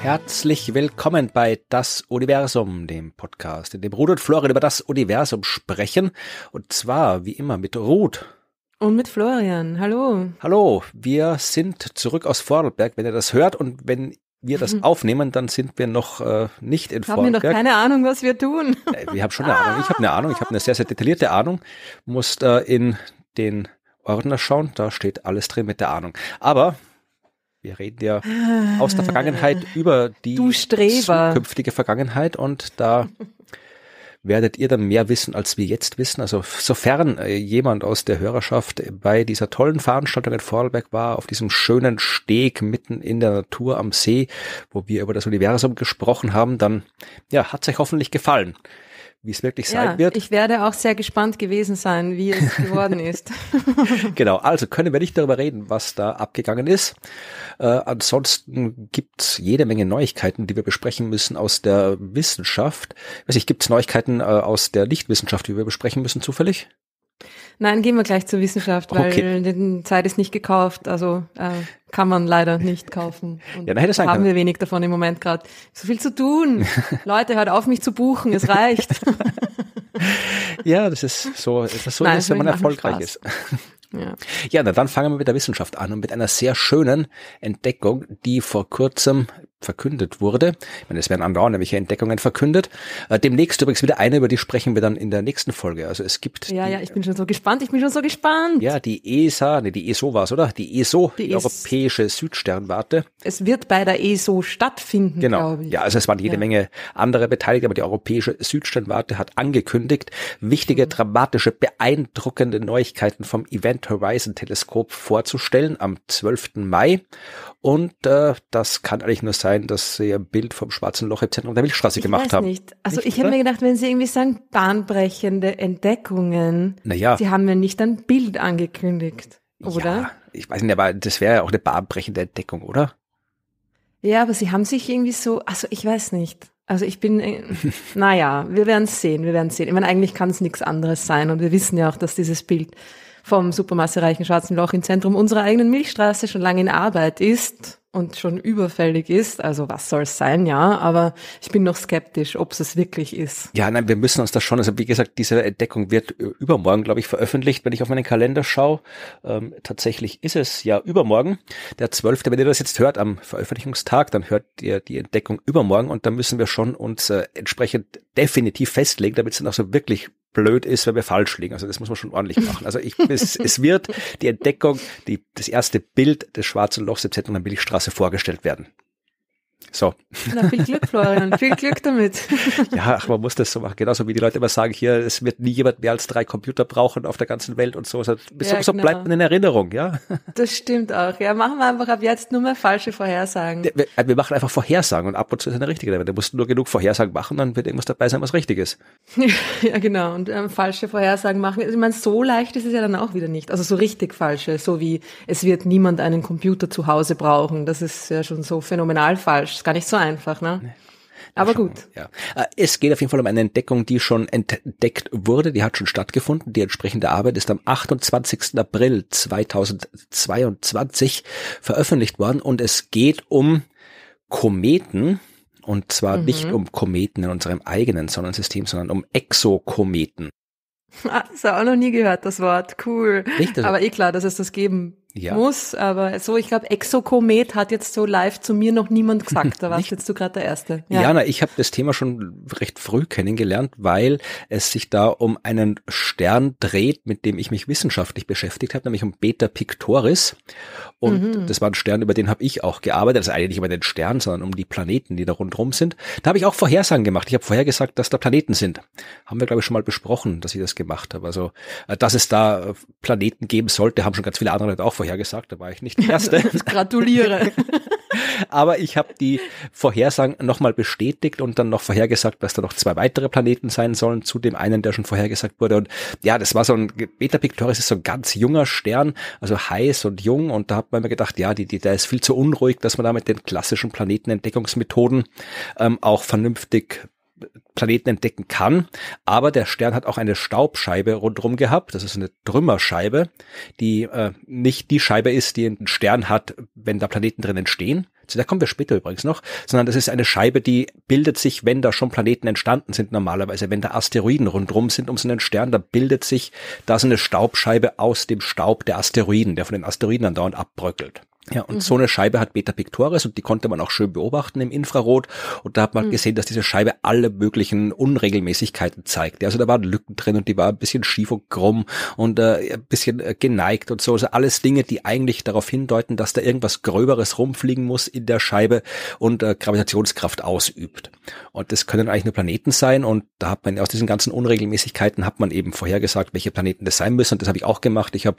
Herzlich willkommen bei Das Universum, dem Podcast, in dem Ruth und Florian über das Universum sprechen. Und zwar, wie immer, mit Ruth. Und mit Florian. Hallo. Hallo. Wir sind zurück aus Vorarlberg, wenn ihr das hört. Und wenn wir das mhm. aufnehmen, dann sind wir noch äh, nicht in Form. Haben wir noch keine Ahnung, was wir tun. Wir äh, haben schon eine Ahnung. Ich habe eine Ahnung. Ich habe eine sehr, sehr detaillierte Ahnung. Muss äh, in den Ordner schauen. Da steht alles drin mit der Ahnung. Aber wir reden ja aus der ah. Vergangenheit über die zukünftige Vergangenheit und da werdet ihr dann mehr wissen, als wir jetzt wissen. Also sofern äh, jemand aus der Hörerschaft bei dieser tollen Veranstaltung in Vorarlberg war, auf diesem schönen Steg mitten in der Natur am See, wo wir über das Universum gesprochen haben, dann ja, hat es euch hoffentlich gefallen wie es wirklich ja, sein wird. Ich werde auch sehr gespannt gewesen sein, wie es geworden ist. genau, also können wir nicht darüber reden, was da abgegangen ist. Äh, ansonsten gibt's jede Menge Neuigkeiten, die wir besprechen müssen aus der Wissenschaft. Ich weiß ich, gibt Neuigkeiten äh, aus der Lichtwissenschaft, die wir besprechen müssen, zufällig? Nein, gehen wir gleich zur Wissenschaft, weil okay. die Zeit ist nicht gekauft, also äh, kann man leider nicht kaufen. ja, da hätte sagen haben wir wenig davon im Moment gerade. So viel zu tun. Leute, hört auf, mich zu buchen, es reicht. ja, das ist so, das ist so Nein, ist, wenn man erfolgreich ist. Ja. ja, na, dann fangen wir mit der Wissenschaft an und mit einer sehr schönen Entdeckung, die vor kurzem verkündet wurde. Ich meine, es werden andauernd nämlich Entdeckungen verkündet. Äh, demnächst übrigens wieder eine, über die sprechen wir dann in der nächsten Folge. Also es gibt. Ja, die, ja, ich bin schon so gespannt, ich bin schon so gespannt. Ja, die ESA, nee, die ESO war es, oder? Die ESO, die, die ES Europäische Südsternwarte. Es wird bei der ESO stattfinden, genau. glaube ich. Ja, also es waren jede ja. Menge andere Beteiligte, aber die Europäische Südsternwarte hat angekündigt, wichtige, mhm. dramatische, beeindruckende Neuigkeiten vom Event Horizon Teleskop vorzustellen am 12. Mai. Und äh, das kann eigentlich nur sein, sein, dass sie ein Bild vom Schwarzen Loch im Zentrum der Milchstraße ich gemacht weiß haben. Nicht. Also nicht, ich habe mir gedacht, wenn sie irgendwie sagen, bahnbrechende Entdeckungen, naja. sie haben mir nicht ein Bild angekündigt, oder? Ja, ich weiß nicht, aber das wäre ja auch eine bahnbrechende Entdeckung, oder? Ja, aber sie haben sich irgendwie so, also ich weiß nicht. Also ich bin, äh, naja, wir werden es sehen, wir werden es sehen. Ich meine, eigentlich kann es nichts anderes sein und wir wissen ja auch, dass dieses Bild vom supermassereichen Schwarzen Loch im Zentrum unserer eigenen Milchstraße schon lange in Arbeit ist und schon überfällig ist. Also was soll es sein, ja, aber ich bin noch skeptisch, ob es wirklich ist. Ja, nein, wir müssen uns das schon, also wie gesagt, diese Entdeckung wird übermorgen, glaube ich, veröffentlicht, wenn ich auf meinen Kalender schaue. Ähm, tatsächlich ist es ja übermorgen, der 12., wenn ihr das jetzt hört am Veröffentlichungstag, dann hört ihr die Entdeckung übermorgen und da müssen wir schon uns äh, entsprechend definitiv festlegen, damit es dann auch so wirklich blöd ist, wenn wir falsch liegen. Also das muss man schon ordentlich machen. Also ich, es, es wird die Entdeckung, die, das erste Bild des schwarzen Lochs etc. an der Milchstraße vorgestellt werden. So. Na, viel Glück, Florian. viel Glück damit. ja, ach, man muss das so machen. Genauso wie die Leute immer sagen, hier, es wird nie jemand mehr als drei Computer brauchen auf der ganzen Welt und so. So, ja, so genau. bleibt man in Erinnerung, ja. Das stimmt auch. Ja, machen wir einfach ab jetzt nur mehr falsche Vorhersagen. wir, äh, wir, machen einfach Vorhersagen und ab und zu ist eine richtige dabei. Du musst nur genug Vorhersagen machen, dann wird irgendwas dabei sein, was richtig ist. ja, genau. Und ähm, falsche Vorhersagen machen. Also, ich meine, so leicht ist es ja dann auch wieder nicht. Also so richtig falsche. So wie, es wird niemand einen Computer zu Hause brauchen. Das ist ja schon so phänomenal falsch falsch. Ist gar nicht so einfach, ne? Nee. Aber gut. Ja. Äh, es geht auf jeden Fall um eine Entdeckung, die schon entdeckt wurde, die hat schon stattgefunden. Die entsprechende Arbeit ist am 28. April 2022 veröffentlicht worden und es geht um Kometen. Und zwar mhm. nicht um Kometen in unserem eigenen Sonnensystem, sondern um Exokometen. Ah, das habe ich auch noch nie gehört, das Wort. Cool. Richtig. Aber eh klar, dass es das geben ja. muss, aber so, ich glaube, Exokomet hat jetzt so live zu mir noch niemand gesagt. Da warst jetzt du gerade der Erste. Ja, Jana, ich habe das Thema schon recht früh kennengelernt, weil es sich da um einen Stern dreht, mit dem ich mich wissenschaftlich beschäftigt habe, nämlich um Beta Pictoris. Und mhm. das war ein Stern, über den habe ich auch gearbeitet. Also eigentlich nicht über den Stern, sondern um die Planeten, die da rundherum sind. Da habe ich auch Vorhersagen gemacht. Ich habe vorhergesagt, dass da Planeten sind. Haben wir, glaube ich, schon mal besprochen, dass ich das gemacht habe. Also, äh, dass es da äh, Planeten geben sollte, haben schon ganz viele andere Leute auch vorher vorhergesagt, da war ich nicht der Erste. Gratuliere. Aber ich habe die Vorhersagen nochmal bestätigt und dann noch vorhergesagt, dass da noch zwei weitere Planeten sein sollen, zu dem einen, der schon vorhergesagt wurde. Und ja, das war so ein, Beta Pictoris ist so ein ganz junger Stern, also heiß und jung. Und da hat man mir gedacht, ja, die, die, der ist viel zu unruhig, dass man da mit den klassischen Planetenentdeckungsmethoden ähm, auch vernünftig Planeten entdecken kann. Aber der Stern hat auch eine Staubscheibe rundherum gehabt. Das ist eine Trümmerscheibe, die äh, nicht die Scheibe ist, die ein Stern hat, wenn da Planeten drin entstehen. Zu der kommen wir später übrigens noch, sondern das ist eine Scheibe, die bildet sich, wenn da schon Planeten entstanden sind normalerweise, wenn da Asteroiden rundrum sind um so einen Stern, da bildet sich da so eine Staubscheibe aus dem Staub der Asteroiden, der von den Asteroiden andauernd abbröckelt. Ja, und mhm. so eine Scheibe hat Beta Pictoris und die konnte man auch schön beobachten im Infrarot. Und da hat man mhm. gesehen, dass diese Scheibe alle möglichen Unregelmäßigkeiten zeigt. Also da waren Lücken drin und die war ein bisschen schief und krumm und äh, ein bisschen äh, geneigt und so. Also alles Dinge, die eigentlich darauf hindeuten, dass da irgendwas Gröberes rumfliegen muss in der Scheibe und äh, Gravitationskraft ausübt. Und das können eigentlich nur Planeten sein. Und da hat man aus diesen ganzen Unregelmäßigkeiten hat man eben vorhergesagt, welche Planeten das sein müssen. Und das habe ich auch gemacht. Ich habe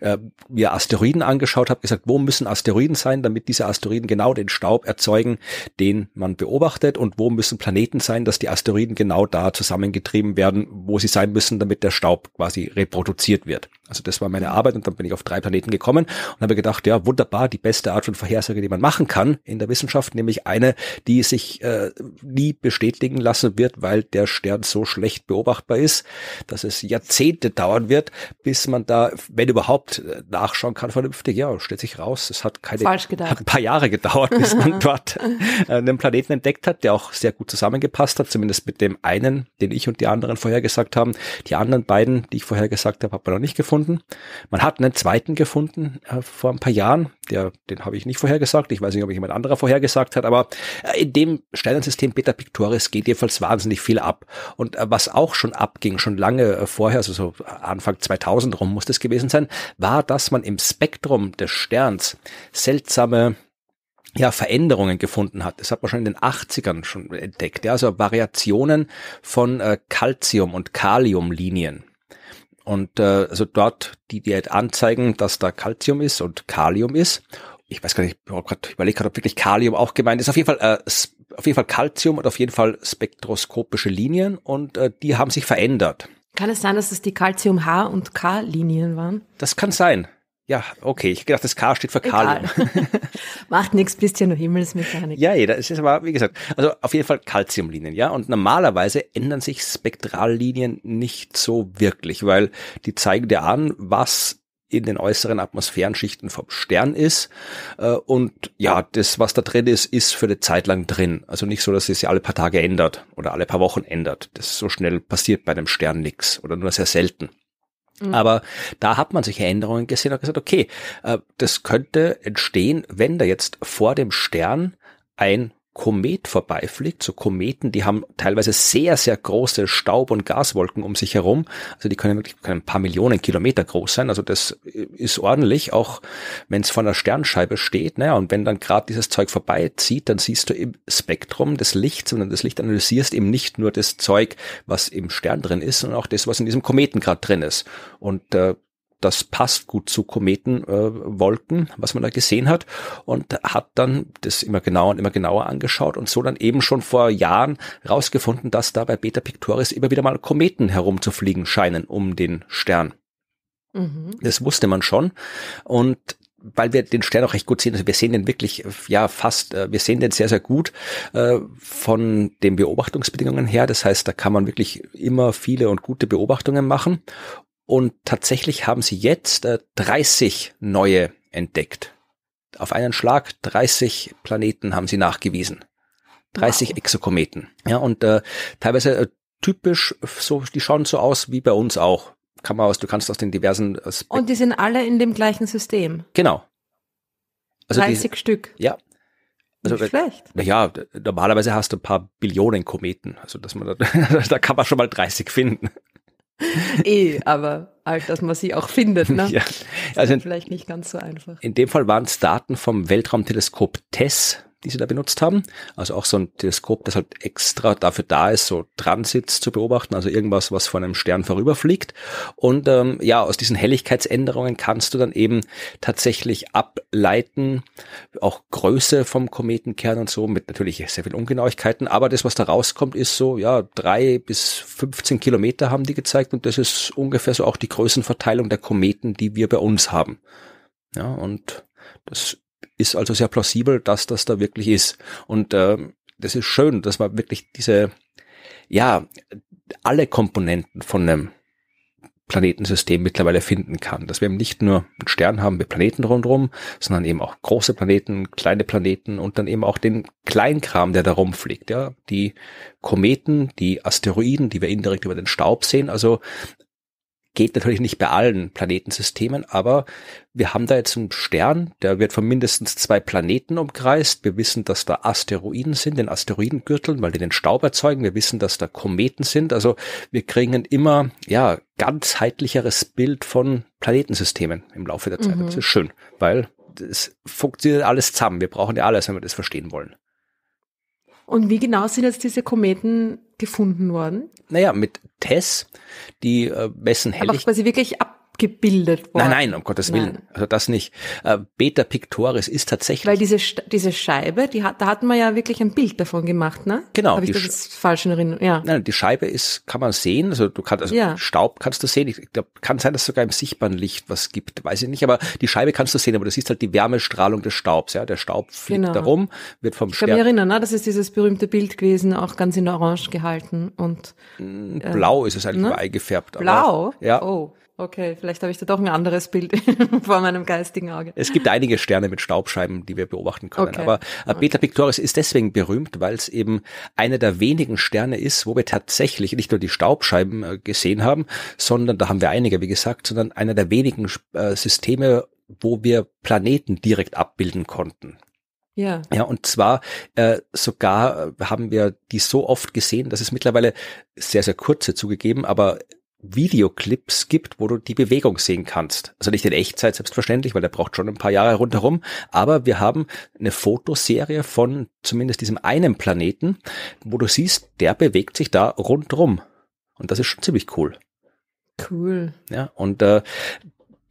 äh, mir Asteroiden angeschaut, habe gesagt, wo müssen Asteroiden sein, damit diese Asteroiden genau den Staub erzeugen, den man beobachtet und wo müssen Planeten sein, dass die Asteroiden genau da zusammengetrieben werden, wo sie sein müssen, damit der Staub quasi reproduziert wird. Also das war meine Arbeit und dann bin ich auf drei Planeten gekommen und habe gedacht, ja, wunderbar, die beste Art von Vorhersage, die man machen kann in der Wissenschaft, nämlich eine, die sich äh, nie bestätigen lassen wird, weil der Stern so schlecht beobachtbar ist, dass es Jahrzehnte dauern wird, bis man da, wenn überhaupt, äh, nachschauen kann vernünftig. Ja, stellt sich raus, es hat keine, hat ein paar Jahre gedauert, bis man dort äh, einen Planeten entdeckt hat, der auch sehr gut zusammengepasst hat, zumindest mit dem einen, den ich und die anderen vorhergesagt haben. Die anderen beiden, die ich vorhergesagt habe, hat man noch nicht gefunden gefunden. Man hat einen zweiten gefunden äh, vor ein paar Jahren. Der, den habe ich nicht vorhergesagt. Ich weiß nicht, ob ich jemand anderer vorhergesagt hat, aber äh, in dem Sternensystem Beta Pictoris geht jedenfalls wahnsinnig viel ab. Und äh, was auch schon abging, schon lange äh, vorher, also so Anfang 2000 rum muss das gewesen sein, war, dass man im Spektrum des Sterns seltsame ja, Veränderungen gefunden hat. Das hat man schon in den 80ern schon entdeckt. Ja, also Variationen von äh, Calcium- äh, und Kaliumlinien. Und äh, also dort, die dir halt anzeigen, dass da Kalzium ist und Kalium ist. Ich weiß gar nicht, ich überlege gerade, ob wirklich Kalium auch gemeint ist. Auf jeden Fall äh, auf jeden Fall Kalzium und auf jeden Fall spektroskopische Linien und äh, die haben sich verändert. Kann es sein, dass es die Calcium H und K Linien waren? Das kann sein. Ja, okay. Ich gedacht, das K steht für Kalium. Macht nichts, bist ja nur Himmelsmechanik. Ja, jeder. Es ist aber, wie gesagt, also auf jeden Fall Kalziumlinien, ja. Und normalerweise ändern sich Spektrallinien nicht so wirklich, weil die zeigen dir an, was in den äußeren Atmosphärenschichten vom Stern ist. Äh, und ja, das, was da drin ist, ist für eine Zeit lang drin. Also nicht so, dass es sich alle paar Tage ändert oder alle paar Wochen ändert. Das so schnell passiert bei einem Stern nichts oder nur sehr selten. Mhm. Aber da hat man solche Änderungen gesehen und gesagt, okay, äh, das könnte entstehen, wenn da jetzt vor dem Stern ein Komet vorbeifliegt, so Kometen, die haben teilweise sehr, sehr große Staub- und Gaswolken um sich herum. Also die können wirklich ein paar Millionen Kilometer groß sein. Also das ist ordentlich, auch wenn es vor einer Sternscheibe steht. Naja, ne? und wenn dann gerade dieses Zeug vorbeizieht, dann siehst du im Spektrum des Lichts, sondern das Licht analysierst eben nicht nur das Zeug, was im Stern drin ist, sondern auch das, was in diesem Kometen gerade drin ist. Und äh, das passt gut zu Kometenwolken, äh, was man da gesehen hat und hat dann das immer genauer und immer genauer angeschaut und so dann eben schon vor Jahren rausgefunden, dass da bei Beta Pictoris immer wieder mal Kometen herumzufliegen scheinen um den Stern. Mhm. Das wusste man schon und weil wir den Stern auch recht gut sehen, also wir sehen den wirklich, ja, fast, äh, wir sehen den sehr, sehr gut äh, von den Beobachtungsbedingungen her. Das heißt, da kann man wirklich immer viele und gute Beobachtungen machen. Und tatsächlich haben sie jetzt äh, 30 neue entdeckt. Auf einen Schlag 30 Planeten haben sie nachgewiesen. 30 wow. Exokometen. Ja, und äh, teilweise äh, typisch, so, die schauen so aus wie bei uns auch. Kann man aus, du kannst aus den diversen. Aspekten äh, und die sind alle in dem gleichen System. Genau. Also 30 die, Stück. Ja, also, Nicht äh, schlecht. Naja, normalerweise hast du ein paar Billionen Kometen. Also dass man da, da kann man schon mal 30 finden. eh, aber halt, dass man sie auch findet, ne? Ja. Also in, vielleicht nicht ganz so einfach. In dem Fall waren es Daten vom Weltraumteleskop TESS, die sie da benutzt haben. Also auch so ein Teleskop, das halt extra dafür da ist, so Transits zu beobachten, also irgendwas, was von einem Stern vorüberfliegt. Und ähm, ja, aus diesen Helligkeitsänderungen kannst du dann eben tatsächlich ableiten, auch Größe vom Kometenkern und so, mit natürlich sehr viel Ungenauigkeiten. Aber das, was da rauskommt, ist so, ja, drei bis 15 Kilometer haben die gezeigt und das ist ungefähr so auch die Größenverteilung der Kometen, die wir bei uns haben. Ja, und das ist also sehr plausibel, dass das da wirklich ist. Und äh, das ist schön, dass man wirklich diese, ja, alle Komponenten von einem Planetensystem mittlerweile finden kann. Dass wir eben nicht nur einen Stern haben mit Planeten rundherum, sondern eben auch große Planeten, kleine Planeten und dann eben auch den Kleinkram, der da rumfliegt. Ja? Die Kometen, die Asteroiden, die wir indirekt über den Staub sehen. Also Geht natürlich nicht bei allen Planetensystemen, aber wir haben da jetzt einen Stern, der wird von mindestens zwei Planeten umkreist. Wir wissen, dass da Asteroiden sind, den Asteroidengürteln, weil die den Staub erzeugen. Wir wissen, dass da Kometen sind. Also wir kriegen immer, ja, ganzheitlicheres Bild von Planetensystemen im Laufe der Zeit. Mhm. Das ist schön, weil es funktioniert alles zusammen. Wir brauchen ja alles, wenn wir das verstehen wollen. Und wie genau sind jetzt diese Kometen gefunden worden? Naja, mit Tess, die äh, messen Helligkeit. Aber quasi wirklich ab abgebildet worden. Nein, nein, um Gottes Willen. Nein. Also das nicht. Äh, Beta Pictoris ist tatsächlich. Weil diese, diese Scheibe, die hat, da hat man ja wirklich ein Bild davon gemacht, ne? Genau. Habe ich das jetzt falsch in Erinnerung? Ja. Nein, die Scheibe ist, kann man sehen. Also du kannst, also ja. Staub kannst du sehen. Ich glaub, kann sein, dass es sogar im sichtbaren Licht was gibt. Weiß ich nicht, aber die Scheibe kannst du sehen. Aber du siehst halt die Wärmestrahlung des Staubs, ja. Der Staub fliegt genau. darum, wird vom Ich kann mich erinnern, ne? das ist dieses berühmte Bild gewesen, auch ganz in orange gehalten und. Blau ist es eigentlich ne? eingefärbt. Blau? Aber, ja. Oh. Okay, vielleicht habe ich da doch ein anderes Bild vor meinem geistigen Auge. Es gibt einige Sterne mit Staubscheiben, die wir beobachten können. Okay. Aber äh, Beta okay. Pictoris ist deswegen berühmt, weil es eben einer der wenigen Sterne ist, wo wir tatsächlich nicht nur die Staubscheiben äh, gesehen haben, sondern da haben wir einige, wie gesagt, sondern einer der wenigen äh, Systeme, wo wir Planeten direkt abbilden konnten. Ja. Ja, und zwar äh, sogar haben wir die so oft gesehen, dass es mittlerweile sehr, sehr kurze zugegeben, aber Videoclips gibt, wo du die Bewegung sehen kannst. Also nicht in Echtzeit selbstverständlich, weil der braucht schon ein paar Jahre rundherum, aber wir haben eine Fotoserie von zumindest diesem einen Planeten, wo du siehst, der bewegt sich da rundherum. Und das ist schon ziemlich cool. Cool. Ja, und äh,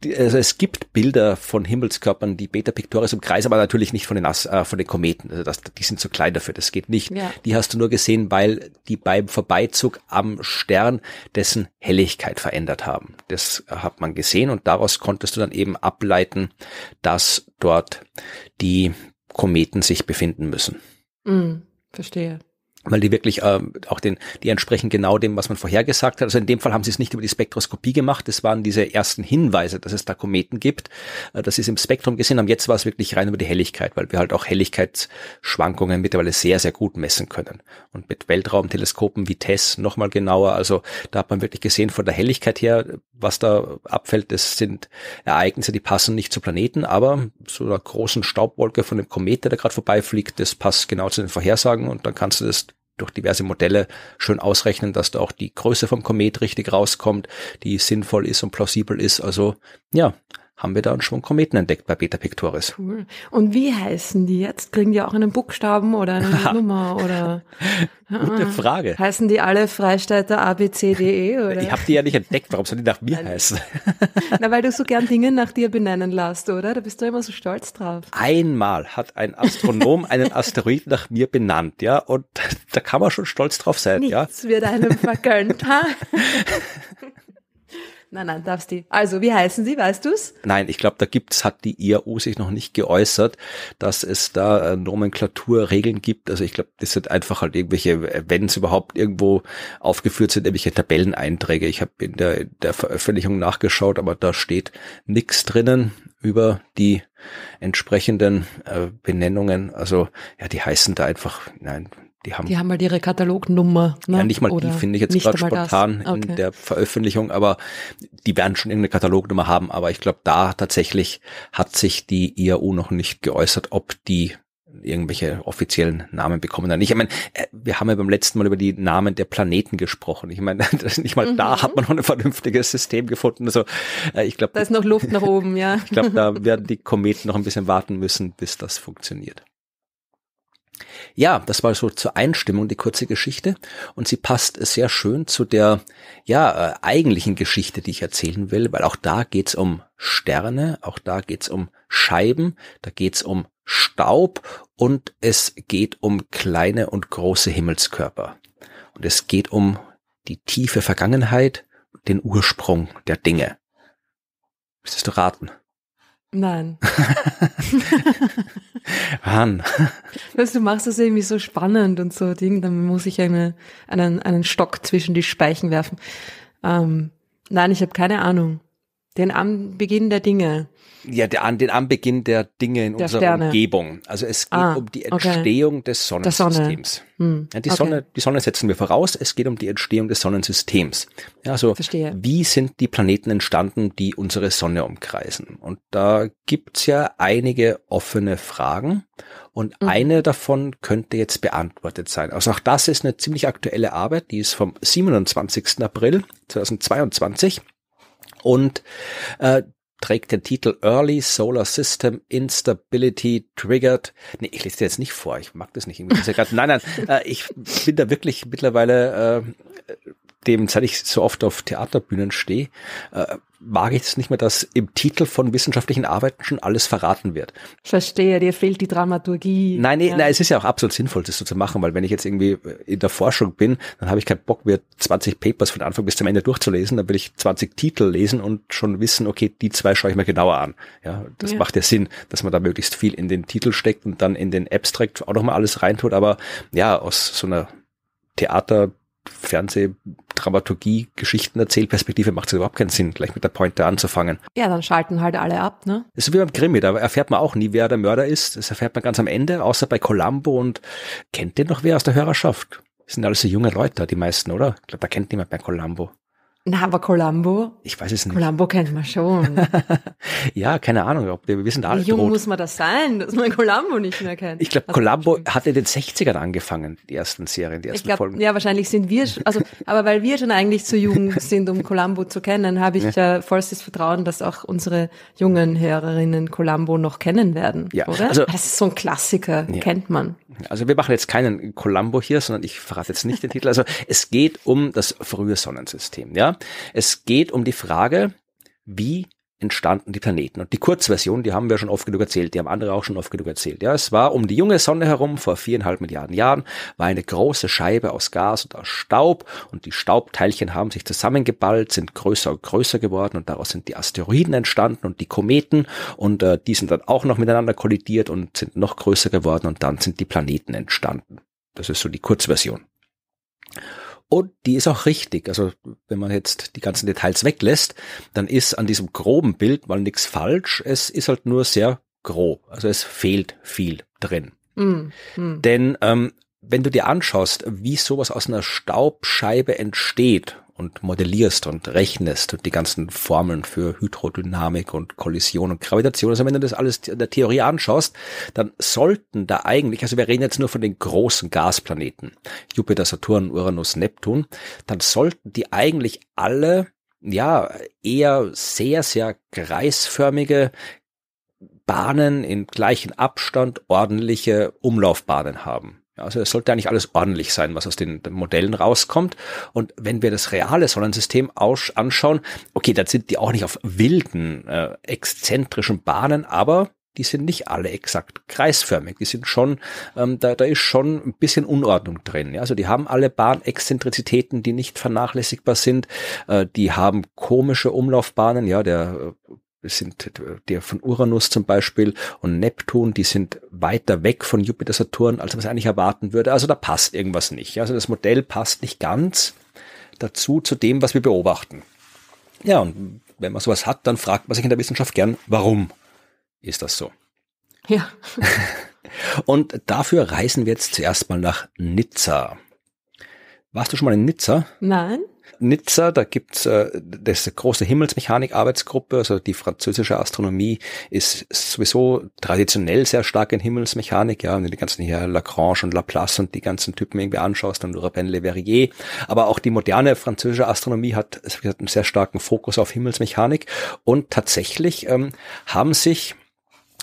also es gibt Bilder von Himmelskörpern, die Beta Pictoris umkreisen, aber natürlich nicht von den, As äh, von den Kometen. Also das, die sind zu klein dafür, das geht nicht. Ja. Die hast du nur gesehen, weil die beim Vorbeizug am Stern dessen Helligkeit verändert haben. Das hat man gesehen und daraus konntest du dann eben ableiten, dass dort die Kometen sich befinden müssen. Mm, verstehe weil die wirklich äh, auch den, die entsprechen genau dem, was man vorhergesagt hat. Also in dem Fall haben sie es nicht über die Spektroskopie gemacht. Das waren diese ersten Hinweise, dass es da Kometen gibt, äh, dass sie es im Spektrum gesehen haben. Jetzt war es wirklich rein über die Helligkeit, weil wir halt auch Helligkeitsschwankungen mittlerweile sehr, sehr gut messen können. Und mit Weltraumteleskopen wie TESS nochmal genauer. Also da hat man wirklich gesehen, von der Helligkeit her was da abfällt, das sind Ereignisse, die passen nicht zu Planeten, aber zu einer großen Staubwolke von dem Komet, der da gerade vorbeifliegt, das passt genau zu den Vorhersagen und dann kannst du das durch diverse Modelle schön ausrechnen, dass da auch die Größe vom Komet richtig rauskommt, die sinnvoll ist und plausibel ist. Also ja, haben wir da einen Schwung Kometen entdeckt bei Beta Pictoris. Cool. Und wie heißen die jetzt? Kriegen die auch einen Buchstaben oder eine Nummer oder? Gute ah. Frage. Heißen die alle Freistädter abc.de oder? Ich habe die ja nicht entdeckt, warum sollen die nach mir heißen? Na, weil du so gern Dinge nach dir benennen lässt, oder? Da bist du immer so stolz drauf. Einmal hat ein Astronom einen Asteroid nach mir benannt, ja, und da kann man schon stolz drauf sein, Nichts ja. Nichts wird einem vergönnt, ha? Nein, nein, darfst die. Also, wie heißen sie? Weißt du's? Nein, ich glaube, da gibt's, hat die IAU sich noch nicht geäußert, dass es da äh, Nomenklaturregeln gibt. Also ich glaube, das sind einfach halt irgendwelche, wenn es überhaupt irgendwo aufgeführt sind, irgendwelche Tabelleneinträge. Ich habe in der, in der Veröffentlichung nachgeschaut, aber da steht nichts drinnen über die entsprechenden äh, Benennungen. Also ja, die heißen da einfach, nein, die haben, die haben halt ihre Katalognummer. Ne? Ja, nicht mal Oder die finde ich jetzt gerade spontan okay. in der Veröffentlichung, aber die werden schon irgendeine Katalognummer haben. Aber ich glaube, da tatsächlich hat sich die IAU noch nicht geäußert, ob die irgendwelche offiziellen Namen bekommen oder nicht. Ich meine, äh, wir haben ja beim letzten Mal über die Namen der Planeten gesprochen. Ich meine, nicht mal mhm. da hat man noch ein vernünftiges System gefunden. Also äh, ich glaube, da ist noch Luft nach oben, ja. ich glaube, da werden die Kometen noch ein bisschen warten müssen, bis das funktioniert. Ja, das war so zur Einstimmung die kurze Geschichte und sie passt sehr schön zu der ja äh, eigentlichen Geschichte, die ich erzählen will, weil auch da geht's um Sterne, auch da geht's um Scheiben, da geht's um Staub und es geht um kleine und große Himmelskörper. Und es geht um die tiefe Vergangenheit, den Ursprung der Dinge. Müsstest du raten? Nein. Mann. Weißt, du machst das irgendwie so spannend und so Ding, dann muss ich eine, einen, einen Stock zwischen die Speichen werfen. Ähm, nein, ich habe keine Ahnung. Den Beginn der Dinge. Ja, der, an den Anbeginn der Dinge in der unserer Sterne. Umgebung. Also es geht ah, um die Entstehung okay. des Sonnensystems. Sonne. Hm. Ja, die, okay. Sonne, die Sonne setzen wir voraus, es geht um die Entstehung des Sonnensystems. Ja, also Verstehe. wie sind die Planeten entstanden, die unsere Sonne umkreisen? Und da gibt's ja einige offene Fragen und mhm. eine davon könnte jetzt beantwortet sein. Also auch das ist eine ziemlich aktuelle Arbeit, die ist vom 27. April 2022. Und äh, trägt den Titel Early Solar System Instability Triggered. Nee, ich lese dir jetzt nicht vor, ich mag das nicht. nein, nein, äh, ich bin da wirklich mittlerweile äh, dem, seit ich so oft auf Theaterbühnen stehe, äh, mag ich es nicht mehr, dass im Titel von wissenschaftlichen Arbeiten schon alles verraten wird. Verstehe, dir fehlt die Dramaturgie. Nein, nee, ja. nein, es ist ja auch absolut sinnvoll, das so zu machen, weil wenn ich jetzt irgendwie in der Forschung bin, dann habe ich keinen Bock mir 20 Papers von Anfang bis zum Ende durchzulesen, dann will ich 20 Titel lesen und schon wissen, okay, die zwei schaue ich mir genauer an. Ja, das ja. macht ja Sinn, dass man da möglichst viel in den Titel steckt und dann in den Abstract auch nochmal alles reintut, aber ja, aus so einer Theater Fernseh, Dramaturgie-Geschichten-Erzählperspektive macht es überhaupt keinen Sinn, gleich mit der Pointe anzufangen. Ja, dann schalten halt alle ab, ne? Ist so wie beim Krimi, da erfährt man auch nie, wer der Mörder ist. Das erfährt man ganz am Ende, außer bei Columbo und kennt den noch wer aus der Hörerschaft? Das sind alles so junge Leute, die meisten, oder? Ich glaube, da kennt niemand mehr Columbo. Na, aber Columbo? Ich weiß es nicht. Columbo kennt man schon. ja, keine Ahnung. Ob wir sind alle Wie jung muss man das sein, dass man Columbo nicht mehr kennt? Ich glaube, Columbo hat in den 60ern angefangen, die ersten Serien, die ersten glaub, Folgen. Ja, wahrscheinlich sind wir, also, aber weil wir schon eigentlich zu jung sind, um Columbo zu kennen, habe ich ja. Äh, vollstes Vertrauen, dass auch unsere jungen Hörerinnen Columbo noch kennen werden. Ja, oder? Also, ah, das ist so ein Klassiker, ja. kennt man. Also wir machen jetzt keinen Columbo hier, sondern ich verrate jetzt nicht den Titel. Also es geht um das frühe Sonnensystem, ja? es geht um die Frage, wie entstanden die Planeten. Und die Kurzversion, die haben wir schon oft genug erzählt, die haben andere auch schon oft genug erzählt. Ja, es war um die junge Sonne herum vor viereinhalb Milliarden Jahren, war eine große Scheibe aus Gas und aus Staub und die Staubteilchen haben sich zusammengeballt, sind größer und größer geworden und daraus sind die Asteroiden entstanden und die Kometen und äh, die sind dann auch noch miteinander kollidiert und sind noch größer geworden und dann sind die Planeten entstanden. Das ist so die Kurzversion. Und die ist auch richtig. Also wenn man jetzt die ganzen Details weglässt, dann ist an diesem groben Bild mal nichts falsch. Es ist halt nur sehr grob. Also es fehlt viel drin. Mm, mm. Denn ähm, wenn du dir anschaust, wie sowas aus einer Staubscheibe entsteht und modellierst und rechnest und die ganzen Formeln für Hydrodynamik und Kollision und Gravitation. Also wenn du das alles in der Theorie anschaust, dann sollten da eigentlich, also wir reden jetzt nur von den großen Gasplaneten, Jupiter, Saturn, Uranus, Neptun, dann sollten die eigentlich alle ja, eher sehr, sehr kreisförmige Bahnen in gleichem Abstand ordentliche Umlaufbahnen haben. Also es sollte eigentlich alles ordentlich sein, was aus den Modellen rauskommt. Und wenn wir das reale Sonnensystem anschauen, okay, dann sind die auch nicht auf wilden, äh, exzentrischen Bahnen, aber die sind nicht alle exakt kreisförmig. Die sind schon, ähm, da, da ist schon ein bisschen Unordnung drin. Ja? Also die haben alle Bahnexzentrizitäten, die nicht vernachlässigbar sind. Äh, die haben komische Umlaufbahnen. Ja, der äh, sind der von Uranus zum Beispiel und Neptun, die sind weiter weg von Jupiter, Saturn, als man es eigentlich erwarten würde. Also da passt irgendwas nicht. Also das Modell passt nicht ganz dazu, zu dem, was wir beobachten. Ja, und wenn man sowas hat, dann fragt man sich in der Wissenschaft gern, warum ist das so? Ja. und dafür reisen wir jetzt zuerst mal nach Nizza. Warst du schon mal in Nizza? Nein. Nizza, da gibt's äh, das große Himmelsmechanik-Arbeitsgruppe, also die französische Astronomie ist sowieso traditionell sehr stark in Himmelsmechanik, ja, wenn du die ganzen hier Lagrange und Laplace und die ganzen Typen irgendwie anschaust, dann Robin Le Verrier, aber auch die moderne französische Astronomie hat, hat einen sehr starken Fokus auf Himmelsmechanik und tatsächlich ähm, haben sich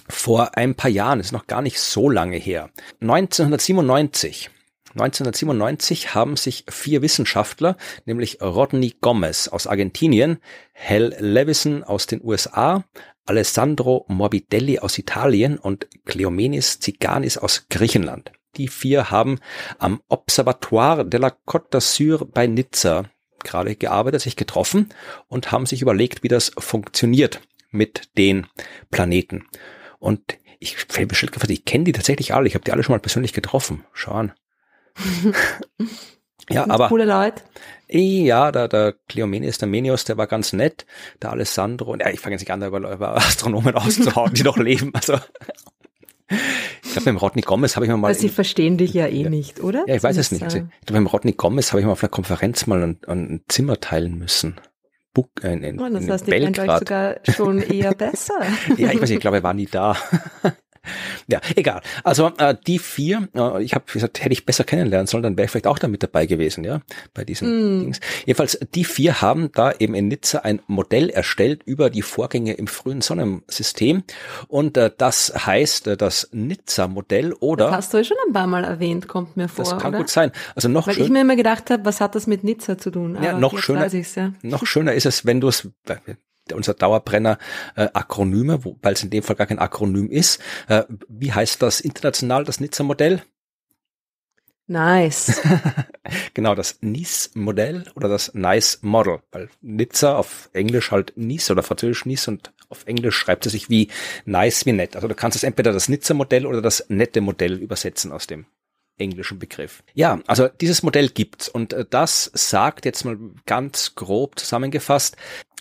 vor ein paar Jahren, ist noch gar nicht so lange her, 1997 1997 haben sich vier Wissenschaftler, nämlich Rodney Gomez aus Argentinien, Hal Levison aus den USA, Alessandro Morbidelli aus Italien und Cleomenes Ziganis aus Griechenland. Die vier haben am Observatoire de la Côte d'Azur bei Nizza gerade gearbeitet, sich getroffen und haben sich überlegt, wie das funktioniert mit den Planeten. Und ich, ich kenne die tatsächlich alle. Ich habe die alle schon mal persönlich getroffen. Schau an. ja, aber. Coole Leute. Ja, da, der Cleomenes, der Menios, der war ganz nett. Der Alessandro, ja, ich fange jetzt nicht an, über, über Astronomen auszuhauen, die noch leben. Also, ich glaube, beim Rodney Gomez habe ich mal. Also, sie verstehen dich ja eh ja. nicht, oder? Ja, ich weiß es nicht. Ich glaube, beim Rodney Gomez habe ich mal auf einer Konferenz mal ein, ein Zimmer teilen müssen. Buk, äh, in, oh, das in heißt, Belgrad. ich sogar schon eher besser. ja, ich weiß nicht, ich glaube, er war nie da. Ja, egal. Also äh, die vier, äh, ich habe gesagt, hätte ich besser kennenlernen sollen, dann wäre ich vielleicht auch damit dabei gewesen, ja, bei diesen mm. Dings. Jedenfalls, die vier haben da eben in Nizza ein Modell erstellt über die Vorgänge im frühen Sonnensystem. Und äh, das heißt äh, das Nizza-Modell oder. Das hast du ja schon ein paar Mal erwähnt, kommt mir vor. Das kann oder? gut sein. Also noch Weil schön, ich mir immer gedacht habe, was hat das mit Nizza zu tun? Aber ja, noch schöner, ja. noch schöner ist es, wenn du es, unser Dauerbrenner äh, Akronyme, weil es in dem Fall gar kein Akronym ist. Äh, wie heißt das international, das Nizza-Modell? Nice. genau, das Nice-Modell oder das Nice-Model, weil Nizza auf Englisch halt Nice oder Französisch Nice und auf Englisch schreibt es sich wie nice, wie nett. Also du kannst es entweder das Nizza-Modell oder das nette Modell übersetzen aus dem englischen Begriff. Ja, also dieses Modell gibt's und äh, das sagt jetzt mal ganz grob zusammengefasst,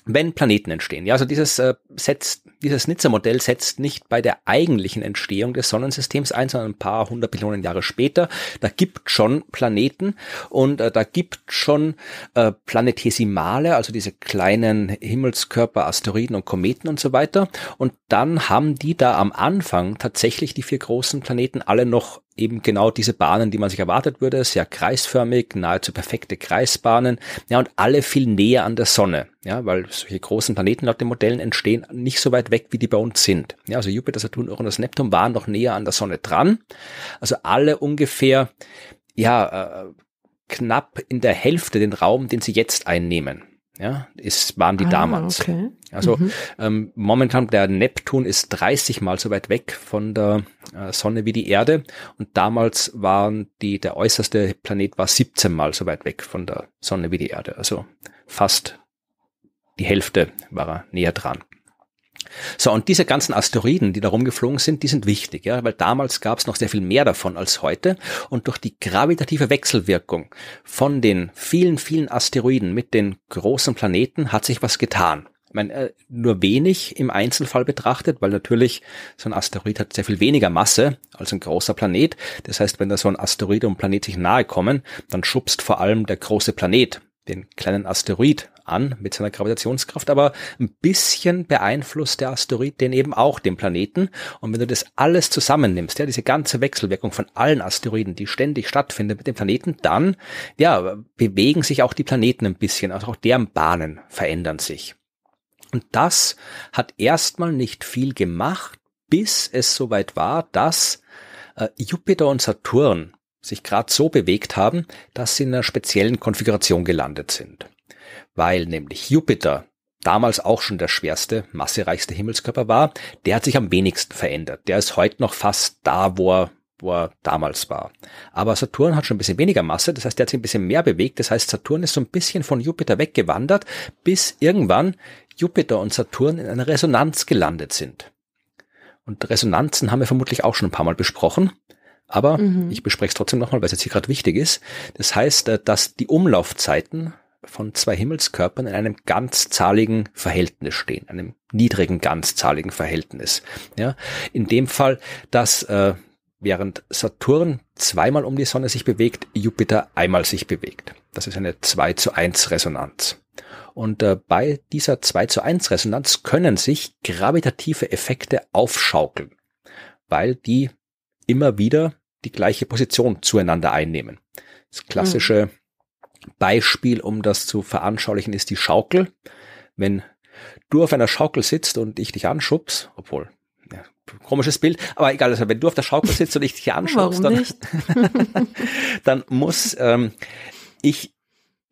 wenn Planeten entstehen. Ja, also dieses äh, setzt, dieses Nizza-Modell setzt nicht bei der eigentlichen Entstehung des Sonnensystems ein, sondern ein paar hundert Millionen Jahre später. Da gibt schon Planeten und äh, da gibt schon äh, Planetesimale, also diese kleinen Himmelskörper, Asteroiden und Kometen und so weiter. Und dann haben die da am Anfang tatsächlich die vier großen Planeten alle noch eben genau diese Bahnen, die man sich erwartet würde, sehr kreisförmig, nahezu perfekte Kreisbahnen, ja, und alle viel näher an der Sonne, ja, weil solche großen Planeten laut den Modellen entstehen nicht so weit weg, wie die bei uns sind. Ja, also Jupiter, Saturn, Uranus, Neptun waren noch näher an der Sonne dran. Also alle ungefähr, ja, äh, knapp in der Hälfte den Raum, den sie jetzt einnehmen. Ja, ist, waren die ah, damals. Okay. Also mhm. ähm, momentan der Neptun ist 30 mal so weit weg von der äh, Sonne wie die Erde und damals waren die der äußerste Planet war 17 mal so weit weg von der Sonne wie die Erde. Also fast die Hälfte war er näher dran. So, und diese ganzen Asteroiden, die da rumgeflogen sind, die sind wichtig, ja, weil damals gab es noch sehr viel mehr davon als heute. Und durch die gravitative Wechselwirkung von den vielen, vielen Asteroiden mit den großen Planeten hat sich was getan. Ich meine, äh, nur wenig im Einzelfall betrachtet, weil natürlich so ein Asteroid hat sehr viel weniger Masse als ein großer Planet. Das heißt, wenn da so ein Asteroid und Planet sich nahe kommen, dann schubst vor allem der große Planet den kleinen Asteroid an mit seiner Gravitationskraft, aber ein bisschen beeinflusst der Asteroid den eben auch, den Planeten. Und wenn du das alles zusammennimmst, ja, diese ganze Wechselwirkung von allen Asteroiden, die ständig stattfindet mit dem Planeten, dann, ja, bewegen sich auch die Planeten ein bisschen, also auch deren Bahnen verändern sich. Und das hat erstmal nicht viel gemacht, bis es soweit war, dass äh, Jupiter und Saturn sich gerade so bewegt haben, dass sie in einer speziellen Konfiguration gelandet sind. Weil nämlich Jupiter damals auch schon der schwerste, massereichste Himmelskörper war, der hat sich am wenigsten verändert. Der ist heute noch fast da, wo er, wo er damals war. Aber Saturn hat schon ein bisschen weniger Masse, das heißt, der hat sich ein bisschen mehr bewegt. Das heißt, Saturn ist so ein bisschen von Jupiter weggewandert, bis irgendwann Jupiter und Saturn in einer Resonanz gelandet sind. Und Resonanzen haben wir vermutlich auch schon ein paar Mal besprochen. Aber mhm. ich bespreche es trotzdem nochmal, weil es jetzt hier gerade wichtig ist. Das heißt, äh, dass die Umlaufzeiten von zwei Himmelskörpern in einem ganzzahligen Verhältnis stehen, einem niedrigen ganzzahligen Verhältnis. Ja, in dem Fall, dass äh, während Saturn zweimal um die Sonne sich bewegt, Jupiter einmal sich bewegt. Das ist eine 2 zu 1 Resonanz. Und äh, bei dieser 2 zu 1 Resonanz können sich gravitative Effekte aufschaukeln, weil die immer wieder die gleiche Position zueinander einnehmen. Das klassische Beispiel, um das zu veranschaulichen, ist die Schaukel. Wenn du auf einer Schaukel sitzt und ich dich anschubs, obwohl ja, komisches Bild, aber egal, also wenn du auf der Schaukel sitzt und ich dich anschubst, dann, dann muss ähm, ich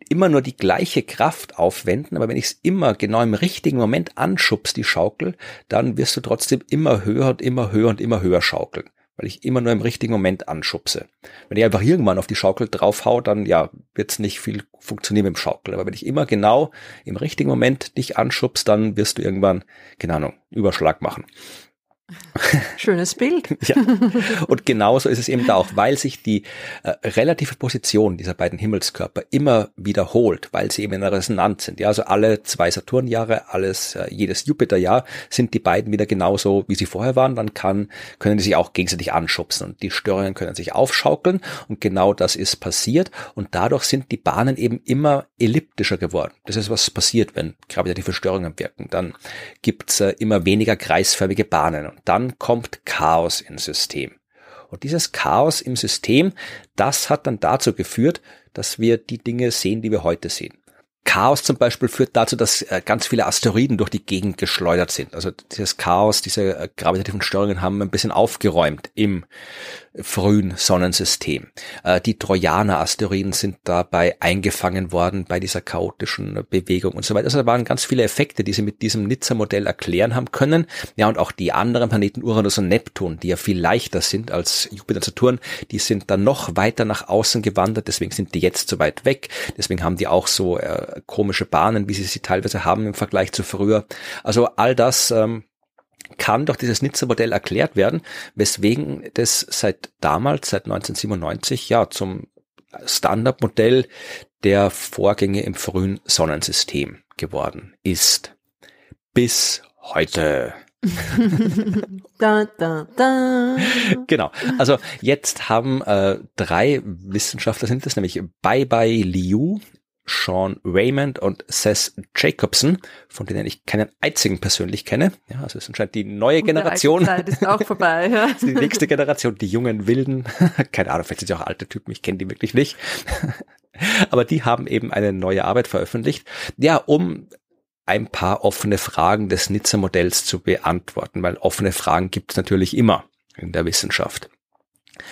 immer nur die gleiche Kraft aufwenden, aber wenn ich es immer genau im richtigen Moment anschubst, die Schaukel, dann wirst du trotzdem immer höher und immer höher und immer höher schaukeln weil ich immer nur im richtigen Moment anschubse. Wenn ich einfach irgendwann auf die Schaukel draufhau, dann ja, wird's nicht viel funktionieren mit dem Schaukel. Aber wenn ich immer genau im richtigen Moment dich anschubst, dann wirst du irgendwann, keine Ahnung, Überschlag machen. Schönes Bild. ja. Und genauso ist es eben da auch, weil sich die äh, relative Position dieser beiden Himmelskörper immer wiederholt, weil sie eben in einer Resonanz sind. Ja, also alle zwei Saturnjahre, alles, äh, jedes Jupiterjahr sind die beiden wieder genauso, wie sie vorher waren. Dann kann, können die sich auch gegenseitig anschubsen und die Störungen können sich aufschaukeln. Und genau das ist passiert. Und dadurch sind die Bahnen eben immer elliptischer geworden. Das ist, was passiert, wenn gravitative Störungen wirken. Dann gibt's äh, immer weniger kreisförmige Bahnen dann kommt Chaos ins System. Und dieses Chaos im System, das hat dann dazu geführt, dass wir die Dinge sehen, die wir heute sehen. Chaos zum Beispiel führt dazu, dass äh, ganz viele Asteroiden durch die Gegend geschleudert sind. Also dieses Chaos, diese äh, gravitativen Störungen haben ein bisschen aufgeräumt im frühen Sonnensystem. Äh, die Trojaner-Asteroiden sind dabei eingefangen worden bei dieser chaotischen Bewegung und so weiter. Also da waren ganz viele Effekte, die sie mit diesem Nizza-Modell erklären haben können. Ja, und auch die anderen Planeten Uranus und Neptun, die ja viel leichter sind als Jupiter und Saturn, die sind dann noch weiter nach außen gewandert. Deswegen sind die jetzt so weit weg. Deswegen haben die auch so komische Bahnen, wie sie sie teilweise haben im Vergleich zu früher. Also all das ähm, kann durch dieses Nizza-Modell erklärt werden, weswegen das seit damals, seit 1997, ja, zum Standardmodell der Vorgänge im frühen Sonnensystem geworden ist. Bis heute. da, da, da. Genau. Also jetzt haben äh, drei Wissenschaftler sind es, nämlich Bai Bai Liu, Sean Raymond und Seth Jacobson, von denen ich keinen einzigen persönlich kenne. Ja, also es ist anscheinend die neue Generation. Die ist auch vorbei. Ja. die nächste Generation, die jungen Wilden. Keine Ahnung, vielleicht sind sie auch alte Typen, ich kenne die wirklich nicht. Aber die haben eben eine neue Arbeit veröffentlicht. Ja, um ein paar offene Fragen des Nizza-Modells zu beantworten, weil offene Fragen gibt es natürlich immer in der Wissenschaft.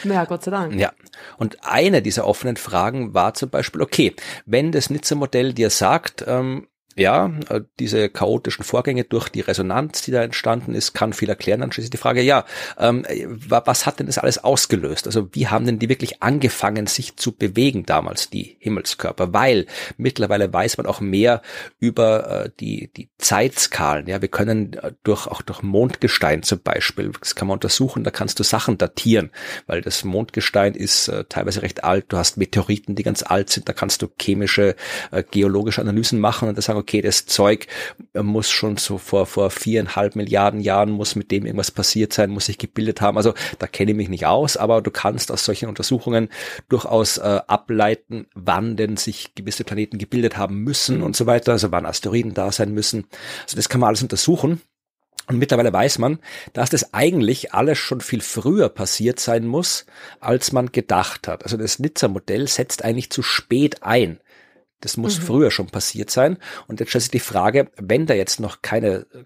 Ja, Gott sei Dank. Ja. Und eine dieser offenen Fragen war zum Beispiel, okay, wenn das Nizza-Modell dir sagt, ähm, ja, äh, diese chaotischen Vorgänge durch die Resonanz, die da entstanden ist, kann viel erklären. Dann schließlich die Frage, ja, ähm, äh, was hat denn das alles ausgelöst? Also wie haben denn die wirklich angefangen, sich zu bewegen damals, die Himmelskörper? Weil mittlerweile weiß man auch mehr über äh, die, die Zeitskalen. Ja, wir können äh, durch, auch durch Mondgestein zum Beispiel, das kann man untersuchen, da kannst du Sachen datieren, weil das Mondgestein ist äh, teilweise recht alt. Du hast Meteoriten, die ganz alt sind, da kannst du chemische, äh, geologische Analysen machen und da sagen, okay, das Zeug muss schon so vor, vor viereinhalb Milliarden Jahren muss mit dem irgendwas passiert sein, muss sich gebildet haben. Also da kenne ich mich nicht aus, aber du kannst aus solchen Untersuchungen durchaus äh, ableiten, wann denn sich gewisse Planeten gebildet haben müssen und so weiter, also wann Asteroiden da sein müssen. Also das kann man alles untersuchen. Und mittlerweile weiß man, dass das eigentlich alles schon viel früher passiert sein muss, als man gedacht hat. Also das Nizza-Modell setzt eigentlich zu spät ein. Das muss mhm. früher schon passiert sein. Und jetzt stellt sich die Frage, wenn da jetzt noch keine äh,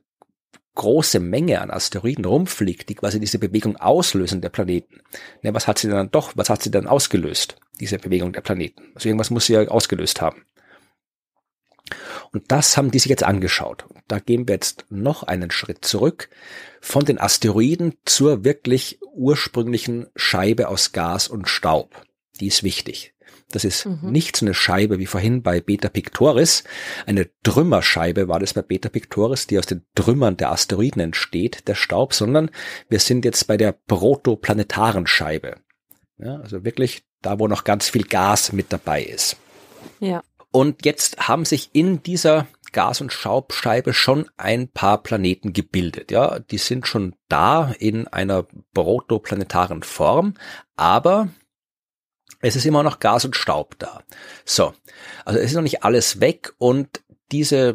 große Menge an Asteroiden rumfliegt, die quasi diese Bewegung auslösen der Planeten. Ne, was hat sie dann doch, was hat sie dann ausgelöst, diese Bewegung der Planeten? Also irgendwas muss sie ja ausgelöst haben. Und das haben die sich jetzt angeschaut. da gehen wir jetzt noch einen Schritt zurück von den Asteroiden zur wirklich ursprünglichen Scheibe aus Gas und Staub. Die ist wichtig. Das ist mhm. nicht so eine Scheibe wie vorhin bei Beta Pictoris. Eine Trümmerscheibe war das bei Beta Pictoris, die aus den Trümmern der Asteroiden entsteht, der Staub, sondern wir sind jetzt bei der protoplanetaren Scheibe. Ja, also wirklich da, wo noch ganz viel Gas mit dabei ist. Ja. Und jetzt haben sich in dieser Gas- und Schaubscheibe schon ein paar Planeten gebildet. Ja, die sind schon da in einer protoplanetaren Form, aber es ist immer noch Gas und Staub da. So, also es ist noch nicht alles weg und diese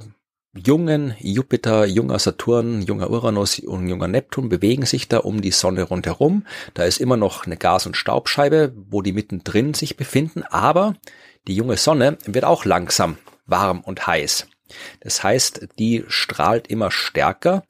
jungen Jupiter, junger Saturn, junger Uranus und junger Neptun bewegen sich da um die Sonne rundherum. Da ist immer noch eine Gas- und Staubscheibe, wo die mittendrin sich befinden, aber die junge Sonne wird auch langsam warm und heiß. Das heißt, die strahlt immer stärker,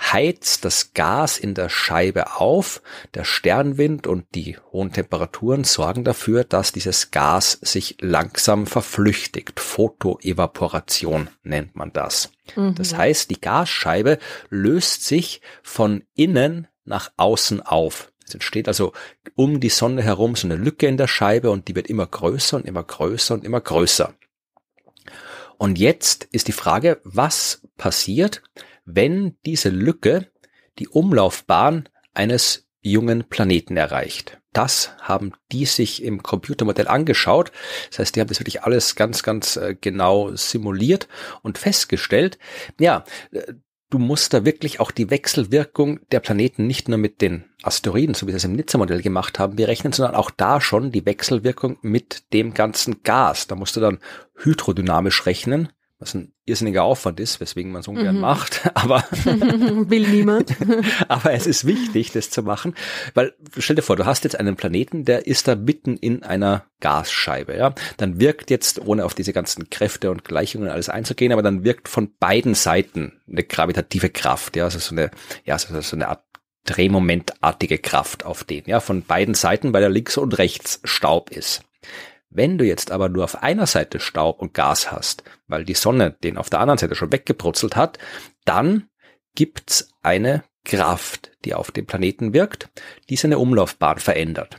heizt das Gas in der Scheibe auf. Der Sternwind und die hohen Temperaturen sorgen dafür, dass dieses Gas sich langsam verflüchtigt. Photoevaporation nennt man das. Mhm. Das heißt, die Gasscheibe löst sich von innen nach außen auf. Es entsteht also um die Sonne herum so eine Lücke in der Scheibe und die wird immer größer und immer größer und immer größer. Und jetzt ist die Frage, was passiert, wenn diese Lücke die Umlaufbahn eines jungen Planeten erreicht. Das haben die sich im Computermodell angeschaut. Das heißt, die haben das wirklich alles ganz, ganz äh, genau simuliert und festgestellt, ja, äh, du musst da wirklich auch die Wechselwirkung der Planeten nicht nur mit den Asteroiden, so wie wir es im Nizza-Modell gemacht haben, berechnen, sondern auch da schon die Wechselwirkung mit dem ganzen Gas. Da musst du dann hydrodynamisch rechnen was ein irrsinniger Aufwand ist, weswegen man es ungern mhm. macht, aber will niemand. aber es ist wichtig, das zu machen, weil stell dir vor, du hast jetzt einen Planeten, der ist da mitten in einer Gasscheibe, ja? Dann wirkt jetzt ohne auf diese ganzen Kräfte und Gleichungen alles einzugehen, aber dann wirkt von beiden Seiten eine gravitative Kraft, ja, also so eine ja, so, so eine Art Drehmomentartige Kraft auf den, ja, von beiden Seiten, weil er links und rechts Staub ist. Wenn du jetzt aber nur auf einer Seite Staub und Gas hast, weil die Sonne den auf der anderen Seite schon weggebrutzelt hat, dann gibt's eine Kraft, die auf den Planeten wirkt, die seine Umlaufbahn verändert.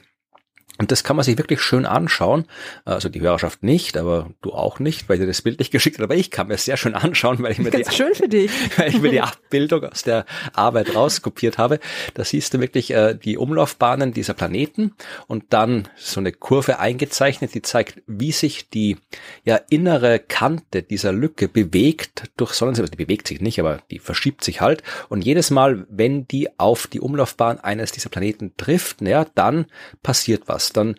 Und das kann man sich wirklich schön anschauen. Also die Hörerschaft nicht, aber du auch nicht, weil dir das Bild nicht geschickt hat. Aber ich kann mir sehr schön anschauen, weil ich mir, die, schön für dich. Weil ich mir die Abbildung aus der Arbeit rauskopiert habe. Da siehst du wirklich äh, die Umlaufbahnen dieser Planeten und dann so eine Kurve eingezeichnet, die zeigt, wie sich die ja, innere Kante dieser Lücke bewegt durch Sonnensystem. Also die bewegt sich nicht, aber die verschiebt sich halt. Und jedes Mal, wenn die auf die Umlaufbahn eines dieser Planeten trifft, ja, dann passiert was. Platz dann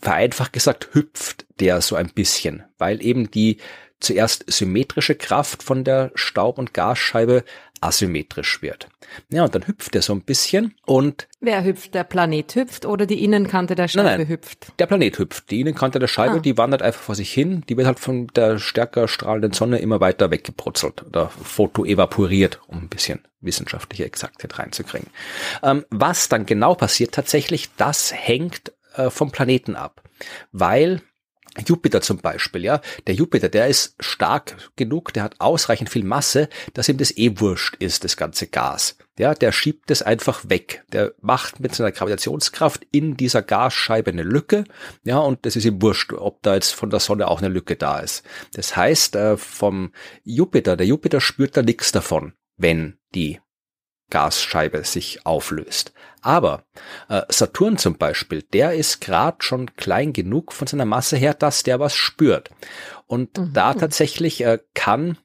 vereinfacht gesagt hüpft der so ein bisschen, weil eben die zuerst symmetrische Kraft von der Staub- und Gasscheibe asymmetrisch wird. Ja, und dann hüpft er so ein bisschen und. Wer hüpft? Der Planet hüpft oder die Innenkante der Scheibe nein, nein, hüpft? Der Planet hüpft. Die Innenkante der Scheibe, ah. die wandert einfach vor sich hin. Die wird halt von der stärker strahlenden Sonne immer weiter weggebrutzelt oder fotoevaporiert, um ein bisschen wissenschaftliche Exaktheit reinzukriegen. Ähm, was dann genau passiert tatsächlich, das hängt äh, vom Planeten ab. Weil Jupiter zum Beispiel, ja, der Jupiter, der ist stark genug, der hat ausreichend viel Masse, dass ihm das eh wurscht ist, das ganze Gas. Ja, der schiebt es einfach weg. Der macht mit seiner Gravitationskraft in dieser Gasscheibe eine Lücke. Ja, und das ist ihm wurscht, ob da jetzt von der Sonne auch eine Lücke da ist. Das heißt, äh, vom Jupiter, der Jupiter spürt da nichts davon, wenn die Gasscheibe sich auflöst. Aber äh, Saturn zum Beispiel, der ist gerade schon klein genug von seiner Masse her, dass der was spürt. Und mhm. da tatsächlich äh, kann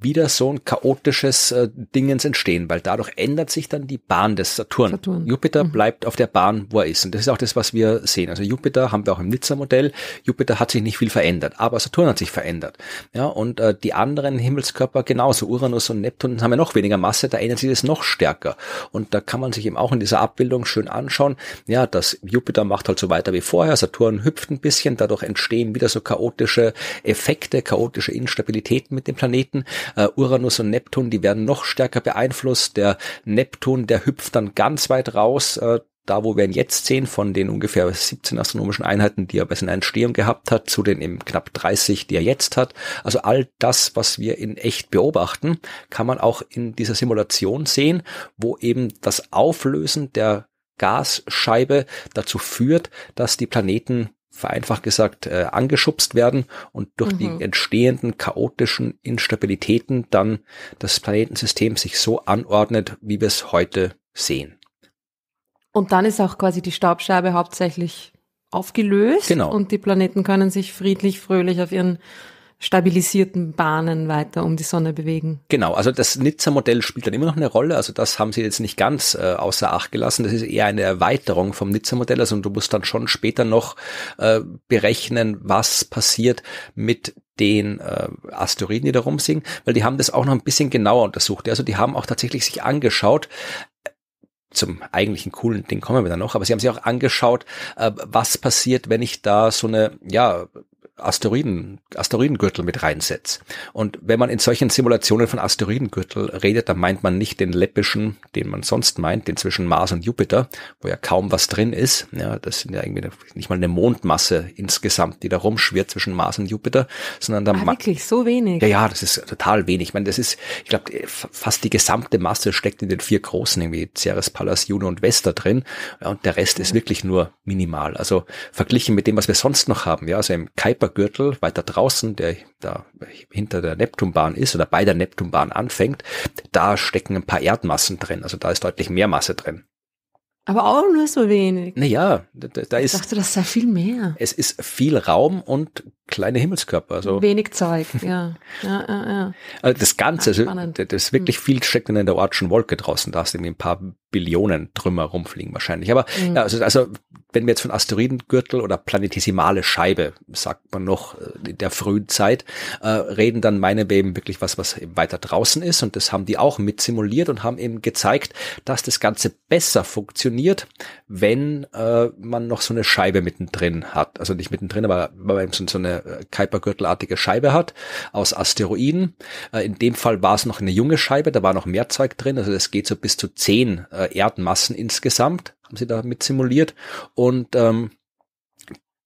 wieder so ein chaotisches äh, Dingens entstehen, weil dadurch ändert sich dann die Bahn des Saturn. Saturn. Jupiter mhm. bleibt auf der Bahn, wo er ist. Und das ist auch das, was wir sehen. Also Jupiter haben wir auch im Nizza-Modell. Jupiter hat sich nicht viel verändert, aber Saturn hat sich verändert. Ja, und äh, die anderen Himmelskörper genauso. Uranus und Neptun haben ja noch weniger Masse, da ändert sich das noch stärker. Und da kann man sich eben auch in dieser Abbildung schön anschauen, ja, dass Jupiter macht halt so weiter wie vorher, Saturn hüpft ein bisschen, dadurch entstehen wieder so chaotische Effekte, chaotische Instabilitäten mit dem Planeten. Äh, Uranus und Neptun, die werden noch stärker beeinflusst. Der Neptun, der hüpft dann ganz weit raus. Äh, da, wo wir ihn jetzt sehen, von den ungefähr 17 astronomischen Einheiten, die er bei seiner Entstehung gehabt hat, zu den eben knapp 30, die er jetzt hat. Also all das, was wir in echt beobachten, kann man auch in dieser Simulation sehen, wo eben das Auflösen der Gasscheibe dazu führt, dass die Planeten vereinfacht gesagt, äh, angeschubst werden und durch mhm. die entstehenden chaotischen Instabilitäten dann das Planetensystem sich so anordnet, wie wir es heute sehen. Und dann ist auch quasi die Staubscheibe hauptsächlich aufgelöst genau. und die Planeten können sich friedlich, fröhlich auf ihren stabilisierten Bahnen weiter um die Sonne bewegen. Genau, also das Nizza-Modell spielt dann immer noch eine Rolle. Also das haben sie jetzt nicht ganz äh, außer Acht gelassen. Das ist eher eine Erweiterung vom Nizza-Modell. Also du musst dann schon später noch äh, berechnen, was passiert mit den äh, Asteroiden, die da rumsingen, weil die haben das auch noch ein bisschen genauer untersucht. Also die haben auch tatsächlich sich angeschaut, äh, zum eigentlichen coolen Ding kommen wir dann noch, aber sie haben sich auch angeschaut, äh, was passiert, wenn ich da so eine, ja, Asteroiden, Asteroidengürtel mit reinsetzt. Und wenn man in solchen Simulationen von Asteroidengürtel redet, dann meint man nicht den läppischen, den man sonst meint, den zwischen Mars und Jupiter, wo ja kaum was drin ist. Ja, das sind ja irgendwie nicht mal eine Mondmasse insgesamt, die da rumschwirrt zwischen Mars und Jupiter, sondern da ah, wirklich so wenig. Ja, ja, das ist total wenig. Ich meine, das ist, ich glaube, fast die gesamte Masse steckt in den vier großen, irgendwie Ceres, Pallas, Juno und Vesta drin. Ja, und der Rest ist wirklich nur minimal. Also verglichen mit dem, was wir sonst noch haben, ja, also im Kuiper Kuipergürtel weiter draußen, der da hinter der Neptunbahn ist oder bei der Neptunbahn anfängt, da stecken ein paar Erdmassen drin. Also da ist deutlich mehr Masse drin. Aber auch nur so wenig. Naja, da, da ist. Ich dachte, das sei viel mehr. Es ist viel Raum und kleine Himmelskörper. Also Wenig Zeug, ja. ja, ja, ja. Also das Ganze, ah, also das ist wirklich hm. viel steckt in der Ortschen Wolke draußen. Da hast du irgendwie ein paar Billionen Trümmer rumfliegen wahrscheinlich. Aber mhm. ja, also, also wenn wir jetzt von Asteroidengürtel oder planetesimale Scheibe, sagt man noch äh, in der frühen Zeit, äh, reden, dann meinen wir eben wirklich was, was eben weiter draußen ist. Und das haben die auch mit simuliert und haben eben gezeigt, dass das Ganze besser funktioniert, wenn äh, man noch so eine Scheibe mittendrin hat. Also nicht mittendrin, aber, wenn man eben so, so eine eine Kuipergürtelartige Scheibe hat aus Asteroiden. Äh, in dem Fall war es noch eine junge Scheibe, da war noch mehr Zeug drin, also es geht so bis zu zehn äh, Erdmassen insgesamt, haben sie da mit simuliert. Und ähm,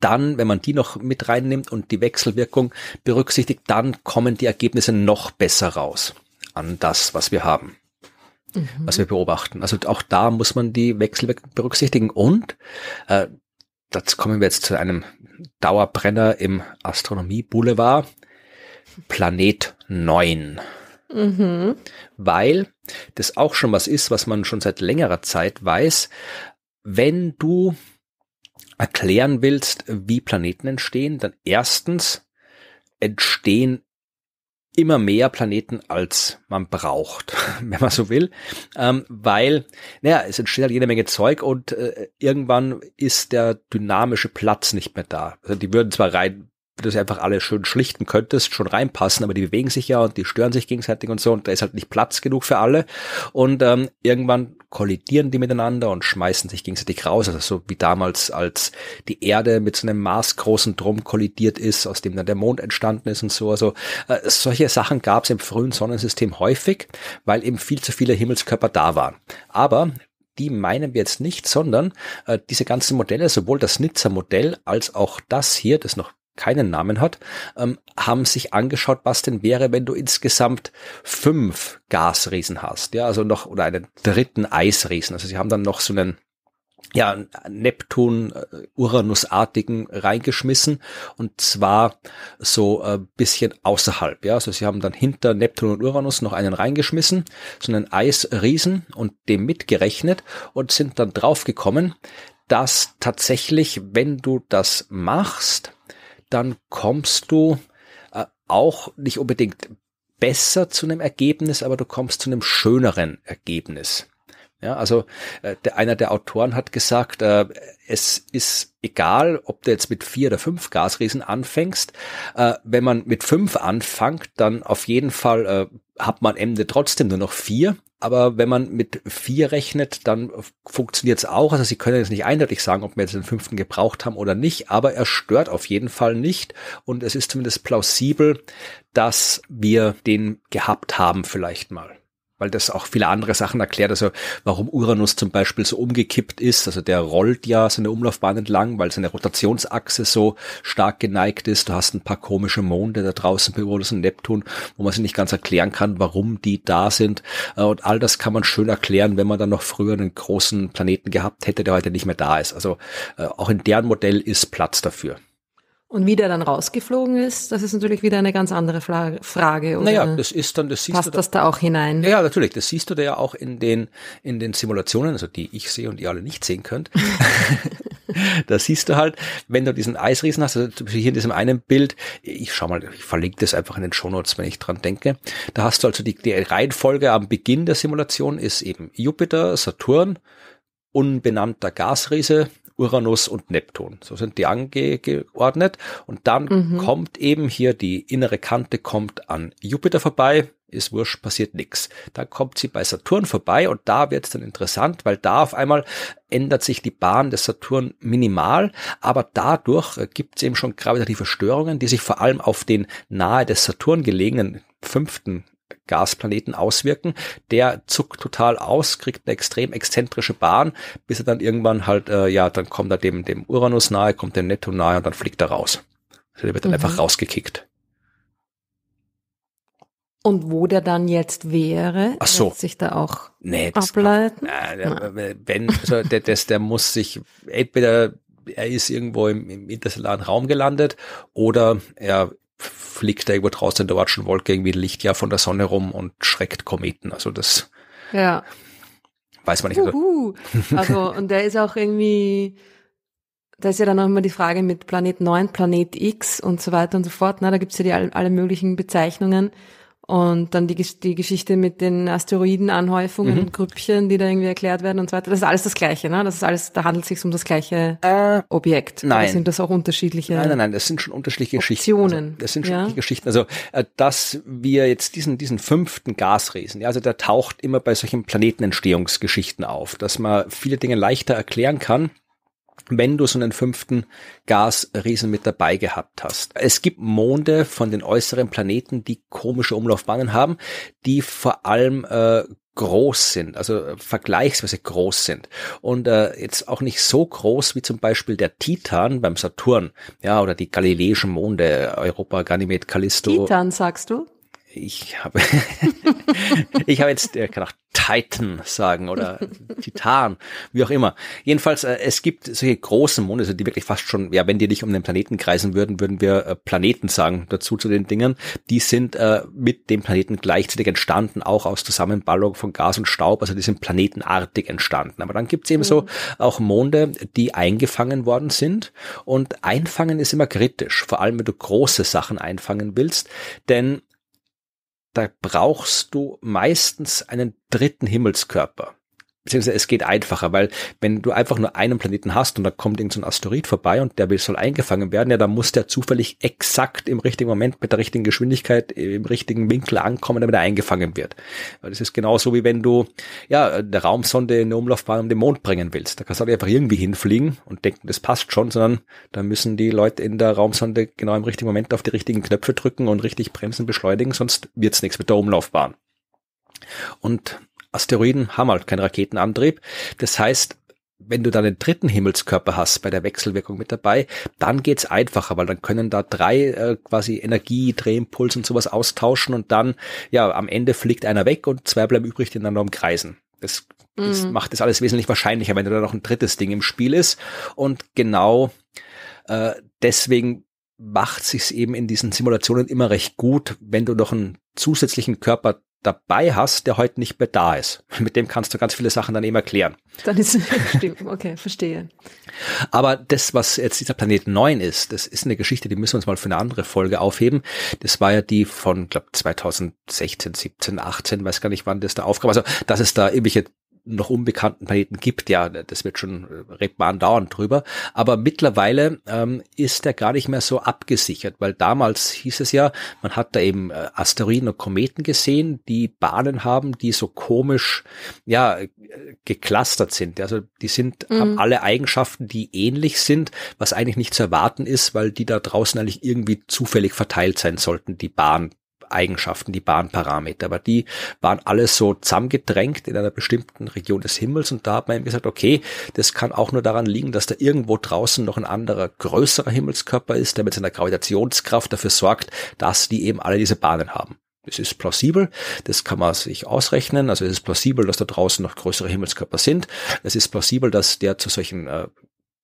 dann, wenn man die noch mit reinnimmt und die Wechselwirkung berücksichtigt, dann kommen die Ergebnisse noch besser raus an das, was wir haben, was mhm. wir beobachten. Also auch da muss man die Wechselwirkung berücksichtigen. Und äh, dazu kommen wir jetzt zu einem Dauerbrenner im Astronomie-Boulevard. Planet 9. Mhm. Weil das auch schon was ist, was man schon seit längerer Zeit weiß. Wenn du erklären willst, wie Planeten entstehen, dann erstens entstehen immer mehr Planeten, als man braucht, wenn man so will, ähm, weil, naja, es entsteht halt jede Menge Zeug und äh, irgendwann ist der dynamische Platz nicht mehr da. Also die würden zwar rein wenn du sie einfach alle schön schlichten könntest, schon reinpassen, aber die bewegen sich ja und die stören sich gegenseitig und so und da ist halt nicht Platz genug für alle und ähm, irgendwann kollidieren die miteinander und schmeißen sich gegenseitig raus, also so wie damals, als die Erde mit so einem Marsgroßen Drum kollidiert ist, aus dem dann der Mond entstanden ist und so, also äh, solche Sachen gab es im frühen Sonnensystem häufig, weil eben viel zu viele Himmelskörper da waren. Aber die meinen wir jetzt nicht, sondern äh, diese ganzen Modelle, sowohl das Nizza-Modell als auch das hier, das noch keinen Namen hat, ähm, haben sich angeschaut, was denn wäre, wenn du insgesamt fünf Gasriesen hast, ja, also noch oder einen dritten Eisriesen. Also sie haben dann noch so einen ja, Neptun, äh, uranus artigen reingeschmissen und zwar so ein äh, bisschen außerhalb. Ja, also sie haben dann hinter Neptun und Uranus noch einen reingeschmissen, so einen Eisriesen und dem mitgerechnet und sind dann draufgekommen, dass tatsächlich, wenn du das machst, dann kommst du äh, auch nicht unbedingt besser zu einem Ergebnis, aber du kommst zu einem schöneren Ergebnis. Ja, also äh, der, einer der Autoren hat gesagt, äh, es ist egal, ob du jetzt mit vier oder fünf Gasriesen anfängst. Äh, wenn man mit fünf anfängt, dann auf jeden Fall äh, hat man am Ende trotzdem nur noch vier. Aber wenn man mit vier rechnet, dann funktioniert es auch. Also Sie können jetzt nicht eindeutig sagen, ob wir jetzt den fünften gebraucht haben oder nicht, aber er stört auf jeden Fall nicht. Und es ist zumindest plausibel, dass wir den gehabt haben vielleicht mal weil das auch viele andere Sachen erklärt, also warum Uranus zum Beispiel so umgekippt ist, also der rollt ja seine Umlaufbahn entlang, weil seine Rotationsachse so stark geneigt ist. Du hast ein paar komische Monde da draußen bei Uranus und Neptun, wo man sich nicht ganz erklären kann, warum die da sind. Äh, und all das kann man schön erklären, wenn man dann noch früher einen großen Planeten gehabt hätte, der heute nicht mehr da ist. Also äh, auch in deren Modell ist Platz dafür. Und wie der dann rausgeflogen ist, das ist natürlich wieder eine ganz andere Frage. Oder naja, das ist dann, das siehst passt du. Da, das da auch hinein? Ja, natürlich. Das siehst du da ja auch in den, in den Simulationen, also die ich sehe und ihr alle nicht sehen könnt. da siehst du halt, wenn du diesen Eisriesen hast, also hier in diesem einen Bild, ich schau mal, ich verlinke das einfach in den Shownotes, wenn ich dran denke. Da hast du also die, die Reihenfolge am Beginn der Simulation ist eben Jupiter, Saturn, unbenannter Gasriese, Uranus und Neptun. So sind die angeordnet. Und dann mhm. kommt eben hier die innere Kante kommt an Jupiter vorbei. Ist wurscht, passiert nichts. Dann kommt sie bei Saturn vorbei und da wird es dann interessant, weil da auf einmal ändert sich die Bahn des Saturn minimal, aber dadurch äh, gibt es eben schon gravitative Störungen, die sich vor allem auf den nahe des Saturn gelegenen fünften Gasplaneten auswirken. Der zuckt total aus, kriegt eine extrem exzentrische Bahn, bis er dann irgendwann halt, äh, ja, dann kommt er dem, dem Uranus nahe, kommt dem Neptun nahe und dann fliegt er raus. Also der wird dann mhm. einfach rausgekickt. Und wo der dann jetzt wäre, Ach so. lässt sich da auch nee, ableiten? Kann, na, na. wenn, also der, der, der muss sich entweder er ist irgendwo im, im interstellaren Raum gelandet oder er fliegt da irgendwo draußen in der Ortschen Wolke irgendwie ein Lichtjahr von der Sonne rum und schreckt Kometen. Also das ja. weiß man nicht. Also Uhu. Also und der ist auch irgendwie, da ist ja dann auch immer die Frage mit Planet 9, Planet X und so weiter und so fort. Na, ne? da gibt's ja die, alle möglichen Bezeichnungen. Und dann die, die Geschichte mit den Asteroidenanhäufungen mhm. und Grüppchen, die da irgendwie erklärt werden und so weiter. Das ist alles das Gleiche, ne? Das ist alles, da handelt es sich um das gleiche äh, Objekt. Nein. Oder sind das auch unterschiedliche? Nein, nein, nein, das sind schon unterschiedliche also, Optionen. Geschichten. Also, das sind schon ja? Geschichten. Also, äh, dass wir jetzt diesen, diesen fünften Gasriesen, ja, also der taucht immer bei solchen Planetenentstehungsgeschichten auf, dass man viele Dinge leichter erklären kann wenn du so einen fünften Gasriesen mit dabei gehabt hast. Es gibt Monde von den äußeren Planeten, die komische Umlaufbahnen haben, die vor allem äh, groß sind, also äh, vergleichsweise groß sind und äh, jetzt auch nicht so groß wie zum Beispiel der Titan beim Saturn, ja oder die galileischen Monde Europa, Ganymed, Callisto. Titan sagst du? ich habe ich habe jetzt äh, gedacht Titan sagen oder Titan, wie auch immer. Jedenfalls äh, es gibt solche großen Monde, also die wirklich fast schon, ja, wenn die nicht um den Planeten kreisen würden, würden wir äh, Planeten sagen dazu zu den Dingen. Die sind äh, mit dem Planeten gleichzeitig entstanden, auch aus Zusammenballung von Gas und Staub, also die sind planetenartig entstanden. Aber dann gibt's eben mhm. so auch Monde, die eingefangen worden sind und einfangen ist immer kritisch, vor allem wenn du große Sachen einfangen willst, denn da brauchst du meistens einen dritten Himmelskörper beziehungsweise es geht einfacher, weil wenn du einfach nur einen Planeten hast und da kommt irgendein so Asteroid vorbei und der soll eingefangen werden, ja, dann muss der zufällig exakt im richtigen Moment mit der richtigen Geschwindigkeit äh, im richtigen Winkel ankommen, damit er eingefangen wird. Weil Das ist genauso wie wenn du ja eine Raumsonde in eine Umlaufbahn um den Mond bringen willst. Da kannst du nicht einfach irgendwie hinfliegen und denken, das passt schon, sondern da müssen die Leute in der Raumsonde genau im richtigen Moment auf die richtigen Knöpfe drücken und richtig bremsen, beschleunigen, sonst wird's nichts mit der Umlaufbahn. Und Asteroiden haben halt keinen Raketenantrieb. Das heißt, wenn du dann den dritten Himmelskörper hast bei der Wechselwirkung mit dabei, dann geht's einfacher, weil dann können da drei äh, quasi Energie, Drehimpuls und sowas austauschen und dann, ja, am Ende fliegt einer weg und zwei bleiben übrig, die dann noch umkreisen. Das, das mhm. macht das alles wesentlich wahrscheinlicher, wenn da noch ein drittes Ding im Spiel ist. Und genau äh, deswegen macht sich's eben in diesen Simulationen immer recht gut, wenn du noch einen zusätzlichen Körper dabei hast, der heute nicht mehr da ist. Mit dem kannst du ganz viele Sachen dann eben erklären. Dann ist stimmt, okay, verstehe. Aber das, was jetzt dieser Planet 9 ist, das ist eine Geschichte, die müssen wir uns mal für eine andere Folge aufheben. Das war ja die von, glaube 2016, 17, 18, weiß gar nicht, wann das da aufkam. Also, dass es da irgendwelche noch unbekannten Planeten gibt. Ja, das wird schon, äh, redet man andauernd drüber. Aber mittlerweile ähm, ist er gar nicht mehr so abgesichert, weil damals hieß es ja, man hat da eben äh, Asteroiden und Kometen gesehen, die Bahnen haben, die so komisch, ja, äh, geklustert sind. Also die sind, mhm. haben alle Eigenschaften, die ähnlich sind, was eigentlich nicht zu erwarten ist, weil die da draußen eigentlich irgendwie zufällig verteilt sein sollten, die Bahn Eigenschaften, die Bahnparameter, aber die waren alle so zusammengedrängt in einer bestimmten Region des Himmels und da hat man eben gesagt, okay, das kann auch nur daran liegen, dass da irgendwo draußen noch ein anderer, größerer Himmelskörper ist, der mit seiner Gravitationskraft dafür sorgt, dass die eben alle diese Bahnen haben. Es ist plausibel, das kann man sich ausrechnen. Also es ist plausibel, dass da draußen noch größere Himmelskörper sind. Es ist plausibel, dass der zu solchen äh,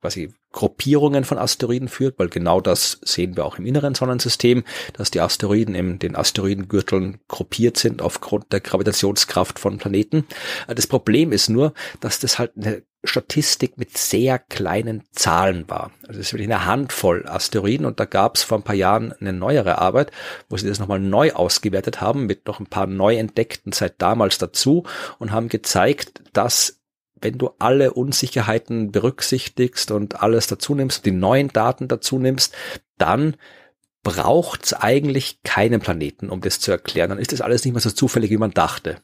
quasi Gruppierungen von Asteroiden führt, weil genau das sehen wir auch im inneren Sonnensystem, dass die Asteroiden in den Asteroidengürteln gruppiert sind aufgrund der Gravitationskraft von Planeten. Äh, das Problem ist nur, dass das halt eine Statistik mit sehr kleinen Zahlen war. Also es ist wirklich eine Handvoll Asteroiden und da gab es vor ein paar Jahren eine neuere Arbeit, wo sie das nochmal neu ausgewertet haben mit noch ein paar neu entdeckten seit damals dazu und haben gezeigt, dass wenn du alle Unsicherheiten berücksichtigst und alles dazu nimmst, die neuen Daten dazu nimmst, dann braucht's eigentlich keinen Planeten, um das zu erklären. Dann ist das alles nicht mehr so zufällig, wie man dachte.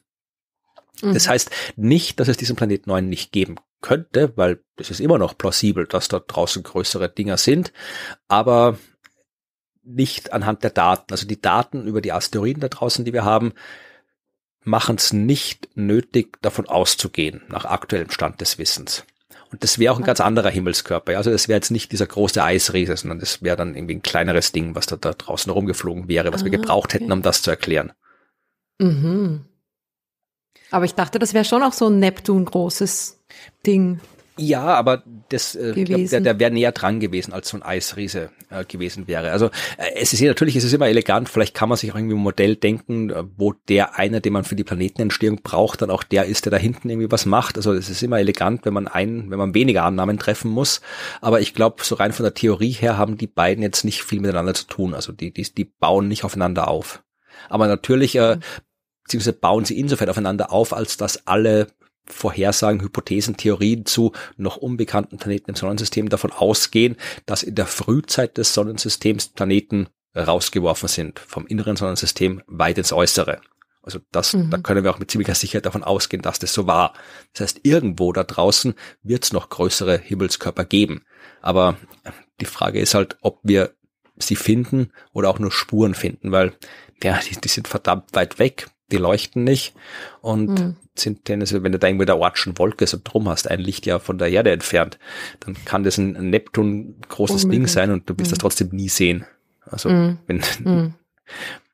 Mhm. Das heißt nicht, dass es diesen Planeten 9 nicht geben könnte, weil es ist immer noch plausibel, dass dort draußen größere Dinger sind, aber nicht anhand der Daten. Also die Daten über die Asteroiden da draußen, die wir haben, machen es nicht nötig, davon auszugehen, nach aktuellem Stand des Wissens. Und das wäre auch ein ganz anderer Himmelskörper. Also das wäre jetzt nicht dieser große Eisriese, sondern das wäre dann irgendwie ein kleineres Ding, was da, da draußen rumgeflogen wäre, was Aha, wir ah, gebraucht okay. hätten, um das zu erklären. Mhm. Aber ich dachte, das wäre schon auch so ein Neptun großes Ding. Ja, aber das, äh, der, der wäre näher dran gewesen, als so ein Eisriese äh, gewesen wäre. Also äh, es ist natürlich, es ist immer elegant, vielleicht kann man sich auch irgendwie ein Modell denken, äh, wo der eine, den man für die Planetenentstehung braucht, dann auch der ist, der da hinten irgendwie was macht. Also es ist immer elegant, wenn man einen, wenn man weniger Annahmen treffen muss. Aber ich glaube, so rein von der Theorie her haben die beiden jetzt nicht viel miteinander zu tun. Also die, die, die bauen nicht aufeinander auf. Aber natürlich, äh, mhm. beziehungsweise bauen sie insofern aufeinander auf, als dass alle Vorhersagen, Hypothesen, Theorien zu noch unbekannten Planeten im Sonnensystem davon ausgehen, dass in der Frühzeit des Sonnensystems Planeten rausgeworfen sind, vom inneren Sonnensystem weit ins Äußere. Also das, mhm. da können wir auch mit ziemlicher Sicherheit davon ausgehen, dass das so war. Das heißt, irgendwo da draußen wird es noch größere Himmelskörper geben. Aber die Frage ist halt, ob wir sie finden oder auch nur Spuren finden, weil ja, die, die sind verdammt weit weg, die leuchten nicht und mhm sind denn, also wenn du da irgendwo in der Ortschen Wolke so drum hast, ein Licht ja von der Erde entfernt, dann kann das ein Neptun großes oh Ding sein und du wirst mhm. das trotzdem nie sehen. Also, mhm. wenn, mhm.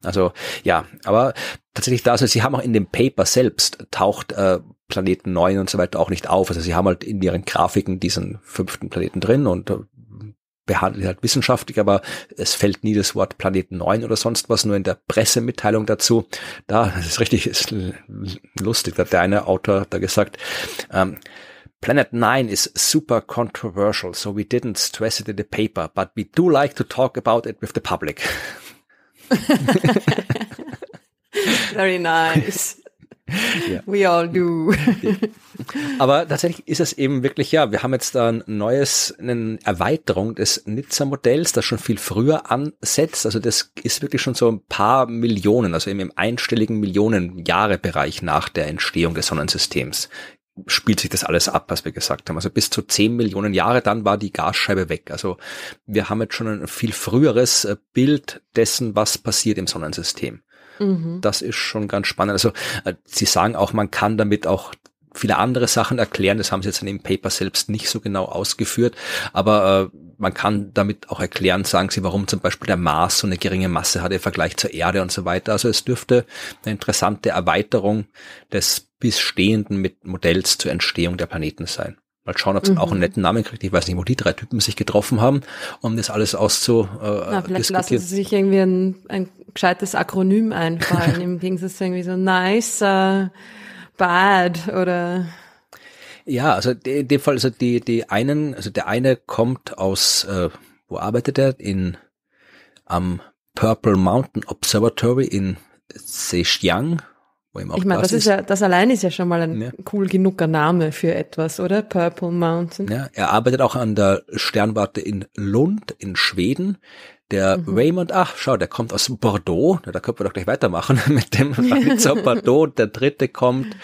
also ja, aber tatsächlich da, also sie haben auch in dem Paper selbst taucht äh, Planeten 9 und so weiter auch nicht auf. Also sie haben halt in ihren Grafiken diesen fünften Planeten drin und äh, behandelt halt wissenschaftlich, aber es fällt nie das Wort Planet 9 oder sonst was, nur in der Pressemitteilung dazu. Da, das ist richtig ist lustig, da hat der eine Autor da gesagt, ähm, Planet 9 is super controversial, so we didn't stress it in the paper, but we do like to talk about it with the public. Very nice. We all do. Aber tatsächlich ist es eben wirklich, ja, wir haben jetzt da ein neues, eine Erweiterung des Nizza-Modells, das schon viel früher ansetzt. Also das ist wirklich schon so ein paar Millionen, also eben im einstelligen Millionen-Jahre-Bereich nach der Entstehung des Sonnensystems spielt sich das alles ab, was wir gesagt haben. Also bis zu 10 Millionen Jahre, dann war die Gasscheibe weg. Also wir haben jetzt schon ein viel früheres äh, Bild dessen, was passiert im Sonnensystem. Mhm. Das ist schon ganz spannend. Also äh, sie sagen auch, man kann damit auch viele andere Sachen erklären. Das haben sie jetzt in dem Paper selbst nicht so genau ausgeführt, aber äh, man kann damit auch erklären, sagen sie, warum zum Beispiel der Mars so eine geringe Masse hat im Vergleich zur Erde und so weiter. Also es dürfte eine interessante Erweiterung des bestehenden Modells zur Entstehung der Planeten sein. Mal schauen, ob es mhm. auch einen mhm. netten Namen kriegt. Ich weiß nicht, wo die drei Typen sich getroffen haben, um das alles auszu. Äh, Na, vielleicht lassen sie sich irgendwie ein, ein gescheites Akronym einfallen, im Gegensatz zu irgendwie so nice, uh, bad oder ja, also in dem Fall, also die, die einen, also der eine kommt aus, äh, wo arbeitet er? In am Purple Mountain Observatory in Zhejiang ich meine, das, das, ist ja, das allein ist ja schon mal ein ja. cool genuger Name für etwas, oder? Purple Mountain. Ja, er arbeitet auch an der Sternwarte in Lund in Schweden. Der mhm. Raymond, ach, schau, der kommt aus Bordeaux. Ja, da können wir doch gleich weitermachen mit dem Ranitzer Bordeaux. Der dritte kommt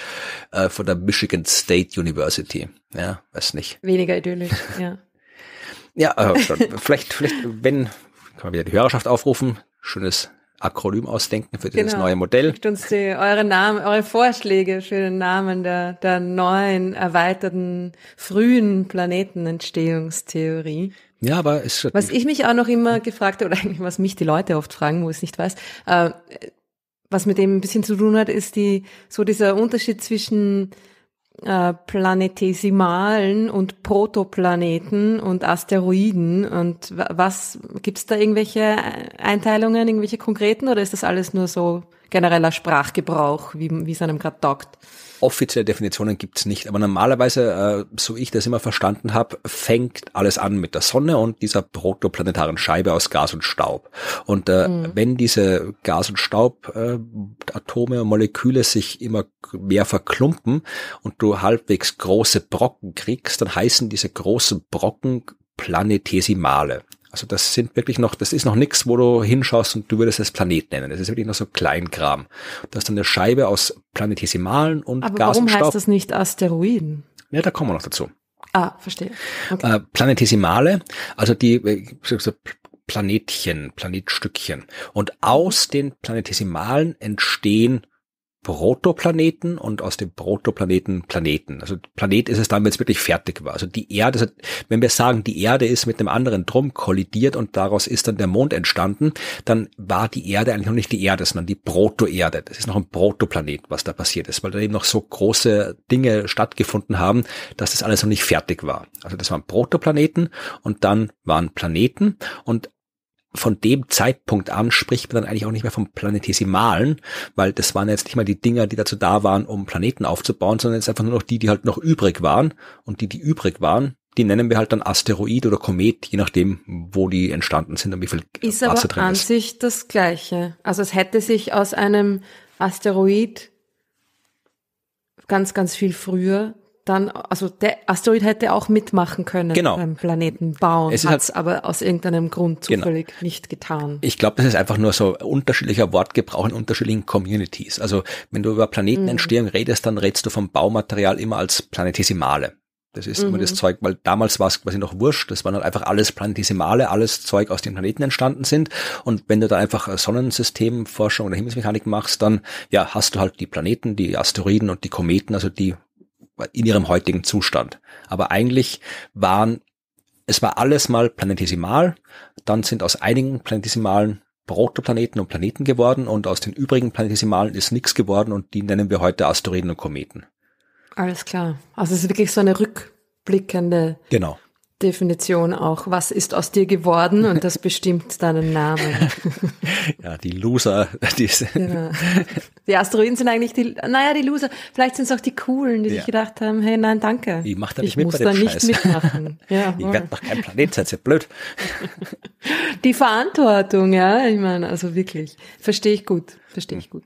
äh, von der Michigan State University. Ja, weiß nicht. Weniger idyllisch, ja. ja, äh, vielleicht, vielleicht, wenn, kann man wieder die Hörerschaft aufrufen. Schönes Akronym ausdenken für dieses genau. neue Modell. Schickt uns die, eure Namen, eure Vorschläge für den Namen der, der neuen, erweiterten, frühen Planetenentstehungstheorie. Ja, aber es ist Was ich mich auch noch immer gefragt habe, oder eigentlich was mich die Leute oft fragen, wo ich es nicht weiß, äh, was mit dem ein bisschen zu tun hat, ist die, so dieser Unterschied zwischen äh, planetesimalen und Protoplaneten und Asteroiden und was gibt's da irgendwelche Einteilungen, irgendwelche konkreten oder ist das alles nur so genereller Sprachgebrauch, wie wie es einem gerade taugt? offizielle Definitionen gibt's nicht, aber normalerweise, äh, so ich das immer verstanden habe, fängt alles an mit der Sonne und dieser protoplanetaren Scheibe aus Gas und Staub. Und äh, mhm. wenn diese Gas- und Staubatome äh, und Moleküle sich immer mehr verklumpen und du halbwegs große Brocken kriegst, dann heißen diese großen Brocken Planetesimale. Also das sind wirklich noch, das ist noch nichts, wo du hinschaust und du würdest es Planet nennen. Das ist wirklich noch so Kleinkram. Das ist dann eine Scheibe aus Planetesimalen und Aber Gas warum und Staub. heißt das nicht Asteroiden? Ja, da kommen wir noch dazu. Ah, verstehe. Okay. Äh, Planetesimale, also die äh, so Planetchen, Planetstückchen. Und aus den Planetesimalen entstehen Protoplaneten und aus dem Protoplaneten Planeten. Also Planet ist es dann, wenn es wirklich fertig war. Also die Erde, wenn wir sagen, die Erde ist mit einem anderen Drum kollidiert und daraus ist dann der Mond entstanden, dann war die Erde eigentlich noch nicht die Erde, sondern die Protoerde. Das ist noch ein Protoplanet, was da passiert ist, weil da eben noch so große Dinge stattgefunden haben, dass das alles noch nicht fertig war. Also das waren Protoplaneten und dann waren Planeten und von dem Zeitpunkt an spricht man dann eigentlich auch nicht mehr vom Planetesimalen, weil das waren jetzt nicht mal die Dinger, die dazu da waren, um Planeten aufzubauen, sondern jetzt einfach nur noch die, die halt noch übrig waren. Und die, die übrig waren, die nennen wir halt dann Asteroid oder Komet, je nachdem, wo die entstanden sind und wie viel ist Masse drin an ist. an sich das Gleiche. Also es hätte sich aus einem Asteroid ganz, ganz viel früher dann, also der Asteroid hätte auch mitmachen können genau. beim Planeten bauen, hat halt, aber aus irgendeinem Grund genau. zufällig genau. nicht getan. Ich glaube, das ist einfach nur so unterschiedlicher Wortgebrauch in unterschiedlichen Communities. Also wenn du über Planetenentstehung mhm. redest, dann redest du vom Baumaterial immer als Planetesimale. Das ist mhm. immer das mhm. Zeug, weil damals war es quasi noch wurscht. Das waren halt einfach alles Planetesimale, alles Zeug, aus dem Planeten entstanden sind. Und wenn du da einfach Sonnensystemforschung oder Himmelsmechanik machst, dann ja, hast du halt die Planeten, die Asteroiden und die Kometen, also die in ihrem heutigen Zustand. Aber eigentlich waren, es war alles mal planetesimal, dann sind aus einigen planetesimalen Protoplaneten und Planeten geworden und aus den übrigen Planetesimalen ist nichts geworden und die nennen wir heute Asteroiden und Kometen. Alles klar. Also es ist wirklich so eine rückblickende genau. Definition auch, was ist aus dir geworden und das bestimmt deinen Namen. ja, die Loser. Die, genau. die Asteroiden sind eigentlich die, naja, die Loser. Vielleicht sind es auch die Coolen, die ja. sich gedacht haben, hey, nein, danke. Ich mach da nicht ich mit muss bei dem da Scheiß. nicht mitmachen. Ja, ich werde noch kein Planet, seid ihr blöd. die Verantwortung, ja, ich meine, also wirklich. Verstehe ich gut, verstehe ich gut.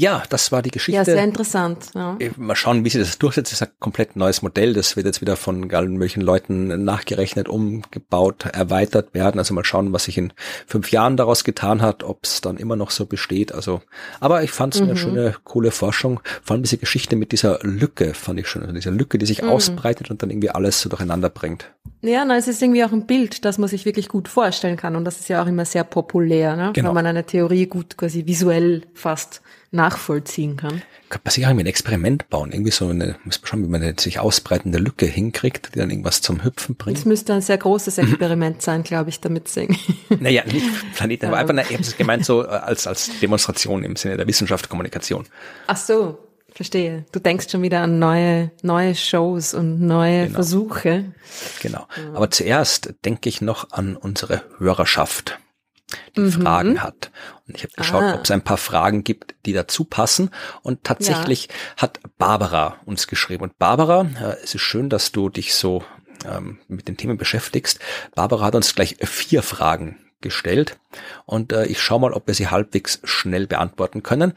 Ja, das war die Geschichte. Ja, sehr interessant. Ja. Äh, mal schauen, wie sie das durchsetzt. Das ist ein komplett neues Modell. Das wird jetzt wieder von allen möglichen Leuten nachgerechnet, umgebaut, erweitert werden. Also mal schauen, was sich in fünf Jahren daraus getan hat, ob es dann immer noch so besteht. Also, aber ich fand es mhm. eine schöne, coole Forschung. Vor allem diese Geschichte mit dieser Lücke fand ich schön. Also diese Lücke, die sich mhm. ausbreitet und dann irgendwie alles so durcheinander bringt. Ja, na, es ist irgendwie auch ein Bild, das man sich wirklich gut vorstellen kann. Und das ist ja auch immer sehr populär, ne? Genau. wenn man eine Theorie gut quasi visuell fasst nachvollziehen kann. Könnte man sich irgendwie ein Experiment bauen, irgendwie so eine, muss man schauen, wie man eine sich ausbreitende Lücke hinkriegt, die dann irgendwas zum Hüpfen bringt. Das müsste ein sehr großes Experiment sein, glaube ich, damit singen. Naja, nicht Planeten, aber einfach, ich habe es gemeint so äh, als, als Demonstration im Sinne der Wissenschaft, Kommunikation. Ach so, Verstehe. Du denkst schon wieder an neue, neue Shows und neue genau. Versuche. Genau. Aber zuerst denke ich noch an unsere Hörerschaft die mhm. Fragen hat. Und ich habe geschaut, ah. ob es ein paar Fragen gibt, die dazu passen. Und tatsächlich ja. hat Barbara uns geschrieben. Und Barbara, äh, es ist schön, dass du dich so ähm, mit den Themen beschäftigst. Barbara hat uns gleich vier Fragen gestellt und äh, ich schaue mal, ob wir sie halbwegs schnell beantworten können.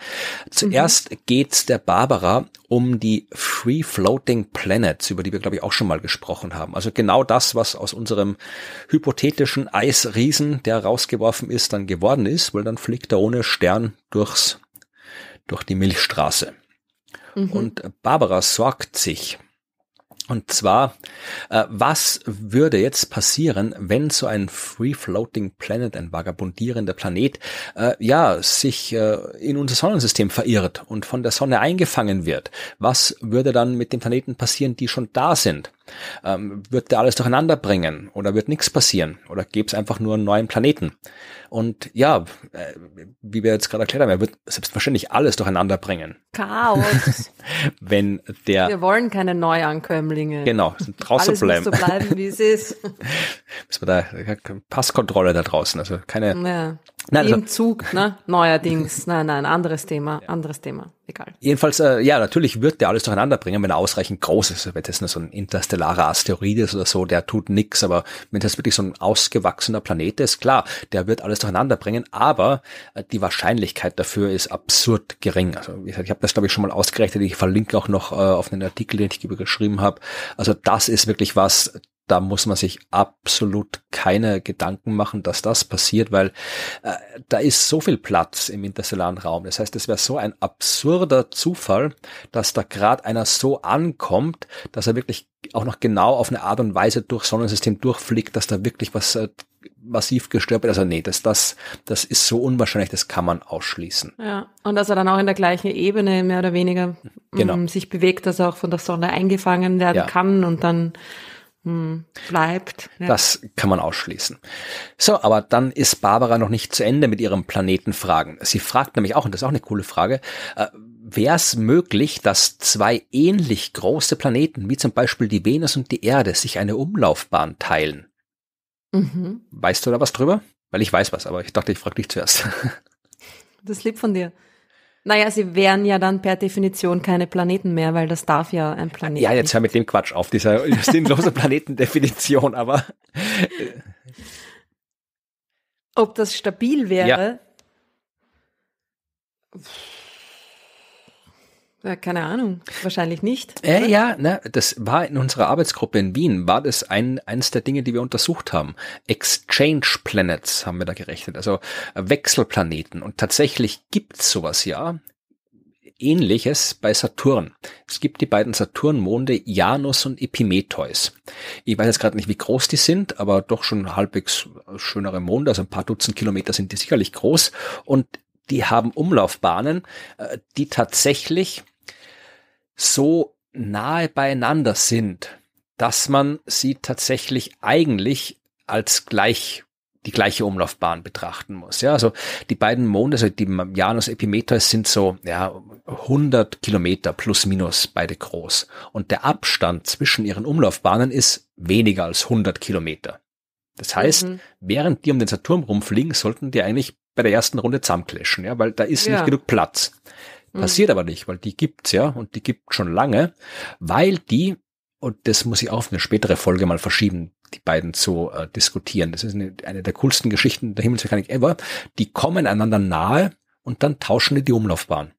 Zuerst mhm. geht's der Barbara um die Free Floating Planets, über die wir glaube ich auch schon mal gesprochen haben. Also genau das, was aus unserem hypothetischen Eisriesen, der rausgeworfen ist, dann geworden ist, weil dann fliegt er ohne Stern durchs durch die Milchstraße. Mhm. Und Barbara sorgt sich, und zwar, äh, was würde jetzt passieren, wenn so ein Free Floating Planet, ein vagabundierender Planet, äh, ja, sich äh, in unser Sonnensystem verirrt und von der Sonne eingefangen wird? Was würde dann mit den Planeten passieren, die schon da sind? Ähm, wird der alles durcheinander bringen oder wird nichts passieren oder gäbe es einfach nur einen neuen Planeten? Und ja, äh, wie wir jetzt gerade erklärt haben, er wird selbstverständlich alles durcheinander bringen. Chaos. Wenn der. Wir wollen keine Neuankömmlinge. Genau, draußen alles bleiben. Muss so bleiben, wie es ist. Müssen wir da Passkontrolle da draußen, also keine. Ja. Nein, Im also, Zug, ne? Neuerdings. nein, nein, anderes Thema, anderes Thema. Egal. Jedenfalls, äh, ja, natürlich wird der alles durcheinander bringen, wenn er ausreichend groß ist. Wenn das nur so ein interstellarer Asteroid ist oder so, der tut nix. Aber wenn das wirklich so ein ausgewachsener Planet ist, klar, der wird alles durcheinander bringen. Aber äh, die Wahrscheinlichkeit dafür ist absurd gering. Also ich, ich habe das, glaube ich, schon mal ausgerechnet. Ich verlinke auch noch äh, auf einen Artikel, den ich geschrieben habe. Also das ist wirklich was, da muss man sich absolut keine Gedanken machen, dass das passiert, weil äh, da ist so viel Platz im interstellaren Raum. Das heißt, es wäre so ein absurder Zufall, dass da gerade einer so ankommt, dass er wirklich auch noch genau auf eine Art und Weise durch Sonnensystem durchfliegt, dass da wirklich was äh, massiv gestört wird. Also nee, das, das, das ist so unwahrscheinlich, das kann man ausschließen. Ja, und dass er dann auch in der gleichen Ebene mehr oder weniger genau. Mm, sich bewegt, dass er auch von der Sonne eingefangen werden ja. kann und dann hm, bleibt. Ne? Das kann man ausschließen. So, aber dann ist Barbara noch nicht zu Ende mit ihrem Planetenfragen. Sie fragt nämlich auch, und das ist auch eine coole Frage, äh, wäre es möglich, dass zwei ähnlich große Planeten, wie zum Beispiel die Venus und die Erde, sich eine Umlaufbahn teilen? Mhm. Weißt du da was drüber? Weil ich weiß was, aber ich dachte, ich frage dich zuerst. Das lieb von dir. Naja, sie wären ja dann per Definition keine Planeten mehr, weil das darf ja ein Planet. Ja, jetzt hör mit dem Quatsch auf, dieser sinnlose Planetendefinition, aber. Äh, Ob das stabil wäre? Ja. Ja, äh, keine Ahnung, wahrscheinlich nicht. Äh, ja, ne, das war in unserer Arbeitsgruppe in Wien, war das ein, eines der Dinge, die wir untersucht haben. Exchange Planets haben wir da gerechnet, also Wechselplaneten. Und tatsächlich gibt's sowas ja. Ähnliches bei Saturn. Es gibt die beiden Saturnmonde Janus und Epimetheus. Ich weiß jetzt gerade nicht, wie groß die sind, aber doch schon halbwegs schönere Monde, also ein paar Dutzend Kilometer sind die sicherlich groß. Und die haben Umlaufbahnen, äh, die tatsächlich so nahe beieinander sind, dass man sie tatsächlich eigentlich als gleich die gleiche Umlaufbahn betrachten muss. Ja, also die beiden Monde, also die Janus Epimetheus sind so ja 100 Kilometer plus minus beide groß und der Abstand zwischen ihren Umlaufbahnen ist weniger als 100 Kilometer. Das heißt, mhm. während die um den Saturn rumfliegen, sollten die eigentlich bei der ersten Runde zusammenclashen, ja, weil da ist ja. nicht genug Platz. Mhm. Passiert mhm. aber nicht, weil die gibt's ja und die gibt schon lange, weil die, und das muss ich auf eine spätere Folge mal verschieben, die beiden zu äh, diskutieren. Das ist eine, eine der coolsten Geschichten der Himmelsmechanik ever. Die kommen einander nahe und dann tauschen die die Umlaufbahn.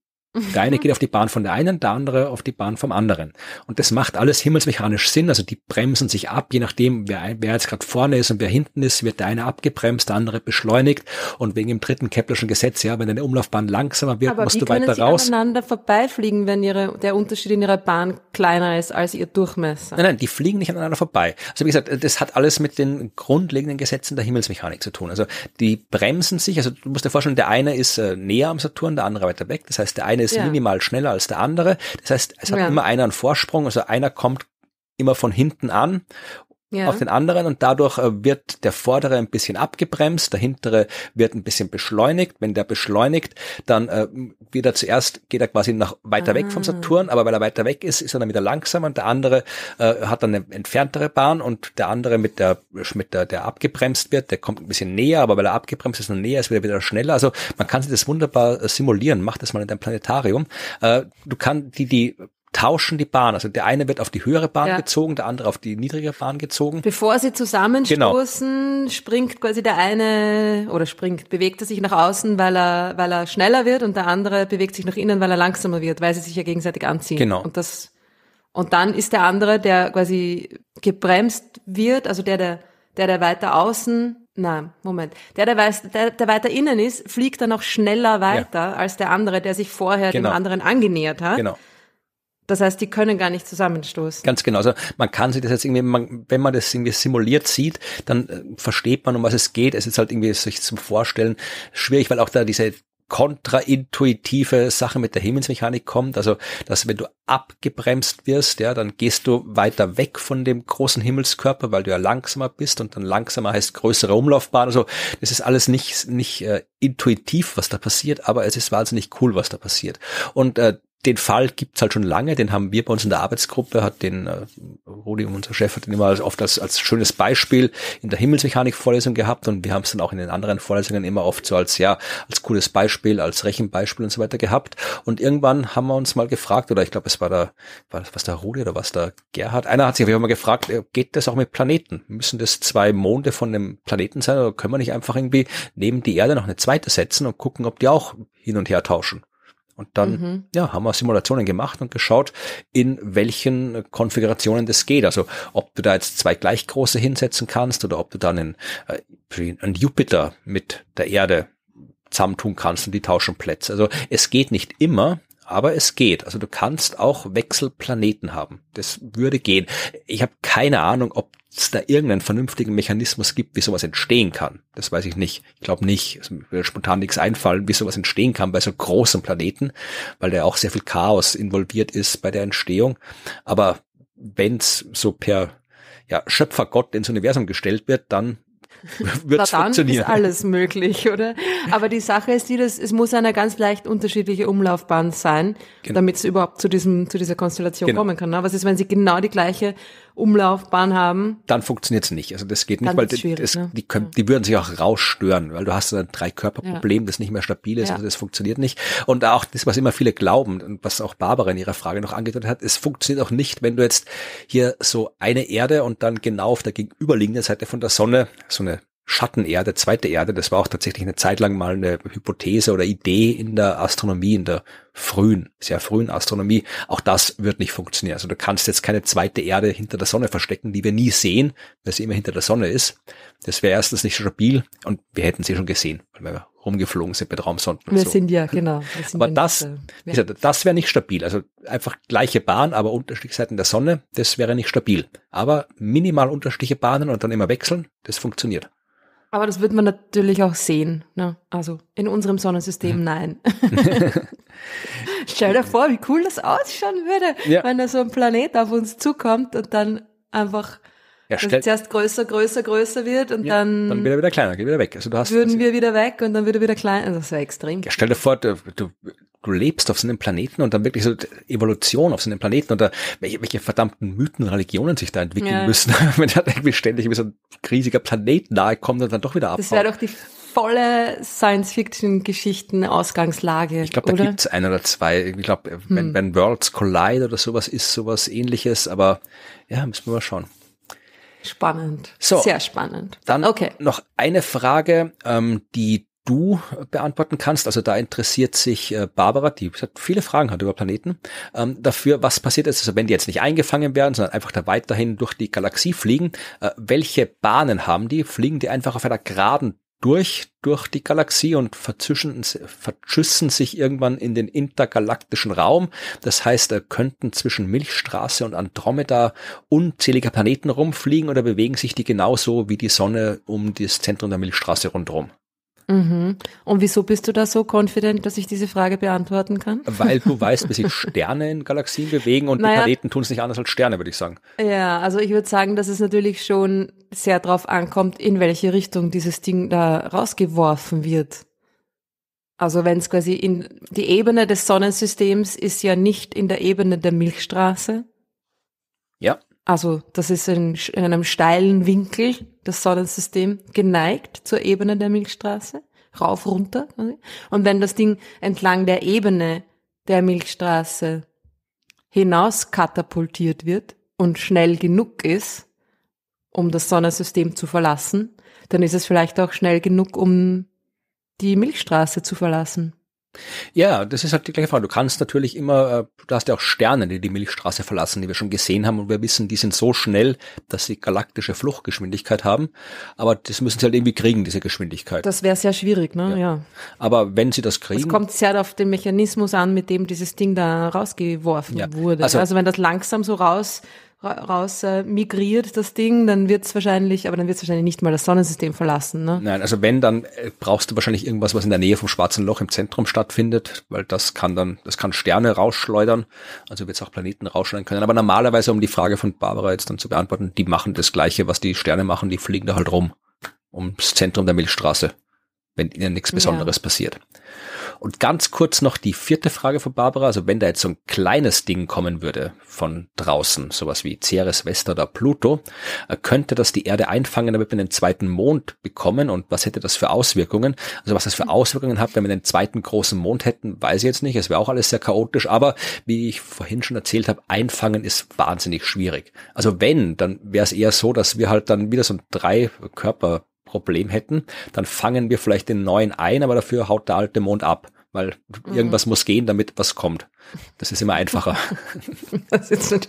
Der eine geht auf die Bahn von der einen, der andere auf die Bahn vom anderen. Und das macht alles himmelsmechanisch Sinn. Also die bremsen sich ab, je nachdem, wer, wer jetzt gerade vorne ist und wer hinten ist, wird der eine abgebremst, der andere beschleunigt. Und wegen dem dritten Keplerschen Gesetz, ja, wenn deine Umlaufbahn langsamer wird, Aber musst du weiter sie raus. Aber aneinander vorbeifliegen, wenn ihre, der Unterschied in ihrer Bahn kleiner ist als ihr Durchmesser? Nein, nein, die fliegen nicht aneinander vorbei. Also wie gesagt, das hat alles mit den grundlegenden Gesetzen der Himmelsmechanik zu tun. Also die bremsen sich, also du musst dir vorstellen, der eine ist äh, näher am Saturn, der andere weiter weg. Das heißt, der eine ist ja. minimal schneller als der andere. Das heißt, es hat ja. immer einer einen Vorsprung, also einer kommt immer von hinten an ja. auf den anderen und dadurch äh, wird der vordere ein bisschen abgebremst, der hintere wird ein bisschen beschleunigt. Wenn der beschleunigt, dann äh, wieder zuerst, geht er quasi nach weiter ah. weg vom Saturn, aber weil er weiter weg ist, ist er dann wieder langsamer und der andere äh, hat dann eine entferntere Bahn und der andere mit der, mit der, der abgebremst wird, der kommt ein bisschen näher, aber weil er abgebremst ist und näher ist, wird er wieder schneller. Also man kann sich das wunderbar äh, simulieren. Mach das mal in deinem Planetarium. Äh, du kannst die, die tauschen die Bahn. Also der eine wird auf die höhere Bahn ja. gezogen, der andere auf die niedrige Bahn gezogen. Bevor sie genau. zusammenstoßen, genau. springt quasi der eine oder springt, bewegt er sich nach außen, weil er, weil er schneller wird und der andere bewegt sich nach innen, weil er langsamer wird, weil sie sich ja gegenseitig anziehen. Genau. Und das und dann ist der andere, der quasi gebremst wird, also der, der, der, der weiter außen nein, Moment. Der, der, weiß, der, der weiter innen ist, fliegt dann auch schneller weiter ja. als der andere, der sich vorher genau. dem anderen angenähert hat. Genau. Das heißt, die können gar nicht zusammenstoßen. Ganz genau. Also man kann sich das jetzt irgendwie, man, wenn man das irgendwie simuliert sieht, dann äh, versteht man, um was es geht. Es ist halt irgendwie sich zum Vorstellen schwierig, weil auch da diese kontraintuitive Sache mit der Himmelsmechanik kommt, also dass wenn du abgebremst wirst, ja, dann gehst du weiter weg von dem großen Himmelskörper, weil du ja langsamer bist und dann langsamer heißt größere Umlaufbahn. Also das ist alles nicht nicht äh, intuitiv, was da passiert, aber es ist wahnsinnig cool, was da passiert. Und äh, den Fall gibt's halt schon lange, den haben wir bei uns in der Arbeitsgruppe, hat den äh, Rudi, unser Chef, hat den immer oft als, als schönes Beispiel in der Himmelsmechanik-Vorlesung gehabt und wir haben es dann auch in den anderen Vorlesungen immer oft so als, ja, als cooles Beispiel, als Rechenbeispiel und so weiter gehabt. Und irgendwann haben wir uns mal gefragt, oder ich glaube, es war der, war, was der Rudi oder was der Gerhard, einer hat sich auf jeden Fall mal gefragt, äh, geht das auch mit Planeten? Müssen das zwei Monde von einem Planeten sein oder können wir nicht einfach irgendwie neben die Erde noch eine zweite setzen und gucken, ob die auch hin und her tauschen? Und dann mhm. ja, haben wir Simulationen gemacht und geschaut, in welchen Konfigurationen das geht. Also ob du da jetzt zwei gleich große hinsetzen kannst oder ob du dann einen, äh, einen Jupiter mit der Erde zusammentun kannst und die tauschen Plätze. Also es geht nicht immer, aber es geht. Also du kannst auch Wechselplaneten haben. Das würde gehen. Ich habe keine Ahnung, ob es da irgendeinen vernünftigen Mechanismus gibt, wie sowas entstehen kann. Das weiß ich nicht. Ich glaube nicht. Es wird spontan nichts einfallen, wie sowas entstehen kann bei so großen Planeten, weil da auch sehr viel Chaos involviert ist bei der Entstehung. Aber wenn es so per ja, Schöpfergott ins Universum gestellt wird, dann wird es funktionieren. ist alles möglich, oder? Aber die Sache ist die, dass es muss eine ganz leicht unterschiedliche Umlaufbahn sein, genau. damit es überhaupt zu diesem zu dieser Konstellation genau. kommen kann. Ne? Was ist, wenn sie genau die gleiche Umlaufbahn haben. Dann funktioniert's nicht. Also das geht nicht, weil das, ne? die, können, die würden sich auch rausstören, weil du hast ein Drei-Körper-Problem, ja. das nicht mehr stabil ist, ja. also das funktioniert nicht. Und auch das, was immer viele glauben und was auch Barbara in ihrer Frage noch angedeutet hat, es funktioniert auch nicht, wenn du jetzt hier so eine Erde und dann genau auf der gegenüberliegenden Seite von der Sonne so eine Schattenerde, zweite Erde, das war auch tatsächlich eine Zeit lang mal eine Hypothese oder Idee in der Astronomie, in der frühen, sehr frühen Astronomie. Auch das wird nicht funktionieren. Also du kannst jetzt keine zweite Erde hinter der Sonne verstecken, die wir nie sehen, weil sie immer hinter der Sonne ist. Das wäre erstens nicht stabil und wir hätten sie schon gesehen, weil wir rumgeflogen sind mit Raumsonden. Wir so. sind ja, genau. Sind aber das, nicht, äh, das wäre nicht stabil. Also einfach gleiche Bahn, aber Unterstichseiten der Sonne, das wäre nicht stabil. Aber minimal unterschiedliche Bahnen und dann immer wechseln, das funktioniert. Aber das wird man natürlich auch sehen. Ne? Also in unserem Sonnensystem nein. Stell dir vor, wie cool das ausschauen würde, ja. wenn da so ein Planet auf uns zukommt und dann einfach er dass es erst größer, größer, größer wird und ja, dann. Dann wieder wieder kleiner, geht wieder weg. Also du hast, würden also, wir wieder weg und dann würde wieder kleiner. Also das wäre extrem. Ja, stell dir vor, du, du, du lebst auf so einem Planeten und dann wirklich so Evolution auf so einem Planeten und da, welche, welche verdammten Mythen, Religionen sich da entwickeln ja. müssen, wenn da irgendwie ständig irgendwie so ein riesiger Planet nahe kommt und dann doch wieder ab. Das wäre doch die volle Science-Fiction-Geschichten-Ausgangslage. Ich glaube, da oder? gibt's ein oder zwei. Ich glaube, wenn, hm. wenn Worlds Collide oder sowas ist, sowas ähnliches, aber ja, müssen wir mal schauen. Spannend. So, Sehr spannend. Dann okay. noch eine Frage, ähm, die du beantworten kannst. Also da interessiert sich äh, Barbara, die viele Fragen hat über Planeten, ähm, dafür, was passiert ist, also wenn die jetzt nicht eingefangen werden, sondern einfach da weiterhin durch die Galaxie fliegen, äh, welche Bahnen haben die? Fliegen die einfach auf einer geraden durch, durch die Galaxie und verzischen, verschüssen sich irgendwann in den intergalaktischen Raum. Das heißt, da könnten zwischen Milchstraße und Andromeda unzählige Planeten rumfliegen oder bewegen sich die genauso wie die Sonne um das Zentrum der Milchstraße rundherum. Mhm. Und wieso bist du da so confident, dass ich diese Frage beantworten kann? Weil du weißt, wie sich Sterne in Galaxien bewegen und naja, die Planeten tun es nicht anders als Sterne, würde ich sagen. Ja, also ich würde sagen, dass es natürlich schon sehr drauf ankommt, in welche Richtung dieses Ding da rausgeworfen wird. Also wenn es quasi in die Ebene des Sonnensystems ist ja nicht in der Ebene der Milchstraße. Ja. Also das ist in, in einem steilen Winkel das Sonnensystem geneigt zur Ebene der Milchstraße, rauf runter. Und wenn das Ding entlang der Ebene der Milchstraße hinaus katapultiert wird und schnell genug ist, um das Sonnensystem zu verlassen, dann ist es vielleicht auch schnell genug, um die Milchstraße zu verlassen. Ja, das ist halt die gleiche Frage. Du kannst natürlich immer, äh, du hast ja auch Sterne, die die Milchstraße verlassen, die wir schon gesehen haben und wir wissen, die sind so schnell, dass sie galaktische Fluchtgeschwindigkeit haben. Aber das müssen sie halt irgendwie kriegen, diese Geschwindigkeit. Das wäre sehr schwierig, ne? Ja. ja. Aber wenn sie das kriegen. Es kommt sehr auf den Mechanismus an, mit dem dieses Ding da rausgeworfen ja. wurde. Also, also wenn das langsam so raus raus äh, migriert, das Ding, dann wird es wahrscheinlich, aber dann wird es wahrscheinlich nicht mal das Sonnensystem verlassen. Ne? Nein, also wenn, dann äh, brauchst du wahrscheinlich irgendwas, was in der Nähe vom schwarzen Loch im Zentrum stattfindet, weil das kann dann, das kann Sterne rausschleudern, also wird es auch Planeten rausschleudern können. Aber normalerweise, um die Frage von Barbara jetzt dann zu beantworten, die machen das Gleiche, was die Sterne machen, die fliegen da halt rum, ums Zentrum der Milchstraße, wenn ihnen nichts Besonderes ja. passiert. Und ganz kurz noch die vierte Frage von Barbara. Also wenn da jetzt so ein kleines Ding kommen würde von draußen, sowas wie Ceres, Vesta oder Pluto, äh, könnte das die Erde einfangen, damit wir einen zweiten Mond bekommen? Und was hätte das für Auswirkungen? Also was das für Auswirkungen hat, wenn wir einen zweiten großen Mond hätten, weiß ich jetzt nicht. Es wäre auch alles sehr chaotisch. Aber wie ich vorhin schon erzählt habe, einfangen ist wahnsinnig schwierig. Also wenn, dann wäre es eher so, dass wir halt dann wieder so ein drei Körper Problem hätten, dann fangen wir vielleicht den neuen ein, aber dafür haut der alte Mond ab weil mhm. irgendwas mhm. muss gehen, damit was kommt. Das ist immer einfacher. Das ist eine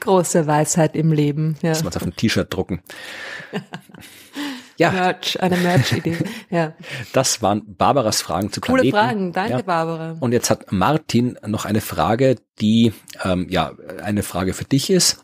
große Weisheit im Leben. Ja. Muss man es auf ein T-Shirt drucken. ja. Merch, eine Merch-Idee. ja. Das waren Barbaras Fragen zu Planeten. Coole Fragen, danke ja. Barbara. Und jetzt hat Martin noch eine Frage, die ähm, ja eine Frage für dich ist.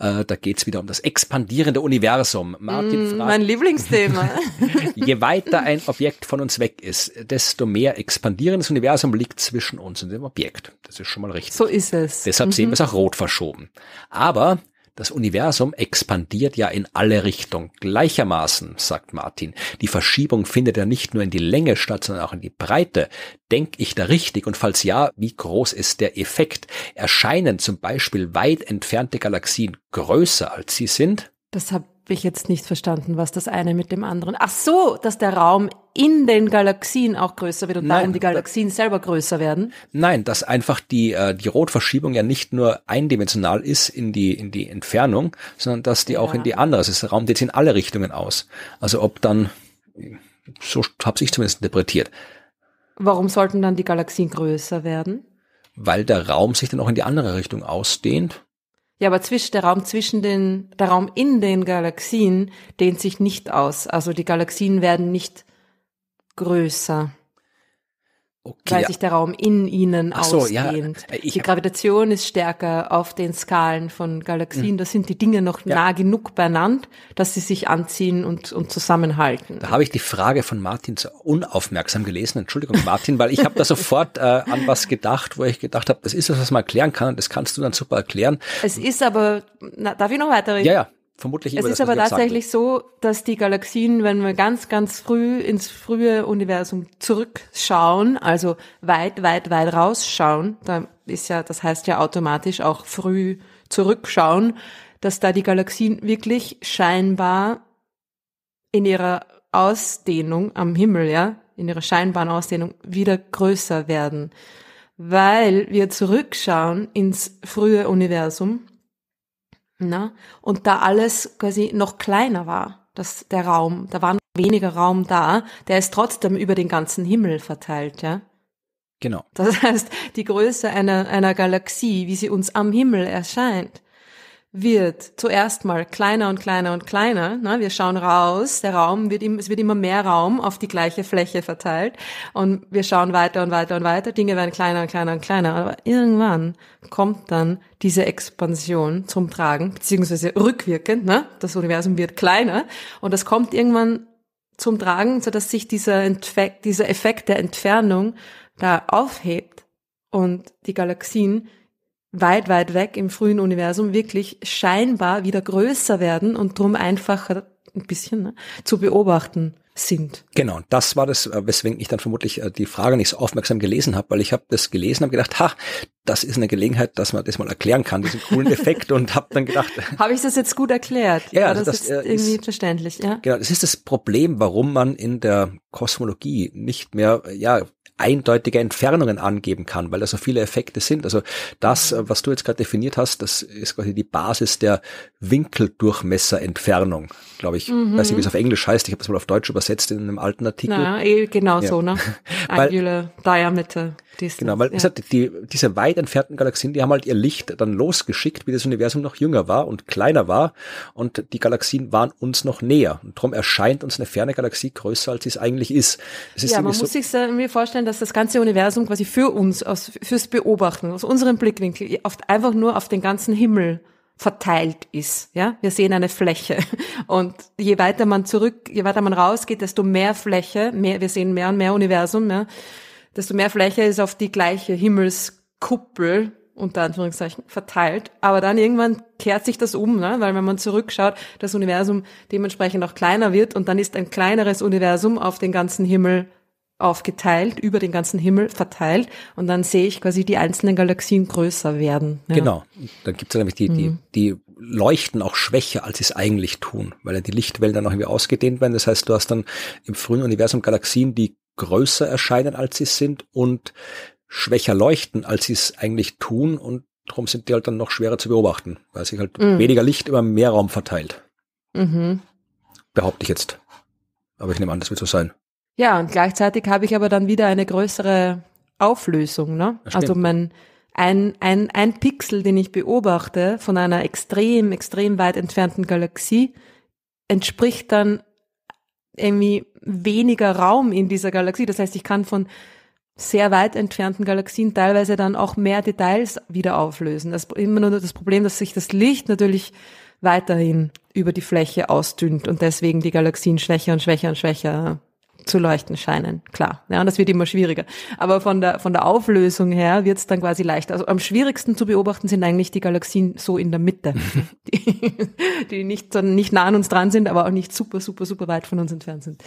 Äh, da geht's wieder um das expandierende Universum. Martin mm, fragt, mein Lieblingsthema. je weiter ein Objekt von uns weg ist, desto mehr expandierendes Universum liegt zwischen uns und dem Objekt. Das ist schon mal richtig. So ist es. Deshalb mhm. sehen wir es auch rot verschoben. Aber das Universum expandiert ja in alle Richtungen gleichermaßen, sagt Martin. Die Verschiebung findet ja nicht nur in die Länge statt, sondern auch in die Breite. Denke ich da richtig? Und falls ja, wie groß ist der Effekt? Erscheinen zum Beispiel weit entfernte Galaxien größer, als sie sind? Das habe ich jetzt nicht verstanden, was das eine mit dem anderen. Ach so, dass der Raum in den Galaxien auch größer wird und Nein, darum die Galaxien da, selber größer werden? Nein, dass einfach die, äh, die Rotverschiebung ja nicht nur eindimensional ist in die, in die Entfernung, sondern dass die ja. auch in die andere, ist der Raum dehnt in alle Richtungen aus. Also ob dann, so habe ich zumindest interpretiert. Warum sollten dann die Galaxien größer werden? Weil der Raum sich dann auch in die andere Richtung ausdehnt ja, aber zwischen, der Raum zwischen den, der Raum in den Galaxien dehnt sich nicht aus. Also die Galaxien werden nicht größer. Okay, weil sich der Raum in ihnen Ach ausdehnt. So, ja, äh, die Gravitation ist stärker auf den Skalen von Galaxien. Mhm. Da sind die Dinge noch ja. nah genug beieinander, dass sie sich anziehen und, und zusammenhalten. Da habe ich die Frage von Martin so unaufmerksam gelesen. Entschuldigung, Martin, weil ich habe da sofort äh, an was gedacht, wo ich gedacht habe, das ist das, was man erklären kann und das kannst du dann super erklären. Es ist aber, na, darf ich noch weiterreden? Ja, ja vermutlich Es ist das, aber tatsächlich ne? so, dass die Galaxien, wenn wir ganz, ganz früh ins frühe Universum zurückschauen, also weit, weit, weit rausschauen, da ist ja, das heißt ja automatisch auch früh zurückschauen, dass da die Galaxien wirklich scheinbar in ihrer Ausdehnung am Himmel, ja, in ihrer scheinbaren Ausdehnung wieder größer werden, weil wir zurückschauen ins frühe Universum Ne? Und da alles quasi noch kleiner war, dass der Raum, da war noch weniger Raum da, der ist trotzdem über den ganzen Himmel verteilt, ja. Genau. Das heißt, die Größe einer, einer Galaxie, wie sie uns am Himmel erscheint, wird zuerst mal kleiner und kleiner und kleiner. Ne? Wir schauen raus, der Raum wird im, es wird immer mehr Raum auf die gleiche Fläche verteilt und wir schauen weiter und weiter und weiter. Dinge werden kleiner und kleiner und kleiner, aber irgendwann kommt dann diese Expansion zum Tragen, beziehungsweise rückwirkend. Ne? Das Universum wird kleiner und das kommt irgendwann zum Tragen, so dass sich dieser, Entfe dieser Effekt der Entfernung da aufhebt und die Galaxien weit, weit weg im frühen Universum wirklich scheinbar wieder größer werden und drum einfacher ein bisschen ne, zu beobachten sind. Genau, das war das, äh, weswegen ich dann vermutlich äh, die Frage nicht so aufmerksam gelesen habe, weil ich habe das gelesen, habe gedacht, ha, das ist eine Gelegenheit, dass man das mal erklären kann, diesen coolen Effekt und habe dann gedacht, äh, habe ich das jetzt gut erklärt? Ja, war also das, das ist irgendwie verständlich, ja. Genau, das ist das Problem, warum man in der Kosmologie nicht mehr ja eindeutige Entfernungen angeben kann, weil da so viele Effekte sind. Also das, mhm. was du jetzt gerade definiert hast, das ist quasi die Basis der Winkeldurchmesserentfernung, glaube ich. Mhm. Weiß nicht, wie es mhm. auf Englisch heißt. Ich habe das mal auf Deutsch übersetzt in einem alten Artikel. Na, eh, genau ja. so, ne? Angular Diameter. Distance, genau, weil ja. gesagt, die, diese weit entfernten Galaxien, die haben halt ihr Licht dann losgeschickt, wie das Universum noch jünger war und kleiner war und die Galaxien waren uns noch näher. Und darum erscheint uns eine ferne Galaxie größer, als sie es eigentlich ist. ist ja, man so muss sich mir vorstellen, dass das ganze Universum quasi für uns, aus, fürs Beobachten, aus unserem Blickwinkel, oft einfach nur auf den ganzen Himmel verteilt ist. Ja, wir sehen eine Fläche und je weiter man zurück, je weiter man rausgeht, desto mehr Fläche, mehr, wir sehen mehr und mehr Universum. Ja? desto mehr Fläche ist auf die gleiche Himmelskuppel unter Anführungszeichen verteilt, aber dann irgendwann kehrt sich das um, ne? weil wenn man zurückschaut, das Universum dementsprechend auch kleiner wird und dann ist ein kleineres Universum auf den ganzen Himmel aufgeteilt, über den ganzen Himmel verteilt und dann sehe ich quasi die einzelnen Galaxien größer werden. Ja. Genau, dann gibt es ja nämlich die, die, mhm. die leuchten auch schwächer, als sie es eigentlich tun, weil dann die Lichtwellen dann auch irgendwie ausgedehnt werden. Das heißt, du hast dann im frühen Universum Galaxien, die größer erscheinen, als sie sind und schwächer leuchten, als sie es eigentlich tun. Und darum sind die halt dann noch schwerer zu beobachten, weil sich halt mhm. weniger Licht über mehr Raum verteilt. Mhm. Behaupte ich jetzt. Aber ich nehme an, das wird so sein. Ja, und gleichzeitig habe ich aber dann wieder eine größere Auflösung. Ne? Also mein ein, ein, ein Pixel, den ich beobachte von einer extrem, extrem weit entfernten Galaxie, entspricht dann irgendwie weniger Raum in dieser Galaxie. Das heißt, ich kann von sehr weit entfernten Galaxien teilweise dann auch mehr Details wieder auflösen. Das ist immer nur das Problem, dass sich das Licht natürlich weiterhin über die Fläche ausdünnt und deswegen die Galaxien schwächer und schwächer und schwächer zu leuchten scheinen, klar. Ja, und das wird immer schwieriger. Aber von der, von der Auflösung her wird es dann quasi leichter. Also am schwierigsten zu beobachten sind eigentlich die Galaxien so in der Mitte, die, die nicht, nicht nah an uns dran sind, aber auch nicht super, super, super weit von uns entfernt sind.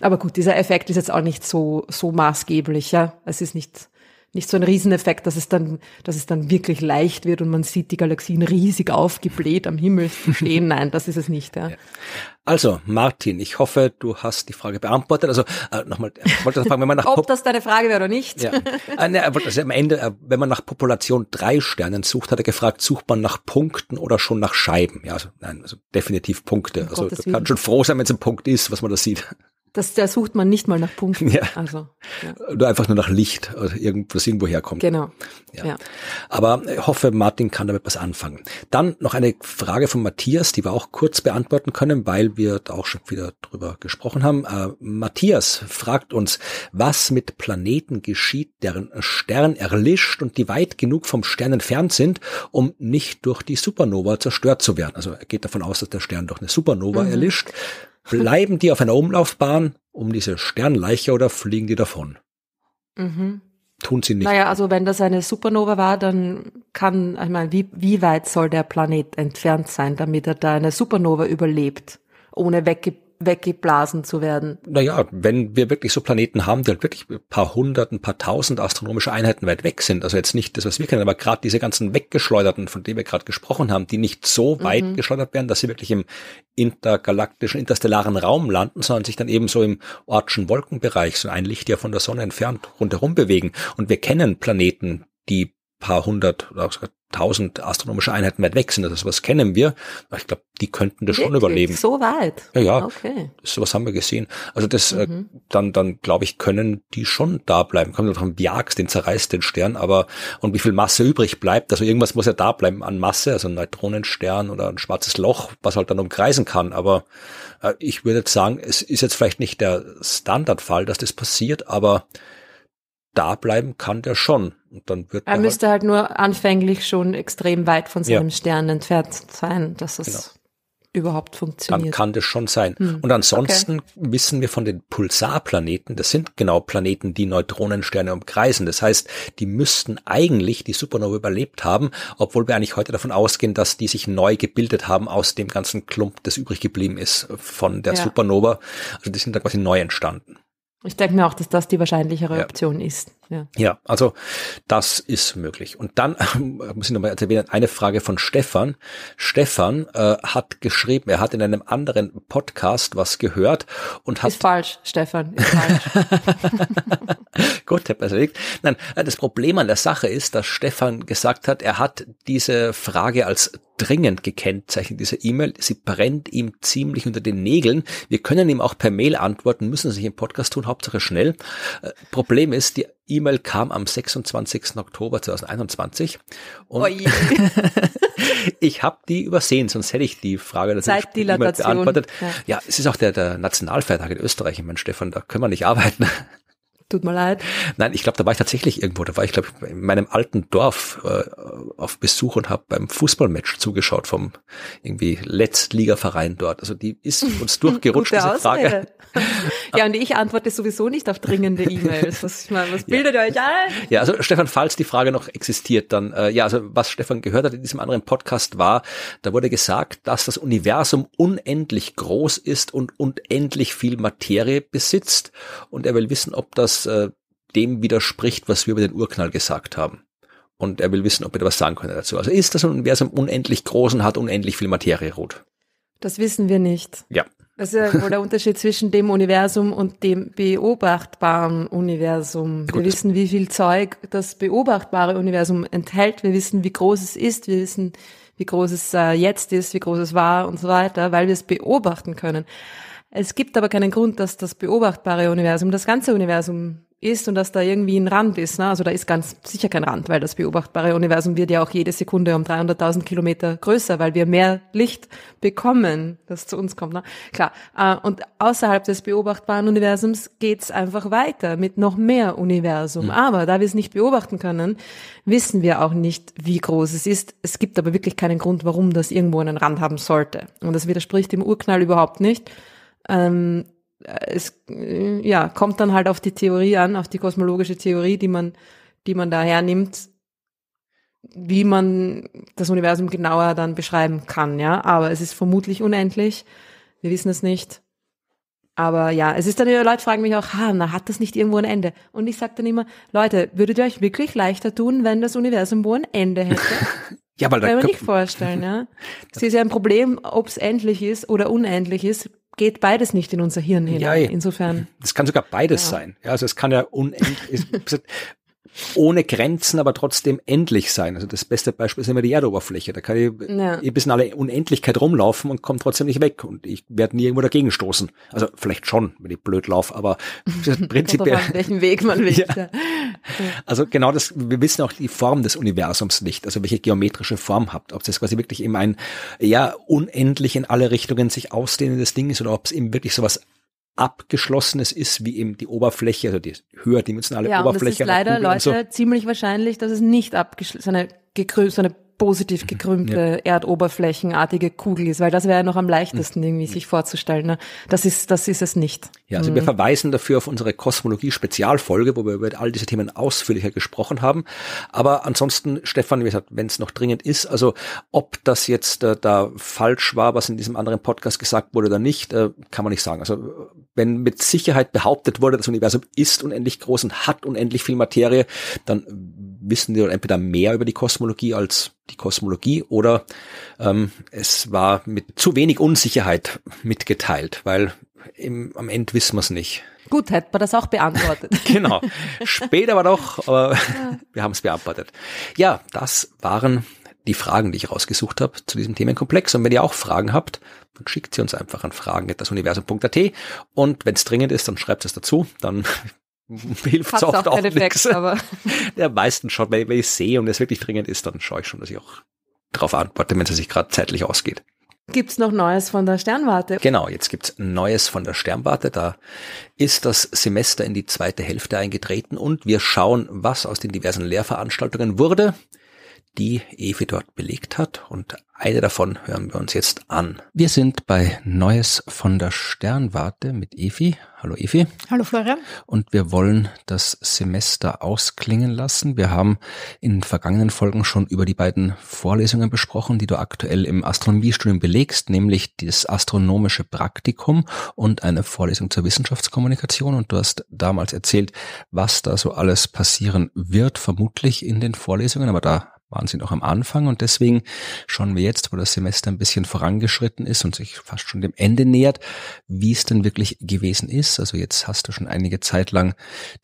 Aber gut, dieser Effekt ist jetzt auch nicht so, so maßgeblich, ja. Es ist nicht, nicht so ein Rieseneffekt, dass es dann, dass es dann wirklich leicht wird und man sieht die Galaxien riesig aufgebläht am Himmel stehen. Nein, das ist es nicht. Ja. ja. Also, Martin, ich hoffe, du hast die Frage beantwortet. Also äh, nochmal, äh, ich wollte fragen, wenn man nach Ob das deine Frage wäre oder nicht. Ja. Äh, ne, also am Ende, äh, wenn man nach Population drei Sternen sucht, hat er gefragt, sucht man nach Punkten oder schon nach Scheiben? Ja, also nein, also definitiv Punkte. Um also Gottes da kann schon froh sein, wenn es ein Punkt ist, was man da sieht. Das, da sucht man nicht mal nach Punkten. Ja. Also, ja. Oder einfach nur nach Licht, also irgendwas irgendwo herkommt. Genau. Ja. ja. Aber ich äh, hoffe, Martin kann damit was anfangen. Dann noch eine Frage von Matthias, die wir auch kurz beantworten können, weil wir da auch schon wieder drüber gesprochen haben. Äh, Matthias fragt uns, was mit Planeten geschieht, deren Stern erlischt und die weit genug vom Stern entfernt sind, um nicht durch die Supernova zerstört zu werden. Also er geht davon aus, dass der Stern durch eine Supernova mhm. erlischt. Bleiben die auf einer Umlaufbahn um diese Sternleiche oder fliegen die davon? Mhm. Tun sie nicht. Naja, also wenn das eine Supernova war, dann kann, ich meine, wie, wie weit soll der Planet entfernt sein, damit er da eine Supernova überlebt, ohne wegge weggeblasen zu werden. Naja, wenn wir wirklich so Planeten haben, die halt wirklich ein paar hundert, ein paar tausend astronomische Einheiten weit weg sind, also jetzt nicht das, was wir kennen, aber gerade diese ganzen weggeschleuderten, von denen wir gerade gesprochen haben, die nicht so mhm. weit mhm. geschleudert werden, dass sie wirklich im intergalaktischen, interstellaren Raum landen, sondern sich dann eben so im ortschen Wolkenbereich, so ein Licht ja von der Sonne entfernt, rundherum bewegen. Und wir kennen Planeten, die paar hundert oder 1000 astronomische Einheiten weit weg sind. Also sowas kennen wir. Ich glaube, die könnten das Wirklich? schon überleben. So weit? Ja, ja. Okay. Sowas haben wir gesehen. Also das, äh, mhm. äh, dann, dann glaube ich, können die schon da bleiben. Kommt davon, jagst den, zerreißt den Stern, aber, und wie viel Masse übrig bleibt. Also irgendwas muss ja da bleiben an Masse, also ein Neutronenstern oder ein schwarzes Loch, was halt dann umkreisen kann. Aber äh, ich würde jetzt sagen, es ist jetzt vielleicht nicht der Standardfall, dass das passiert, aber da bleiben kann der schon. Und dann wird er, halt müsste halt, halt, nur anfänglich schon extrem weit von seinem ja. Stern entfernt sein, dass es genau. überhaupt funktioniert. Dann kann das schon sein. Hm. Und ansonsten okay. wissen wir von den Pulsarplaneten, das sind genau Planeten, die Neutronensterne umkreisen. Das heißt, die müssten eigentlich die Supernova überlebt haben, obwohl wir eigentlich heute davon ausgehen, dass die sich neu gebildet haben aus dem ganzen Klump, das übrig geblieben ist von der ja. Supernova. Also die sind da quasi neu entstanden. Ich denke mir auch, dass das die wahrscheinlichere ja. Option ist. Ja. ja, also das ist möglich. Und dann äh, muss ich nochmal erwähnen, eine Frage von Stefan. Stefan äh, hat geschrieben, er hat in einem anderen Podcast was gehört und hat. Ist falsch, Stefan, ist falsch. Gut, Herr Persönlich. Nein, äh, das Problem an der Sache ist, dass Stefan gesagt hat, er hat diese Frage als dringend gekennzeichnet, diese E-Mail. Sie brennt ihm ziemlich unter den Nägeln. Wir können ihm auch per Mail antworten, müssen es nicht im Podcast tun, Hauptsache schnell. Äh, Problem ist, die E-Mail kam am 26. Oktober 2021 und oh ich habe die übersehen, sonst hätte ich die Frage natürlich e beantwortet. Ja. ja. es ist auch der, der Nationalfeiertag in Österreich. Ich meine, Stefan, da können wir nicht arbeiten. Tut mir leid. Nein, ich glaube, da war ich tatsächlich irgendwo. Da war ich, glaube ich, in meinem alten Dorf äh, auf Besuch und habe beim Fußballmatch zugeschaut vom irgendwie Letztliga-Verein dort. Also die ist uns durchgerutscht, diese Frage. Ja, und ich antworte sowieso nicht auf dringende E-Mails. Was, meine, was bildet ja. ihr euch ein? Ja, also Stefan, falls die Frage noch existiert, dann, äh, ja, also was Stefan gehört hat in diesem anderen Podcast war, da wurde gesagt, dass das Universum unendlich groß ist und unendlich viel Materie besitzt. Und er will wissen, ob das äh, dem widerspricht, was wir über den Urknall gesagt haben. Und er will wissen, ob wir etwas sagen können dazu. Also ist das Universum unendlich groß und hat unendlich viel Materie, Ruth? Das wissen wir nicht. Ja. Das ist ja wohl der Unterschied zwischen dem Universum und dem beobachtbaren Universum. Gut. Wir wissen, wie viel Zeug das beobachtbare Universum enthält. Wir wissen, wie groß es ist. Wir wissen, wie groß es äh, jetzt ist, wie groß es war und so weiter, weil wir es beobachten können. Es gibt aber keinen Grund, dass das beobachtbare Universum das ganze Universum ist und dass da irgendwie ein Rand ist. Ne? Also da ist ganz sicher kein Rand, weil das beobachtbare Universum wird ja auch jede Sekunde um 300.000 Kilometer größer, weil wir mehr Licht bekommen, das zu uns kommt. Ne? Klar, äh, und außerhalb des beobachtbaren Universums geht's einfach weiter mit noch mehr Universum. Mhm. Aber da wir es nicht beobachten können, wissen wir auch nicht, wie groß es ist. Es gibt aber wirklich keinen Grund, warum das irgendwo einen Rand haben sollte. Und das widerspricht dem Urknall überhaupt nicht. Ähm, äh, es äh, ja, kommt dann halt auf die Theorie an, auf die kosmologische Theorie, die man, die man da hernimmt, wie man das Universum genauer dann beschreiben kann, ja. Aber es ist vermutlich unendlich. Wir wissen es nicht. Aber ja, es ist dann, die Leute fragen mich auch, ha, na, hat das nicht irgendwo ein Ende? Und ich sage dann immer, Leute, würdet ihr euch wirklich leichter tun, wenn das Universum wo ein Ende hätte? ja, weil das kann man nicht vorstellen, ja. Es ist ja ein Problem, ob es endlich ist oder unendlich ist geht beides nicht in unser Hirn hinein. Ja, Insofern. Es kann sogar beides ja. sein. Ja, also es kann ja unendlich. ohne Grenzen, aber trotzdem endlich sein. Also das beste Beispiel ist immer die Erdoberfläche. Da kann ich ja. ein bisschen alle Unendlichkeit rumlaufen und komme trotzdem nicht weg. Und ich werde nie irgendwo dagegen stoßen. Also vielleicht schon, wenn ich blöd laufe, aber prinzipiell. Auf welchen Weg man will. Ja. Ja. Also genau das, wir wissen auch die Form des Universums nicht, also welche geometrische Form habt. Ob das quasi wirklich eben ein ja unendlich in alle Richtungen sich ausdehnendes Ding ist oder ob es eben wirklich sowas abgeschlossenes ist, wie eben die Oberfläche, also die höherdimensionale ja, Oberfläche. Ja, es ist leider, Leute, so. ziemlich wahrscheinlich, dass es nicht abgeschlossen, so eine, gekrü so eine positiv mhm. gekrümmte ja. erdoberflächenartige Kugel ist, weil das wäre ja noch am leichtesten mhm. irgendwie mhm. sich vorzustellen. Ne? Das ist, das ist es nicht. Ja, also mhm. wir verweisen dafür auf unsere Kosmologie-Spezialfolge, wo wir über all diese Themen ausführlicher gesprochen haben. Aber ansonsten, Stefan, wie gesagt, wenn es noch dringend ist, also ob das jetzt äh, da falsch war, was in diesem anderen Podcast gesagt wurde oder nicht, äh, kann man nicht sagen. Also äh, wenn mit Sicherheit behauptet wurde, das Universum ist unendlich groß und hat unendlich viel Materie, dann wissen wir entweder mehr über die Kosmologie als die Kosmologie oder ähm, es war mit zu wenig Unsicherheit mitgeteilt, weil im, am Ende wissen wir es nicht. Gut, hätten wir das auch beantwortet. genau. Später aber doch, aber wir haben es beantwortet. Ja, das waren die Fragen, die ich rausgesucht habe zu diesem Themenkomplex. Und wenn ihr auch Fragen habt, dann schickt sie uns einfach an fragen.universum.at und wenn es dringend ist, dann schreibt es dazu, dann hilft es oft auch, auch nichts. Aber der meisten schon, wenn, ich sehe und es wirklich dringend ist, dann schaue ich schon, dass ich auch darauf antworte, wenn es sich gerade zeitlich ausgeht. Gibt's noch Neues von der Sternwarte? Genau, jetzt gibt's Neues von der Sternwarte. Da ist das Semester in die zweite Hälfte eingetreten und wir schauen, was aus den diversen Lehrveranstaltungen wurde die Evi dort belegt hat und eine davon hören wir uns jetzt an. Wir sind bei Neues von der Sternwarte mit Evi. Hallo Evi. Hallo Florian. Und wir wollen das Semester ausklingen lassen. Wir haben in vergangenen Folgen schon über die beiden Vorlesungen besprochen, die du aktuell im Astronomiestudium belegst, nämlich das astronomische Praktikum und eine Vorlesung zur Wissenschaftskommunikation. Und du hast damals erzählt, was da so alles passieren wird, vermutlich in den Vorlesungen, aber da waren sie noch am Anfang und deswegen schauen wir jetzt, wo das Semester ein bisschen vorangeschritten ist und sich fast schon dem Ende nähert, wie es denn wirklich gewesen ist. Also jetzt hast du schon einige Zeit lang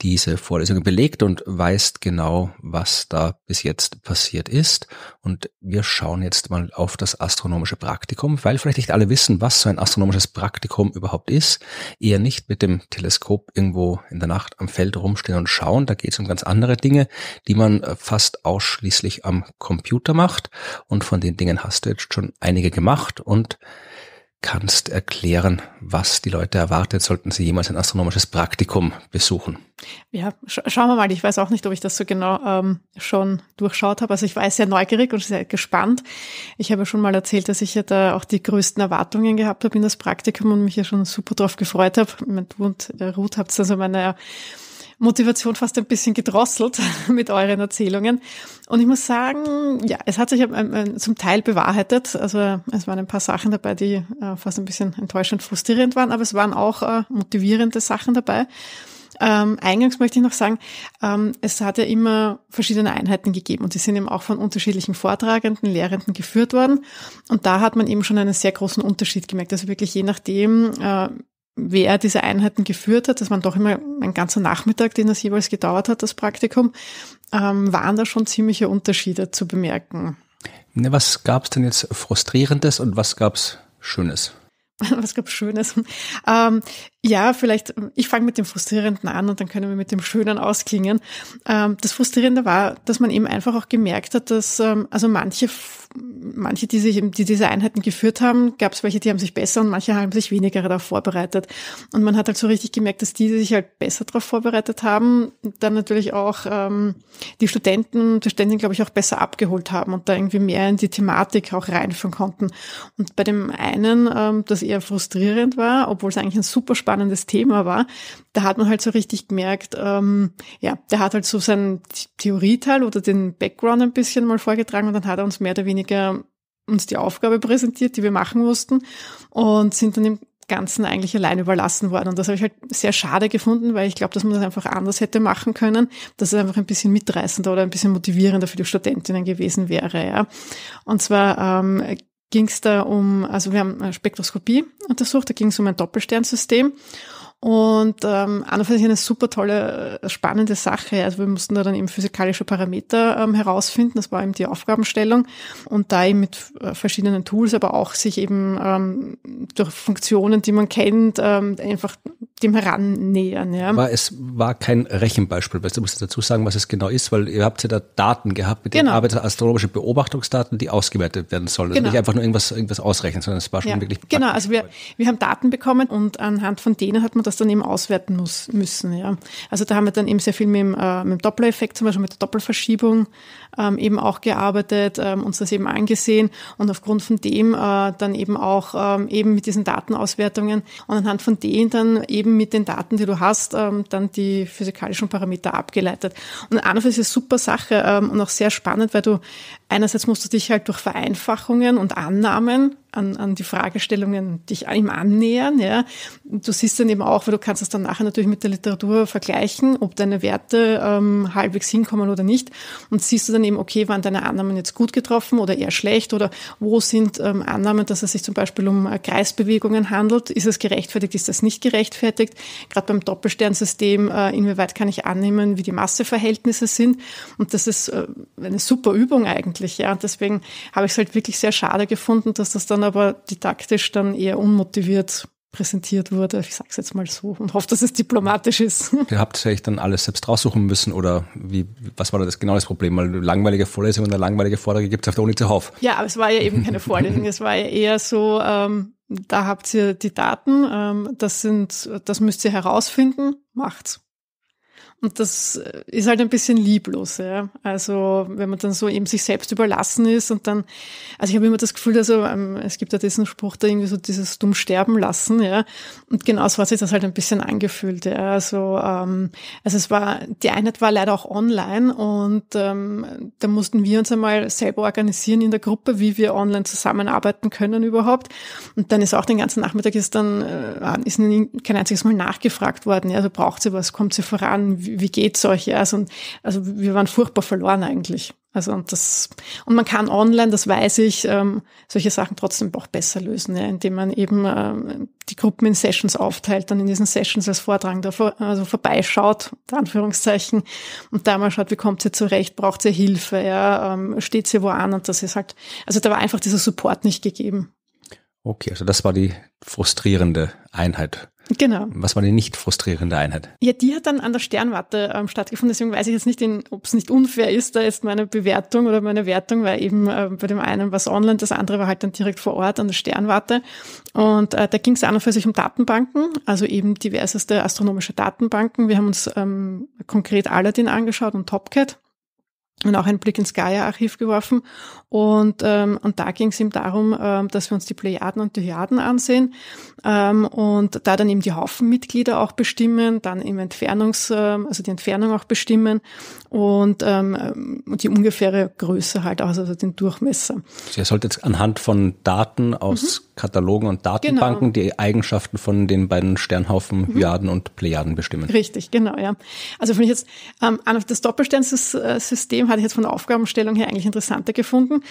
diese Vorlesungen belegt und weißt genau, was da bis jetzt passiert ist. Und wir schauen jetzt mal auf das astronomische Praktikum, weil vielleicht nicht alle wissen, was so ein astronomisches Praktikum überhaupt ist. Eher nicht mit dem Teleskop irgendwo in der Nacht am Feld rumstehen und schauen. Da geht es um ganz andere Dinge, die man äh, fast ausschließlich am am Computer macht. Und von den Dingen hast du jetzt schon einige gemacht und kannst erklären, was die Leute erwartet, sollten sie jemals ein astronomisches Praktikum besuchen. Ja, sch schauen wir mal. Ich weiß auch nicht, ob ich das so genau ähm, schon durchschaut habe. Also ich war sehr neugierig und sehr gespannt. Ich habe schon mal erzählt, dass ich ja da auch die größten Erwartungen gehabt habe in das Praktikum und mich ja schon super drauf gefreut habe. Ich du und äh, Ruth habt es also meine Motivation fast ein bisschen gedrosselt mit euren Erzählungen. Und ich muss sagen, ja, es hat sich zum Teil bewahrheitet. Also es waren ein paar Sachen dabei, die äh, fast ein bisschen enttäuschend frustrierend waren, aber es waren auch äh, motivierende Sachen dabei. Ähm, eingangs möchte ich noch sagen, ähm, es hat ja immer verschiedene Einheiten gegeben und die sind eben auch von unterschiedlichen Vortragenden, Lehrenden geführt worden. Und da hat man eben schon einen sehr großen Unterschied gemerkt. Also wirklich je nachdem, äh, wer diese Einheiten geführt hat, das waren doch immer ein ganzer Nachmittag, den das jeweils gedauert hat, das Praktikum, ähm, waren da schon ziemliche Unterschiede zu bemerken. Ne, was gab es denn jetzt Frustrierendes und was gab es Schönes? was gab Schönes? Ähm, ja, vielleicht, ich fange mit dem Frustrierenden an und dann können wir mit dem Schönen ausklingen. Ähm, das Frustrierende war, dass man eben einfach auch gemerkt hat, dass ähm, also manche, manche, die sich die diese Einheiten geführt haben, gab es welche, die haben sich besser und manche haben sich weniger darauf vorbereitet. Und man hat halt so richtig gemerkt, dass die, die sich halt besser darauf vorbereitet haben, dann natürlich auch ähm, die Studenten, die Studenten, glaube ich, auch besser abgeholt haben und da irgendwie mehr in die Thematik auch reinführen konnten. Und bei dem einen, ähm, das eher frustrierend war, obwohl es eigentlich ein super spannendes spannendes Thema war, da hat man halt so richtig gemerkt, ähm, ja, der hat halt so seinen Theorieteil oder den Background ein bisschen mal vorgetragen und dann hat er uns mehr oder weniger uns die Aufgabe präsentiert, die wir machen mussten und sind dann im Ganzen eigentlich allein überlassen worden. Und das habe ich halt sehr schade gefunden, weil ich glaube, dass man das einfach anders hätte machen können, dass es einfach ein bisschen mitreißender oder ein bisschen motivierender für die Studentinnen gewesen wäre. Ja. Und zwar ähm, ging es da um, also wir haben eine Spektroskopie untersucht, da ging es um ein Doppelsternsystem und ähm, an und für sich eine super tolle, äh, spannende Sache. Also wir mussten da dann eben physikalische Parameter ähm, herausfinden. Das war eben die Aufgabenstellung. Und da eben mit äh, verschiedenen Tools, aber auch sich eben ähm, durch Funktionen, die man kennt, ähm, einfach dem herannähern. Ja. Aber es war kein Rechenbeispiel. Du musst dazu sagen, was es genau ist, weil ihr habt ja da Daten gehabt, mit denen genau. arbeitet astronomische Beobachtungsdaten, die ausgewertet werden sollen. Also genau. Nicht einfach nur irgendwas, irgendwas ausrechnen, sondern es war schon ja. wirklich. Genau, also wir, wir haben Daten bekommen und anhand von denen hat man das das dann eben auswerten muss, müssen. Ja. Also da haben wir dann eben sehr viel mit dem, äh, mit dem Doppler-Effekt, zum Beispiel mit der Doppelverschiebung ähm, eben auch gearbeitet, ähm, uns das eben angesehen und aufgrund von dem äh, dann eben auch ähm, eben mit diesen Datenauswertungen und anhand von denen dann eben mit den Daten, die du hast, ähm, dann die physikalischen Parameter abgeleitet. Und an und für sich super Sache ähm, und auch sehr spannend, weil du einerseits musst du dich halt durch Vereinfachungen und Annahmen an, an die Fragestellungen dich ihm annähern. Ja. Du siehst dann eben auch, weil du kannst es dann nachher natürlich mit der Literatur vergleichen, ob deine Werte ähm, halbwegs hinkommen oder nicht. Und siehst du dann dann eben, okay, waren deine Annahmen jetzt gut getroffen oder eher schlecht oder wo sind ähm, Annahmen, dass es sich zum Beispiel um äh, Kreisbewegungen handelt? Ist es gerechtfertigt, ist das nicht gerechtfertigt? Gerade beim Doppelsternsystem, äh, inwieweit kann ich annehmen, wie die Masseverhältnisse sind? Und das ist äh, eine super Übung eigentlich, ja. Und deswegen habe ich es halt wirklich sehr schade gefunden, dass das dann aber didaktisch dann eher unmotiviert präsentiert wurde. Ich sage es jetzt mal so und hoffe, dass es diplomatisch ist. Ihr habt vielleicht dann alles selbst raussuchen müssen oder wie, was war da das genau das Problem? Weil langweilige Vorlesungen oder langweilige Vorträge gibt es auf der Uni zuhauf. Ja, aber es war ja eben keine Vorlesung, es war ja eher so, ähm, da habt ihr die Daten, ähm, das sind, das müsst ihr herausfinden, macht's. Und das äh, ist halt ein bisschen lieblos. Ja? Also wenn man dann so eben sich selbst überlassen ist und dann, also ich habe immer das Gefühl, also ähm, es gibt ja diesen Spruch da irgendwie so dieses dumm sterben lassen, ja. Und genau so hat sich das halt ein bisschen angefühlt. Ja? Also, ähm, also es war, die Einheit war leider auch online und ähm, da mussten wir uns einmal selber organisieren in der Gruppe, wie wir online zusammenarbeiten können überhaupt. Und dann ist auch den ganzen Nachmittag ist dann äh, ist kein einziges Mal nachgefragt worden. Ja? Also braucht sie was, kommt sie voran, wie geht's euch? Ja, also, also wir waren furchtbar verloren eigentlich. Also und das und man kann online, das weiß ich, ähm, solche Sachen trotzdem auch besser lösen, ja, indem man eben ähm, die Gruppen in Sessions aufteilt, dann in diesen Sessions als Vordrang da also vorbeischaut, unter Anführungszeichen, und da mal schaut, wie kommt sie zurecht, braucht sie Hilfe, ja, ähm, steht sie wo an und das ist halt, also da war einfach dieser Support nicht gegeben. Okay, also das war die frustrierende Einheit Genau. Was war die nicht frustrierende Einheit? Ja, die hat dann an der Sternwarte ähm, stattgefunden. Deswegen weiß ich jetzt nicht, ob es nicht unfair ist. Da ist meine Bewertung oder meine Wertung, weil eben äh, bei dem einen war es online, das andere war halt dann direkt vor Ort an der Sternwarte. Und äh, da ging es an und für sich um Datenbanken, also eben diverseste astronomische Datenbanken. Wir haben uns ähm, konkret Aladdin angeschaut und Topcat und auch einen Blick ins Gaia-Archiv geworfen. Und, ähm, und da ging es ihm darum, ähm, dass wir uns die Plejaden und Dyaden ansehen ähm, und da dann eben die Haufenmitglieder auch bestimmen, dann eben Entfernungs, ähm, also die Entfernung auch bestimmen und ähm, ähm, die ungefähre Größe halt auch, also den Durchmesser. Also ihr sollt jetzt anhand von Daten aus mhm. Katalogen und Datenbanken genau. die Eigenschaften von den beiden Sternhaufen mhm. Hyaden und Plejaden bestimmen. Richtig, genau, ja. Also finde ich jetzt, ähm, das Doppelsternsystem äh, hatte ich jetzt von der Aufgabenstellung her eigentlich interessanter gefunden.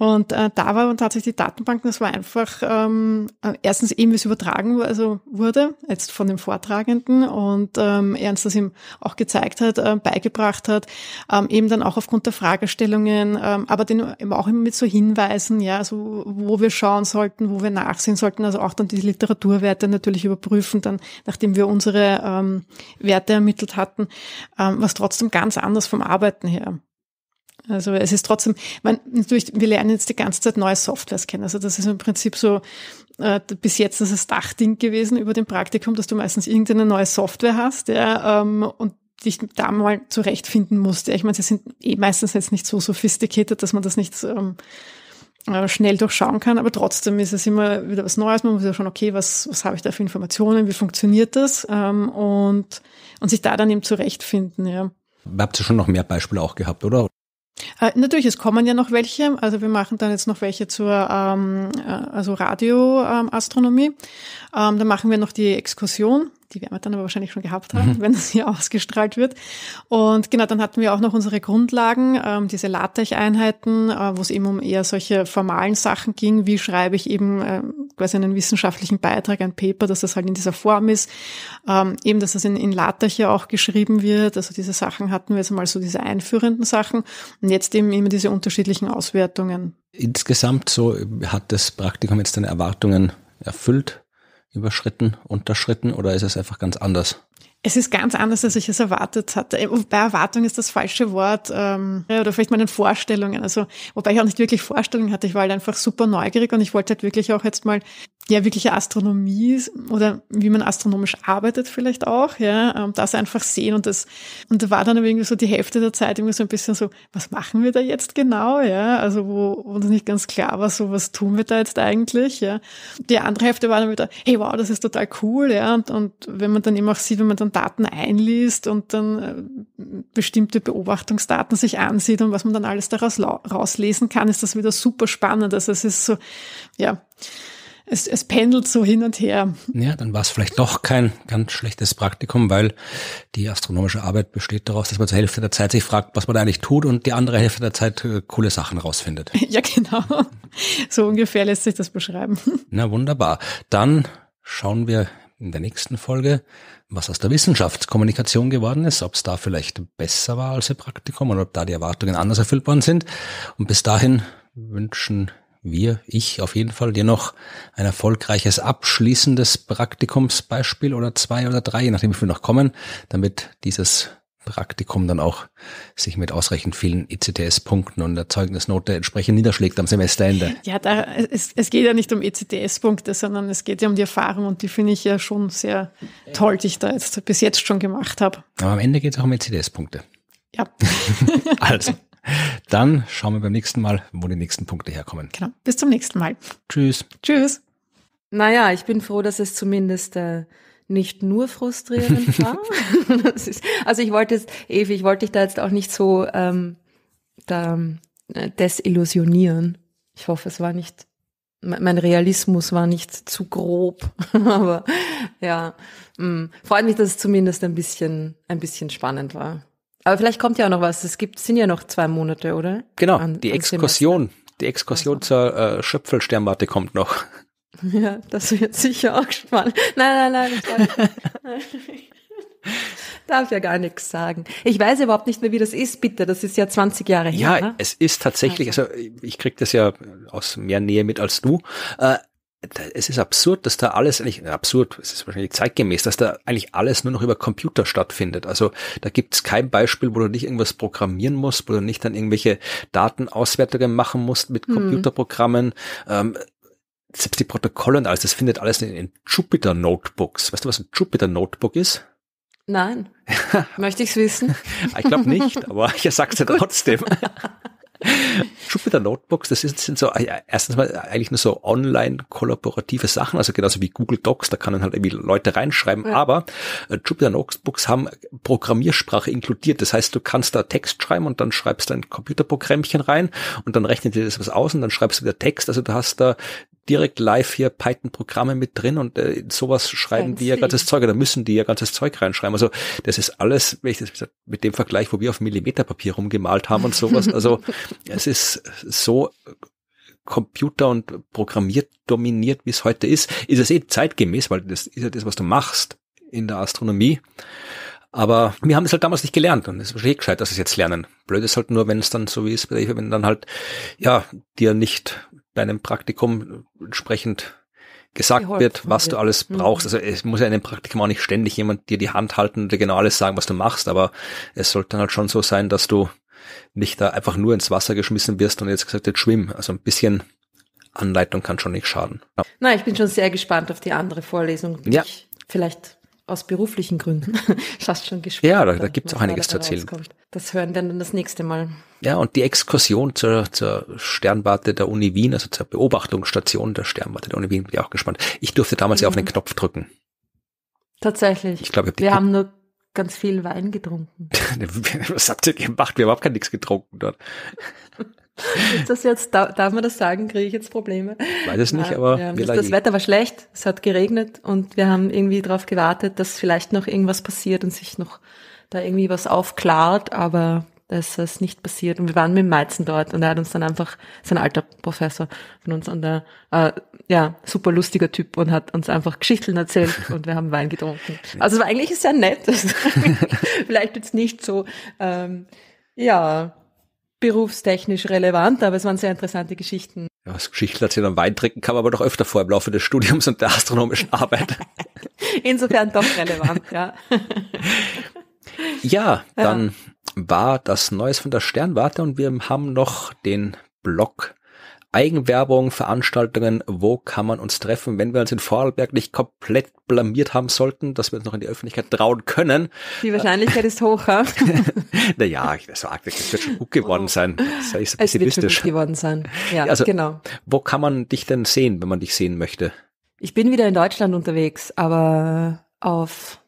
Und äh, da war tatsächlich die Datenbanken, das war einfach ähm, äh, erstens eben, wie es übertragen also wurde, jetzt von dem Vortragenden und ähm, ernst, das ihm auch gezeigt hat, äh, beigebracht hat, ähm, eben dann auch aufgrund der Fragestellungen, ähm, aber den, auch immer mit so Hinweisen, ja, so also wo wir schauen sollten, wo wir nachsehen sollten, also auch dann die Literaturwerte natürlich überprüfen, dann nachdem wir unsere ähm, Werte ermittelt hatten, ähm, was trotzdem ganz anders vom Arbeiten her. Also es ist trotzdem, man, natürlich, wir lernen jetzt die ganze Zeit neue Softwares kennen. Also das ist im Prinzip so, äh, bis jetzt ist das Dachding gewesen über dem Praktikum, dass du meistens irgendeine neue Software hast, ja, ähm, und sich da mal zurechtfinden musste. Ich meine, sie sind eh meistens jetzt nicht so sophisticated, dass man das nicht ähm, äh, schnell durchschauen kann, aber trotzdem ist es immer wieder was Neues. Man muss ja schon, okay, was, was habe ich da für Informationen, wie funktioniert das ähm, und, und sich da dann eben zurechtfinden. Ja. Habt ihr schon noch mehr Beispiele auch gehabt, oder? Äh, natürlich, es kommen ja noch welche. Also wir machen dann jetzt noch welche zur ähm, äh, also Radioastronomie. Ähm, ähm, da machen wir noch die Exkursion die werden wir dann aber wahrscheinlich schon gehabt haben, mhm. wenn das hier ausgestrahlt wird. Und genau, dann hatten wir auch noch unsere Grundlagen, ähm, diese LaTeX-Einheiten, äh, wo es eben um eher solche formalen Sachen ging, wie schreibe ich eben äh, quasi einen wissenschaftlichen Beitrag, ein Paper, dass das halt in dieser Form ist, ähm, eben, dass das in, in LaTeX ja auch geschrieben wird. Also diese Sachen hatten wir jetzt mal so diese einführenden Sachen und jetzt eben immer diese unterschiedlichen Auswertungen. Insgesamt so hat das Praktikum jetzt deine Erwartungen erfüllt? überschritten, unterschritten oder ist es einfach ganz anders? Es ist ganz anders, als ich es erwartet hatte. Äh, Bei Erwartung ist das falsche Wort ähm, oder vielleicht meinen Vorstellungen. Also wobei ich auch nicht wirklich Vorstellungen hatte. Ich war halt einfach super neugierig und ich wollte halt wirklich auch jetzt mal ja, wirkliche Astronomie oder wie man astronomisch arbeitet vielleicht auch, ja, ähm, das einfach sehen und das, und da war dann irgendwie so die Hälfte der Zeit irgendwie so ein bisschen so, was machen wir da jetzt genau, ja, also wo uns nicht ganz klar war, so was tun wir da jetzt eigentlich, ja. Die andere Hälfte war dann wieder, hey wow, das ist total cool, ja, und, und wenn man dann eben auch sieht, wenn man dann Daten einliest und dann äh, bestimmte Beobachtungsdaten sich ansieht und was man dann alles daraus rauslesen kann, ist das wieder super spannend, also es ist so, ja, es, es pendelt so hin und her. Ja, dann war es vielleicht doch kein ganz schlechtes Praktikum, weil die astronomische Arbeit besteht daraus, dass man zur Hälfte der Zeit sich fragt, was man da eigentlich tut und die andere Hälfte der Zeit äh, coole Sachen rausfindet. Ja, genau. So ungefähr lässt sich das beschreiben. Na wunderbar. Dann schauen wir in der nächsten Folge, was aus der Wissenschaftskommunikation geworden ist, ob es da vielleicht besser war als im Praktikum oder ob da die Erwartungen anders erfüllt worden sind. Und bis dahin wünschen wir, ich auf jeden Fall, dir noch ein erfolgreiches abschließendes Praktikumsbeispiel oder zwei oder drei, je nachdem, wie viele noch kommen, damit dieses Praktikum dann auch sich mit ausreichend vielen ECTS-Punkten und der Zeugnisnote entsprechend niederschlägt am Semesterende. Ja, da, es, es geht ja nicht um ECTS-Punkte, sondern es geht ja um die Erfahrung und die finde ich ja schon sehr toll, die ich da jetzt bis jetzt schon gemacht habe. Aber am Ende geht es auch um ECTS-Punkte. Ja. also. Dann schauen wir beim nächsten Mal, wo die nächsten Punkte herkommen. Genau. Bis zum nächsten Mal. Tschüss. Tschüss. Naja, ich bin froh, dass es zumindest äh, nicht nur frustrierend war. ist, also ich wollte jetzt, Evi, ich wollte dich da jetzt auch nicht so ähm, da, äh, desillusionieren. Ich hoffe, es war nicht, mein Realismus war nicht zu grob. Aber ja, mh, mm. freut mich, dass es zumindest ein bisschen, ein bisschen spannend war. Aber vielleicht kommt ja auch noch was. Es gibt, sind ja noch zwei Monate, oder? Genau, an, die Exkursion. Die Exkursion also. zur äh, Schöpfelsternwarte kommt noch. Ja, das wird sicher auch spannend. Nein, nein, nein. Ich darf ja gar nichts sagen. Ich weiß überhaupt nicht mehr, wie das ist, bitte. Das ist ja 20 Jahre her. Ja, ne? es ist tatsächlich, also, also ich kriege das ja aus mehr Nähe mit als du. Äh, es ist absurd, dass da alles eigentlich, absurd, es ist wahrscheinlich zeitgemäß, dass da eigentlich alles nur noch über Computer stattfindet. Also da gibt es kein Beispiel, wo du nicht irgendwas programmieren musst, wo du nicht dann irgendwelche Datenauswertungen machen musst mit hm. Computerprogrammen. Hm. Ähm, selbst die Protokolle und alles, das findet alles in, in Jupyter-Notebooks. Weißt du, was ein Jupyter-Notebook ist? Nein. Möchte ich's wissen? ich glaube nicht, aber ich sag's ja trotzdem. Jupyter Notebooks, das sind, sind so äh, erstens mal eigentlich nur so online kollaborative Sachen, also genauso wie Google Docs, da kann dann halt irgendwie Leute reinschreiben, ja. aber äh, Jupyter Notebooks haben Programmiersprache inkludiert. Das heißt, du kannst da Text schreiben und dann schreibst dein Computerprogrammchen rein und dann rechnet dir das was aus und dann schreibst du wieder Text. Also du hast da direkt live hier Python-Programme mit drin und äh, sowas schreiben Ganz die ja ganzes Zeug, da müssen die ja ganzes Zeug reinschreiben. Also das ist alles, wenn ich das mit dem Vergleich, wo wir auf Millimeterpapier rumgemalt haben und sowas, also es ist so äh, Computer und programmiert dominiert, wie es heute ist, ist es eh zeitgemäß, weil das ist ja das, was du machst in der Astronomie. Aber wir haben es halt damals nicht gelernt und es ist wahrscheinlich gescheit, dass wir es jetzt lernen. Blöd ist halt nur, wenn es dann so wie es, e wenn dann halt, ja, dir nicht deinem Praktikum entsprechend gesagt wird, was wird. du alles mhm. brauchst. Also es muss ja in dem Praktikum auch nicht ständig jemand dir die Hand halten und dir genau alles sagen, was du machst, aber es sollte dann halt schon so sein, dass du nicht da einfach nur ins Wasser geschmissen wirst und jetzt gesagt, jetzt schwimm. Also ein bisschen Anleitung kann schon nicht schaden. Ja. Na, ich bin schon sehr gespannt auf die andere Vorlesung. Ja. Ich vielleicht aus beruflichen Gründen fast schon gespannt. Ja, da, da gibt es auch einiges zu erzählen. Rauskommt. Das hören wir dann das nächste Mal. Ja, und die Exkursion zur, zur Sternwarte der Uni Wien, also zur Beobachtungsstation der Sternwarte der Uni Wien, bin ich auch gespannt. Ich durfte damals mhm. ja auf den mhm. Knopf drücken. Tatsächlich. Ich glaube, wir haben nur ganz viel Wein getrunken. Was habt ihr gemacht? Wir haben überhaupt gar nichts getrunken dort. Ist das jetzt, darf, man das sagen? Kriege ich jetzt Probleme? Weiß es nicht, aber ja, das, das eh. Wetter war schlecht, es hat geregnet und wir haben irgendwie darauf gewartet, dass vielleicht noch irgendwas passiert und sich noch da irgendwie was aufklart, aber das ist nicht passiert. Und wir waren mit Meizen dort und er hat uns dann einfach, sein alter Professor von uns an der, äh, ja, super lustiger Typ und hat uns einfach Geschichten erzählt und wir haben Wein getrunken. Also es war eigentlich sehr nett. vielleicht jetzt nicht so, ähm, ja, berufstechnisch relevant, aber es waren sehr interessante Geschichten. Ja, das Geschichten erzählen am Wein trinken kam aber doch öfter vor im Laufe des Studiums und der astronomischen Arbeit. Insofern doch relevant, ja. ja, dann ja. war das Neues von der Sternwarte und wir haben noch den Blog Eigenwerbung, Veranstaltungen, wo kann man uns treffen, wenn wir uns in Vorarlberg nicht komplett blamiert haben sollten, dass wir uns noch in die Öffentlichkeit trauen können. Die Wahrscheinlichkeit ist hoch, ha? naja, ich sage, das wird schon gut geworden oh. sein. Das ist es wird schon gut geworden sein. Ja, also, genau. Wo kann man dich denn sehen, wenn man dich sehen möchte? Ich bin wieder in Deutschland unterwegs, aber auf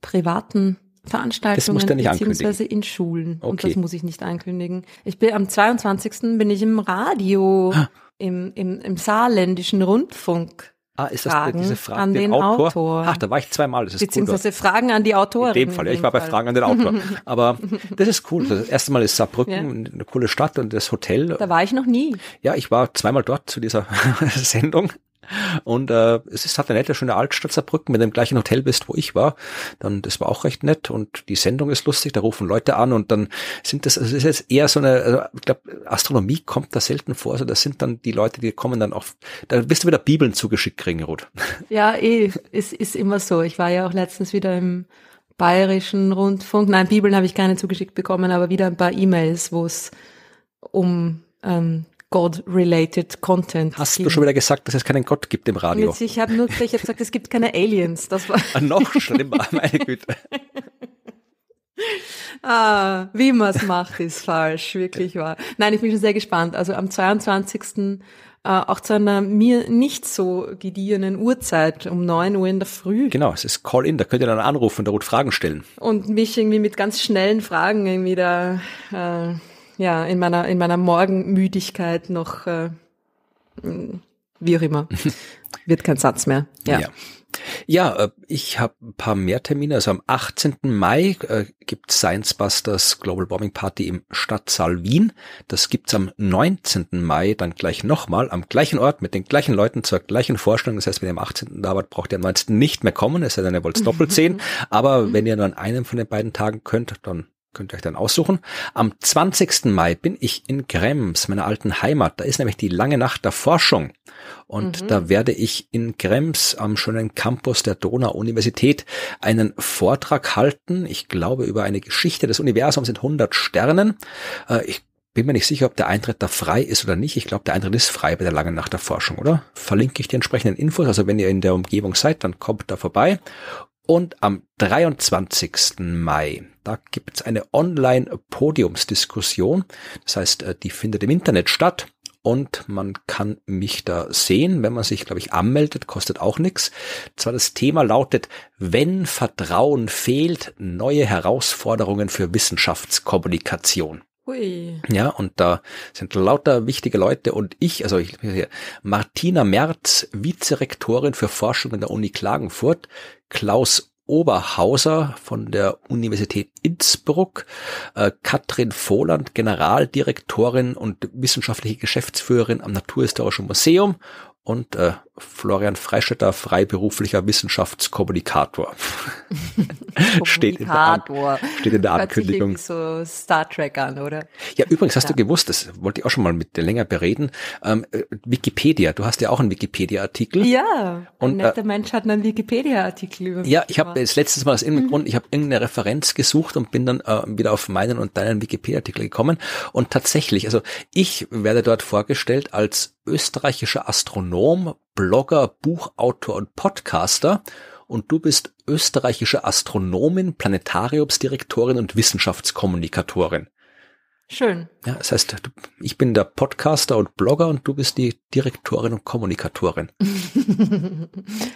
privaten Veranstaltungen beziehungsweise in Schulen. Okay. Und das muss ich nicht ankündigen. Ich bin am 22. bin ich im Radio, ah. im, im, im saarländischen Rundfunk. Ah, ist das Fragen diese Frage an den, Autor? Autor? Ach, da war ich zweimal. Das ist Beziehungsweise cool. Fragen an die Autorin. In dem Fall, ja, ich war bei Fragen an den Autor. Aber das ist cool. Das erste Mal ist Saarbrücken, ja. eine coole Stadt und das Hotel. Da war ich noch nie. Ja, ich war zweimal dort zu dieser Sendung. Und äh, es ist halt eine nette, schöne Altstadt Saarbrücken, wenn du im gleichen Hotel bist, wo ich war, dann das war auch recht nett und die Sendung ist lustig, da rufen Leute an und dann sind das, also es ist jetzt eher so eine, also ich glaube, Astronomie kommt da selten vor, also das sind dann die Leute, die kommen dann oft, da wirst du wieder Bibeln zugeschickt kriegen, Ruth. Ja, eh, es ist immer so. Ich war ja auch letztens wieder im Bayerischen Rundfunk, nein, Bibeln habe ich keine zugeschickt bekommen, aber wieder ein paar E-Mails, wo es um ähm, God-related Content. Hast du schon wieder gesagt, dass es keinen Gott gibt im Radio? Jetzt, ich habe nur ich hab gesagt, es gibt keine Aliens. Das war ah, Noch schlimmer, meine Güte. ah, wie man es macht, ist falsch, wirklich wahr. Nein, ich bin schon sehr gespannt. Also am 22. Äh, auch zu einer mir nicht so gediehenen Uhrzeit um 9 Uhr in der Früh. Genau, es ist Call-In, da könnt ihr dann anrufen und da gut Fragen stellen. Und mich irgendwie mit ganz schnellen Fragen irgendwie da äh, ja, in meiner, in meiner Morgenmüdigkeit noch, äh, wie auch immer, wird kein Satz mehr. Ja. ja. Ja, äh, ich habe ein paar mehr Termine. Also am 18. Mai äh, gibt Science Busters Global Bombing Party im Stadtsaal Wien. Das gibt's am 19. Mai dann gleich nochmal am gleichen Ort mit den gleichen Leuten zur gleichen Vorstellung. Das heißt, wenn ihr am 18. da wart, braucht ihr am 19. nicht mehr kommen. Es sei denn, ihr wollt doppelt sehen. Aber wenn ihr nur an einem von den beiden Tagen könnt, dann Könnt ihr euch dann aussuchen. Am 20. Mai bin ich in Krems, meiner alten Heimat. Da ist nämlich die lange Nacht der Forschung. Und mhm. da werde ich in Krems am schönen Campus der Donau-Universität einen Vortrag halten. Ich glaube über eine Geschichte des Universums in 100 Sternen. Äh, ich bin mir nicht sicher, ob der Eintritt da frei ist oder nicht. Ich glaube, der Eintritt ist frei bei der langen Nacht der Forschung, oder? Verlinke ich die entsprechenden Infos. Also wenn ihr in der Umgebung seid, dann kommt da vorbei und am 23. Mai. Da gibt es eine Online-Podiumsdiskussion. Das heißt, äh, die findet im Internet statt und man kann mich da sehen, wenn man sich, glaube ich, anmeldet, kostet auch nichts. Zwar das Thema lautet, wenn Vertrauen fehlt, neue Herausforderungen für Wissenschaftskommunikation. Ui. Ja, und da sind lauter wichtige Leute und ich, also ich hier, Martina Merz, Vizerektorin für Forschung an der Uni Klagenfurt, Klaus Oberhauser von der Universität Innsbruck, äh, Katrin Voland, Generaldirektorin und wissenschaftliche Geschäftsführerin am Naturhistorischen Museum und äh, Florian Freischütter, freiberuflicher Wissenschaftskommunikator. steht, in der steht in der Hört Ankündigung. Sich so Star Trek an, oder? Ja, übrigens hast ja. du gewusst, das wollte ich auch schon mal mit dir länger bereden. Ähm, äh, Wikipedia, du hast ja auch einen Wikipedia-Artikel. Ja, und, ein netter äh, Mensch hat einen Wikipedia-Artikel über Ja, ich habe das letztes Mal aus irgendeinem mhm. Grund, ich habe irgendeine Referenz gesucht und bin dann äh, wieder auf meinen und deinen Wikipedia-Artikel gekommen. Und tatsächlich, also ich werde dort vorgestellt als österreichischer Astronom, Blogger, Buchautor und Podcaster und du bist österreichische Astronomin, Planetariumsdirektorin und Wissenschaftskommunikatorin. Schön. Ja, das heißt, ich bin der Podcaster und Blogger und du bist die Direktorin und Kommunikatorin.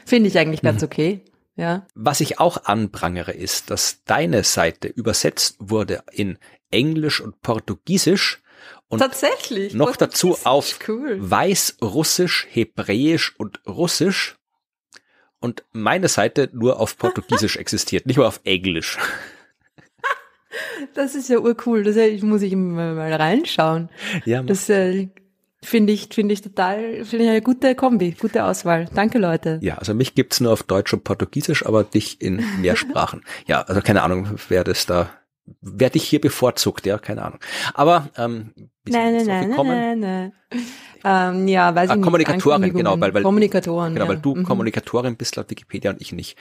Finde ich eigentlich ganz mhm. okay. Ja. Was ich auch anprangere, ist, dass deine Seite übersetzt wurde in Englisch und Portugiesisch und Tatsächlich. Noch What dazu auf cool. Weißrussisch, Hebräisch und Russisch. Und meine Seite nur auf Portugiesisch existiert, nicht mal auf Englisch. Das ist ja urcool. Das äh, muss ich mal reinschauen. Ja, das äh, finde ich, finde ich total, finde ich eine gute Kombi, gute Auswahl. Danke, Leute. Ja, also mich gibt's nur auf Deutsch und Portugiesisch, aber dich in mehr Sprachen. ja, also keine Ahnung, wer das da werde ich hier bevorzugt, ja, keine Ahnung. Aber ähm, nein, nein, nein, nein, Ähm, ja, weiß ah, ich Kommunikatorin, genau, weil, weil Kommunikatoren, genau, ja. weil du mhm. Kommunikatorin bist laut Wikipedia und ich nicht.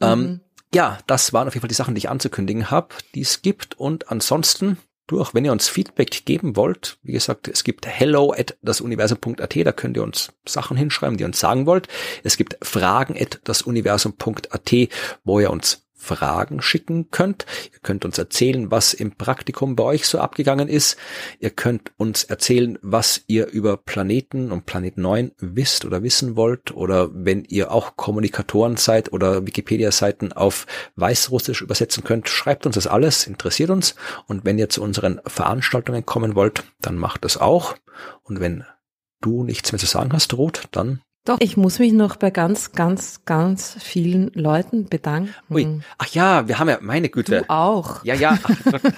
Ähm, mhm. Ja, das waren auf jeden Fall die Sachen, die ich anzukündigen habe, die es gibt. Und ansonsten durch, wenn ihr uns Feedback geben wollt, wie gesagt, es gibt hello at dasuniversum.at, da könnt ihr uns Sachen hinschreiben, die ihr uns sagen wollt. Es gibt fragen at dasuniversum.at, wo ihr uns Fragen schicken könnt. Ihr könnt uns erzählen, was im Praktikum bei euch so abgegangen ist. Ihr könnt uns erzählen, was ihr über Planeten und Planet 9 wisst oder wissen wollt. Oder wenn ihr auch Kommunikatoren seid oder Wikipedia-Seiten auf Weißrussisch übersetzen könnt, schreibt uns das alles, interessiert uns. Und wenn ihr zu unseren Veranstaltungen kommen wollt, dann macht das auch. Und wenn du nichts mehr zu sagen hast, Ruth, dann doch, ich muss mich noch bei ganz, ganz, ganz vielen Leuten bedanken. Ui. Ach ja, wir haben ja, meine Güte. Du auch. Ja, ja,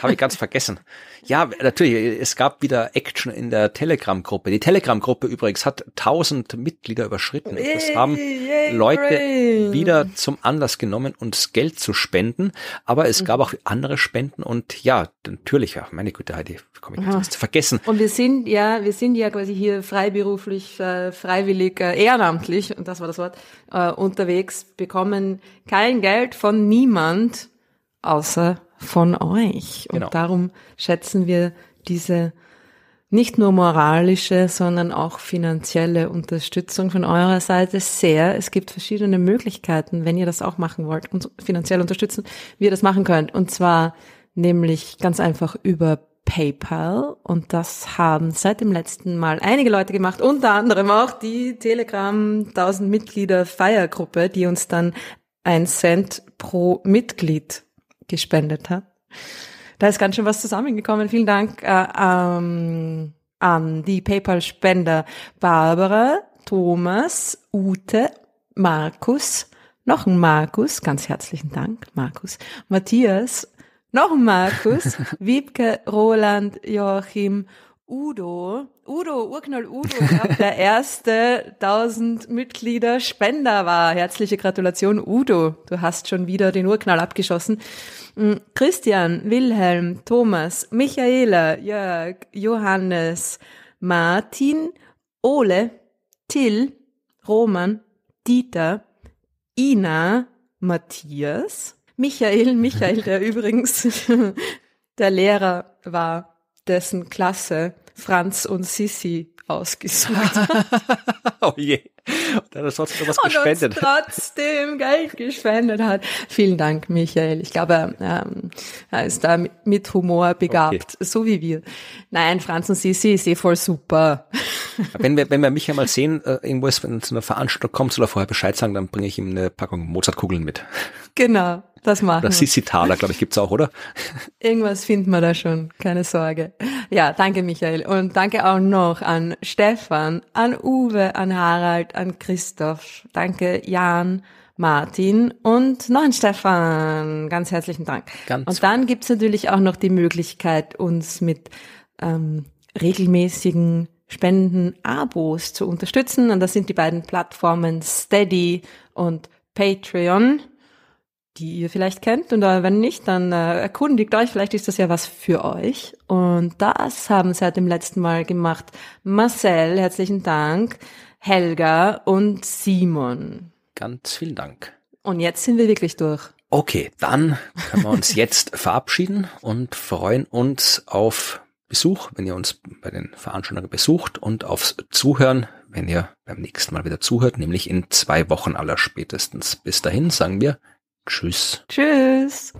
habe ich ganz vergessen. Ja, natürlich, es gab wieder Action in der Telegram-Gruppe. Die Telegram-Gruppe übrigens hat 1000 Mitglieder überschritten. Yay, das haben yay, Leute brain. wieder zum Anlass genommen, uns Geld zu spenden. Aber es gab auch andere Spenden und ja, natürlich, ja, meine Güte, Heidi, komme ich ganz ah. zu vergessen. Und wir sind ja, wir sind ja quasi hier freiberuflich, äh, freiwillig, äh, eher ehrenamtlich, und das war das Wort, äh, unterwegs, bekommen kein Geld von niemand, außer von euch. Und genau. darum schätzen wir diese nicht nur moralische, sondern auch finanzielle Unterstützung von eurer Seite sehr. Es gibt verschiedene Möglichkeiten, wenn ihr das auch machen wollt und finanziell unterstützen, wie ihr das machen könnt. Und zwar nämlich ganz einfach über PayPal und das haben seit dem letzten Mal einige Leute gemacht, unter anderem auch die Telegram 1000 Mitglieder Feiergruppe, die uns dann ein Cent pro Mitglied gespendet hat. Da ist ganz schön was zusammengekommen. Vielen Dank äh, ähm, an die PayPal-Spender Barbara, Thomas, Ute, Markus, noch ein Markus, ganz herzlichen Dank, Markus, Matthias, noch Markus, Wiebke, Roland, Joachim, Udo, Udo, Urknall Udo, der erste 1000 Mitglieder Spender war. Herzliche Gratulation, Udo. Du hast schon wieder den Urknall abgeschossen. Mm, Christian, Wilhelm, Thomas, Michaela, Jörg, Johannes, Martin, Ole, Till, Roman, Dieter, Ina, Matthias, Michael, Michael, der übrigens der Lehrer war, dessen Klasse Franz und Sissi ausgesucht hat. oh je. Und hat er trotzdem was und gespendet. Uns trotzdem Geld gespendet hat. Vielen Dank, Michael. Ich glaube, ähm, er ist da mit Humor begabt, okay. so wie wir. Nein, Franz und Sissi ist eh voll super. wenn wir, wenn wir mich einmal sehen, äh, irgendwo ist, wenn zu einer Veranstaltung kommt, soll er vorher Bescheid sagen, dann bringe ich ihm eine Packung Mozartkugeln mit. Genau, das machen oder wir. Thaler, glaube ich, gibt's auch, oder? Irgendwas finden wir da schon, keine Sorge. Ja, danke Michael und danke auch noch an Stefan, an Uwe, an Harald, an Christoph. Danke Jan, Martin und noch an Stefan. Ganz herzlichen Dank. Ganz und dann gibt's natürlich auch noch die Möglichkeit, uns mit ähm, regelmäßigen Spenden, Abos zu unterstützen. Und das sind die beiden Plattformen Steady und Patreon die ihr vielleicht kennt. Und wenn nicht, dann äh, erkundigt euch, vielleicht ist das ja was für euch. Und das haben seit halt dem letzten Mal gemacht Marcel, herzlichen Dank, Helga und Simon. Ganz vielen Dank. Und jetzt sind wir wirklich durch. Okay, dann können wir uns jetzt verabschieden und freuen uns auf Besuch, wenn ihr uns bei den Veranstaltungen besucht und aufs Zuhören, wenn ihr beim nächsten Mal wieder zuhört, nämlich in zwei Wochen aller spätestens. Bis dahin sagen wir Tschüss. Tschüss.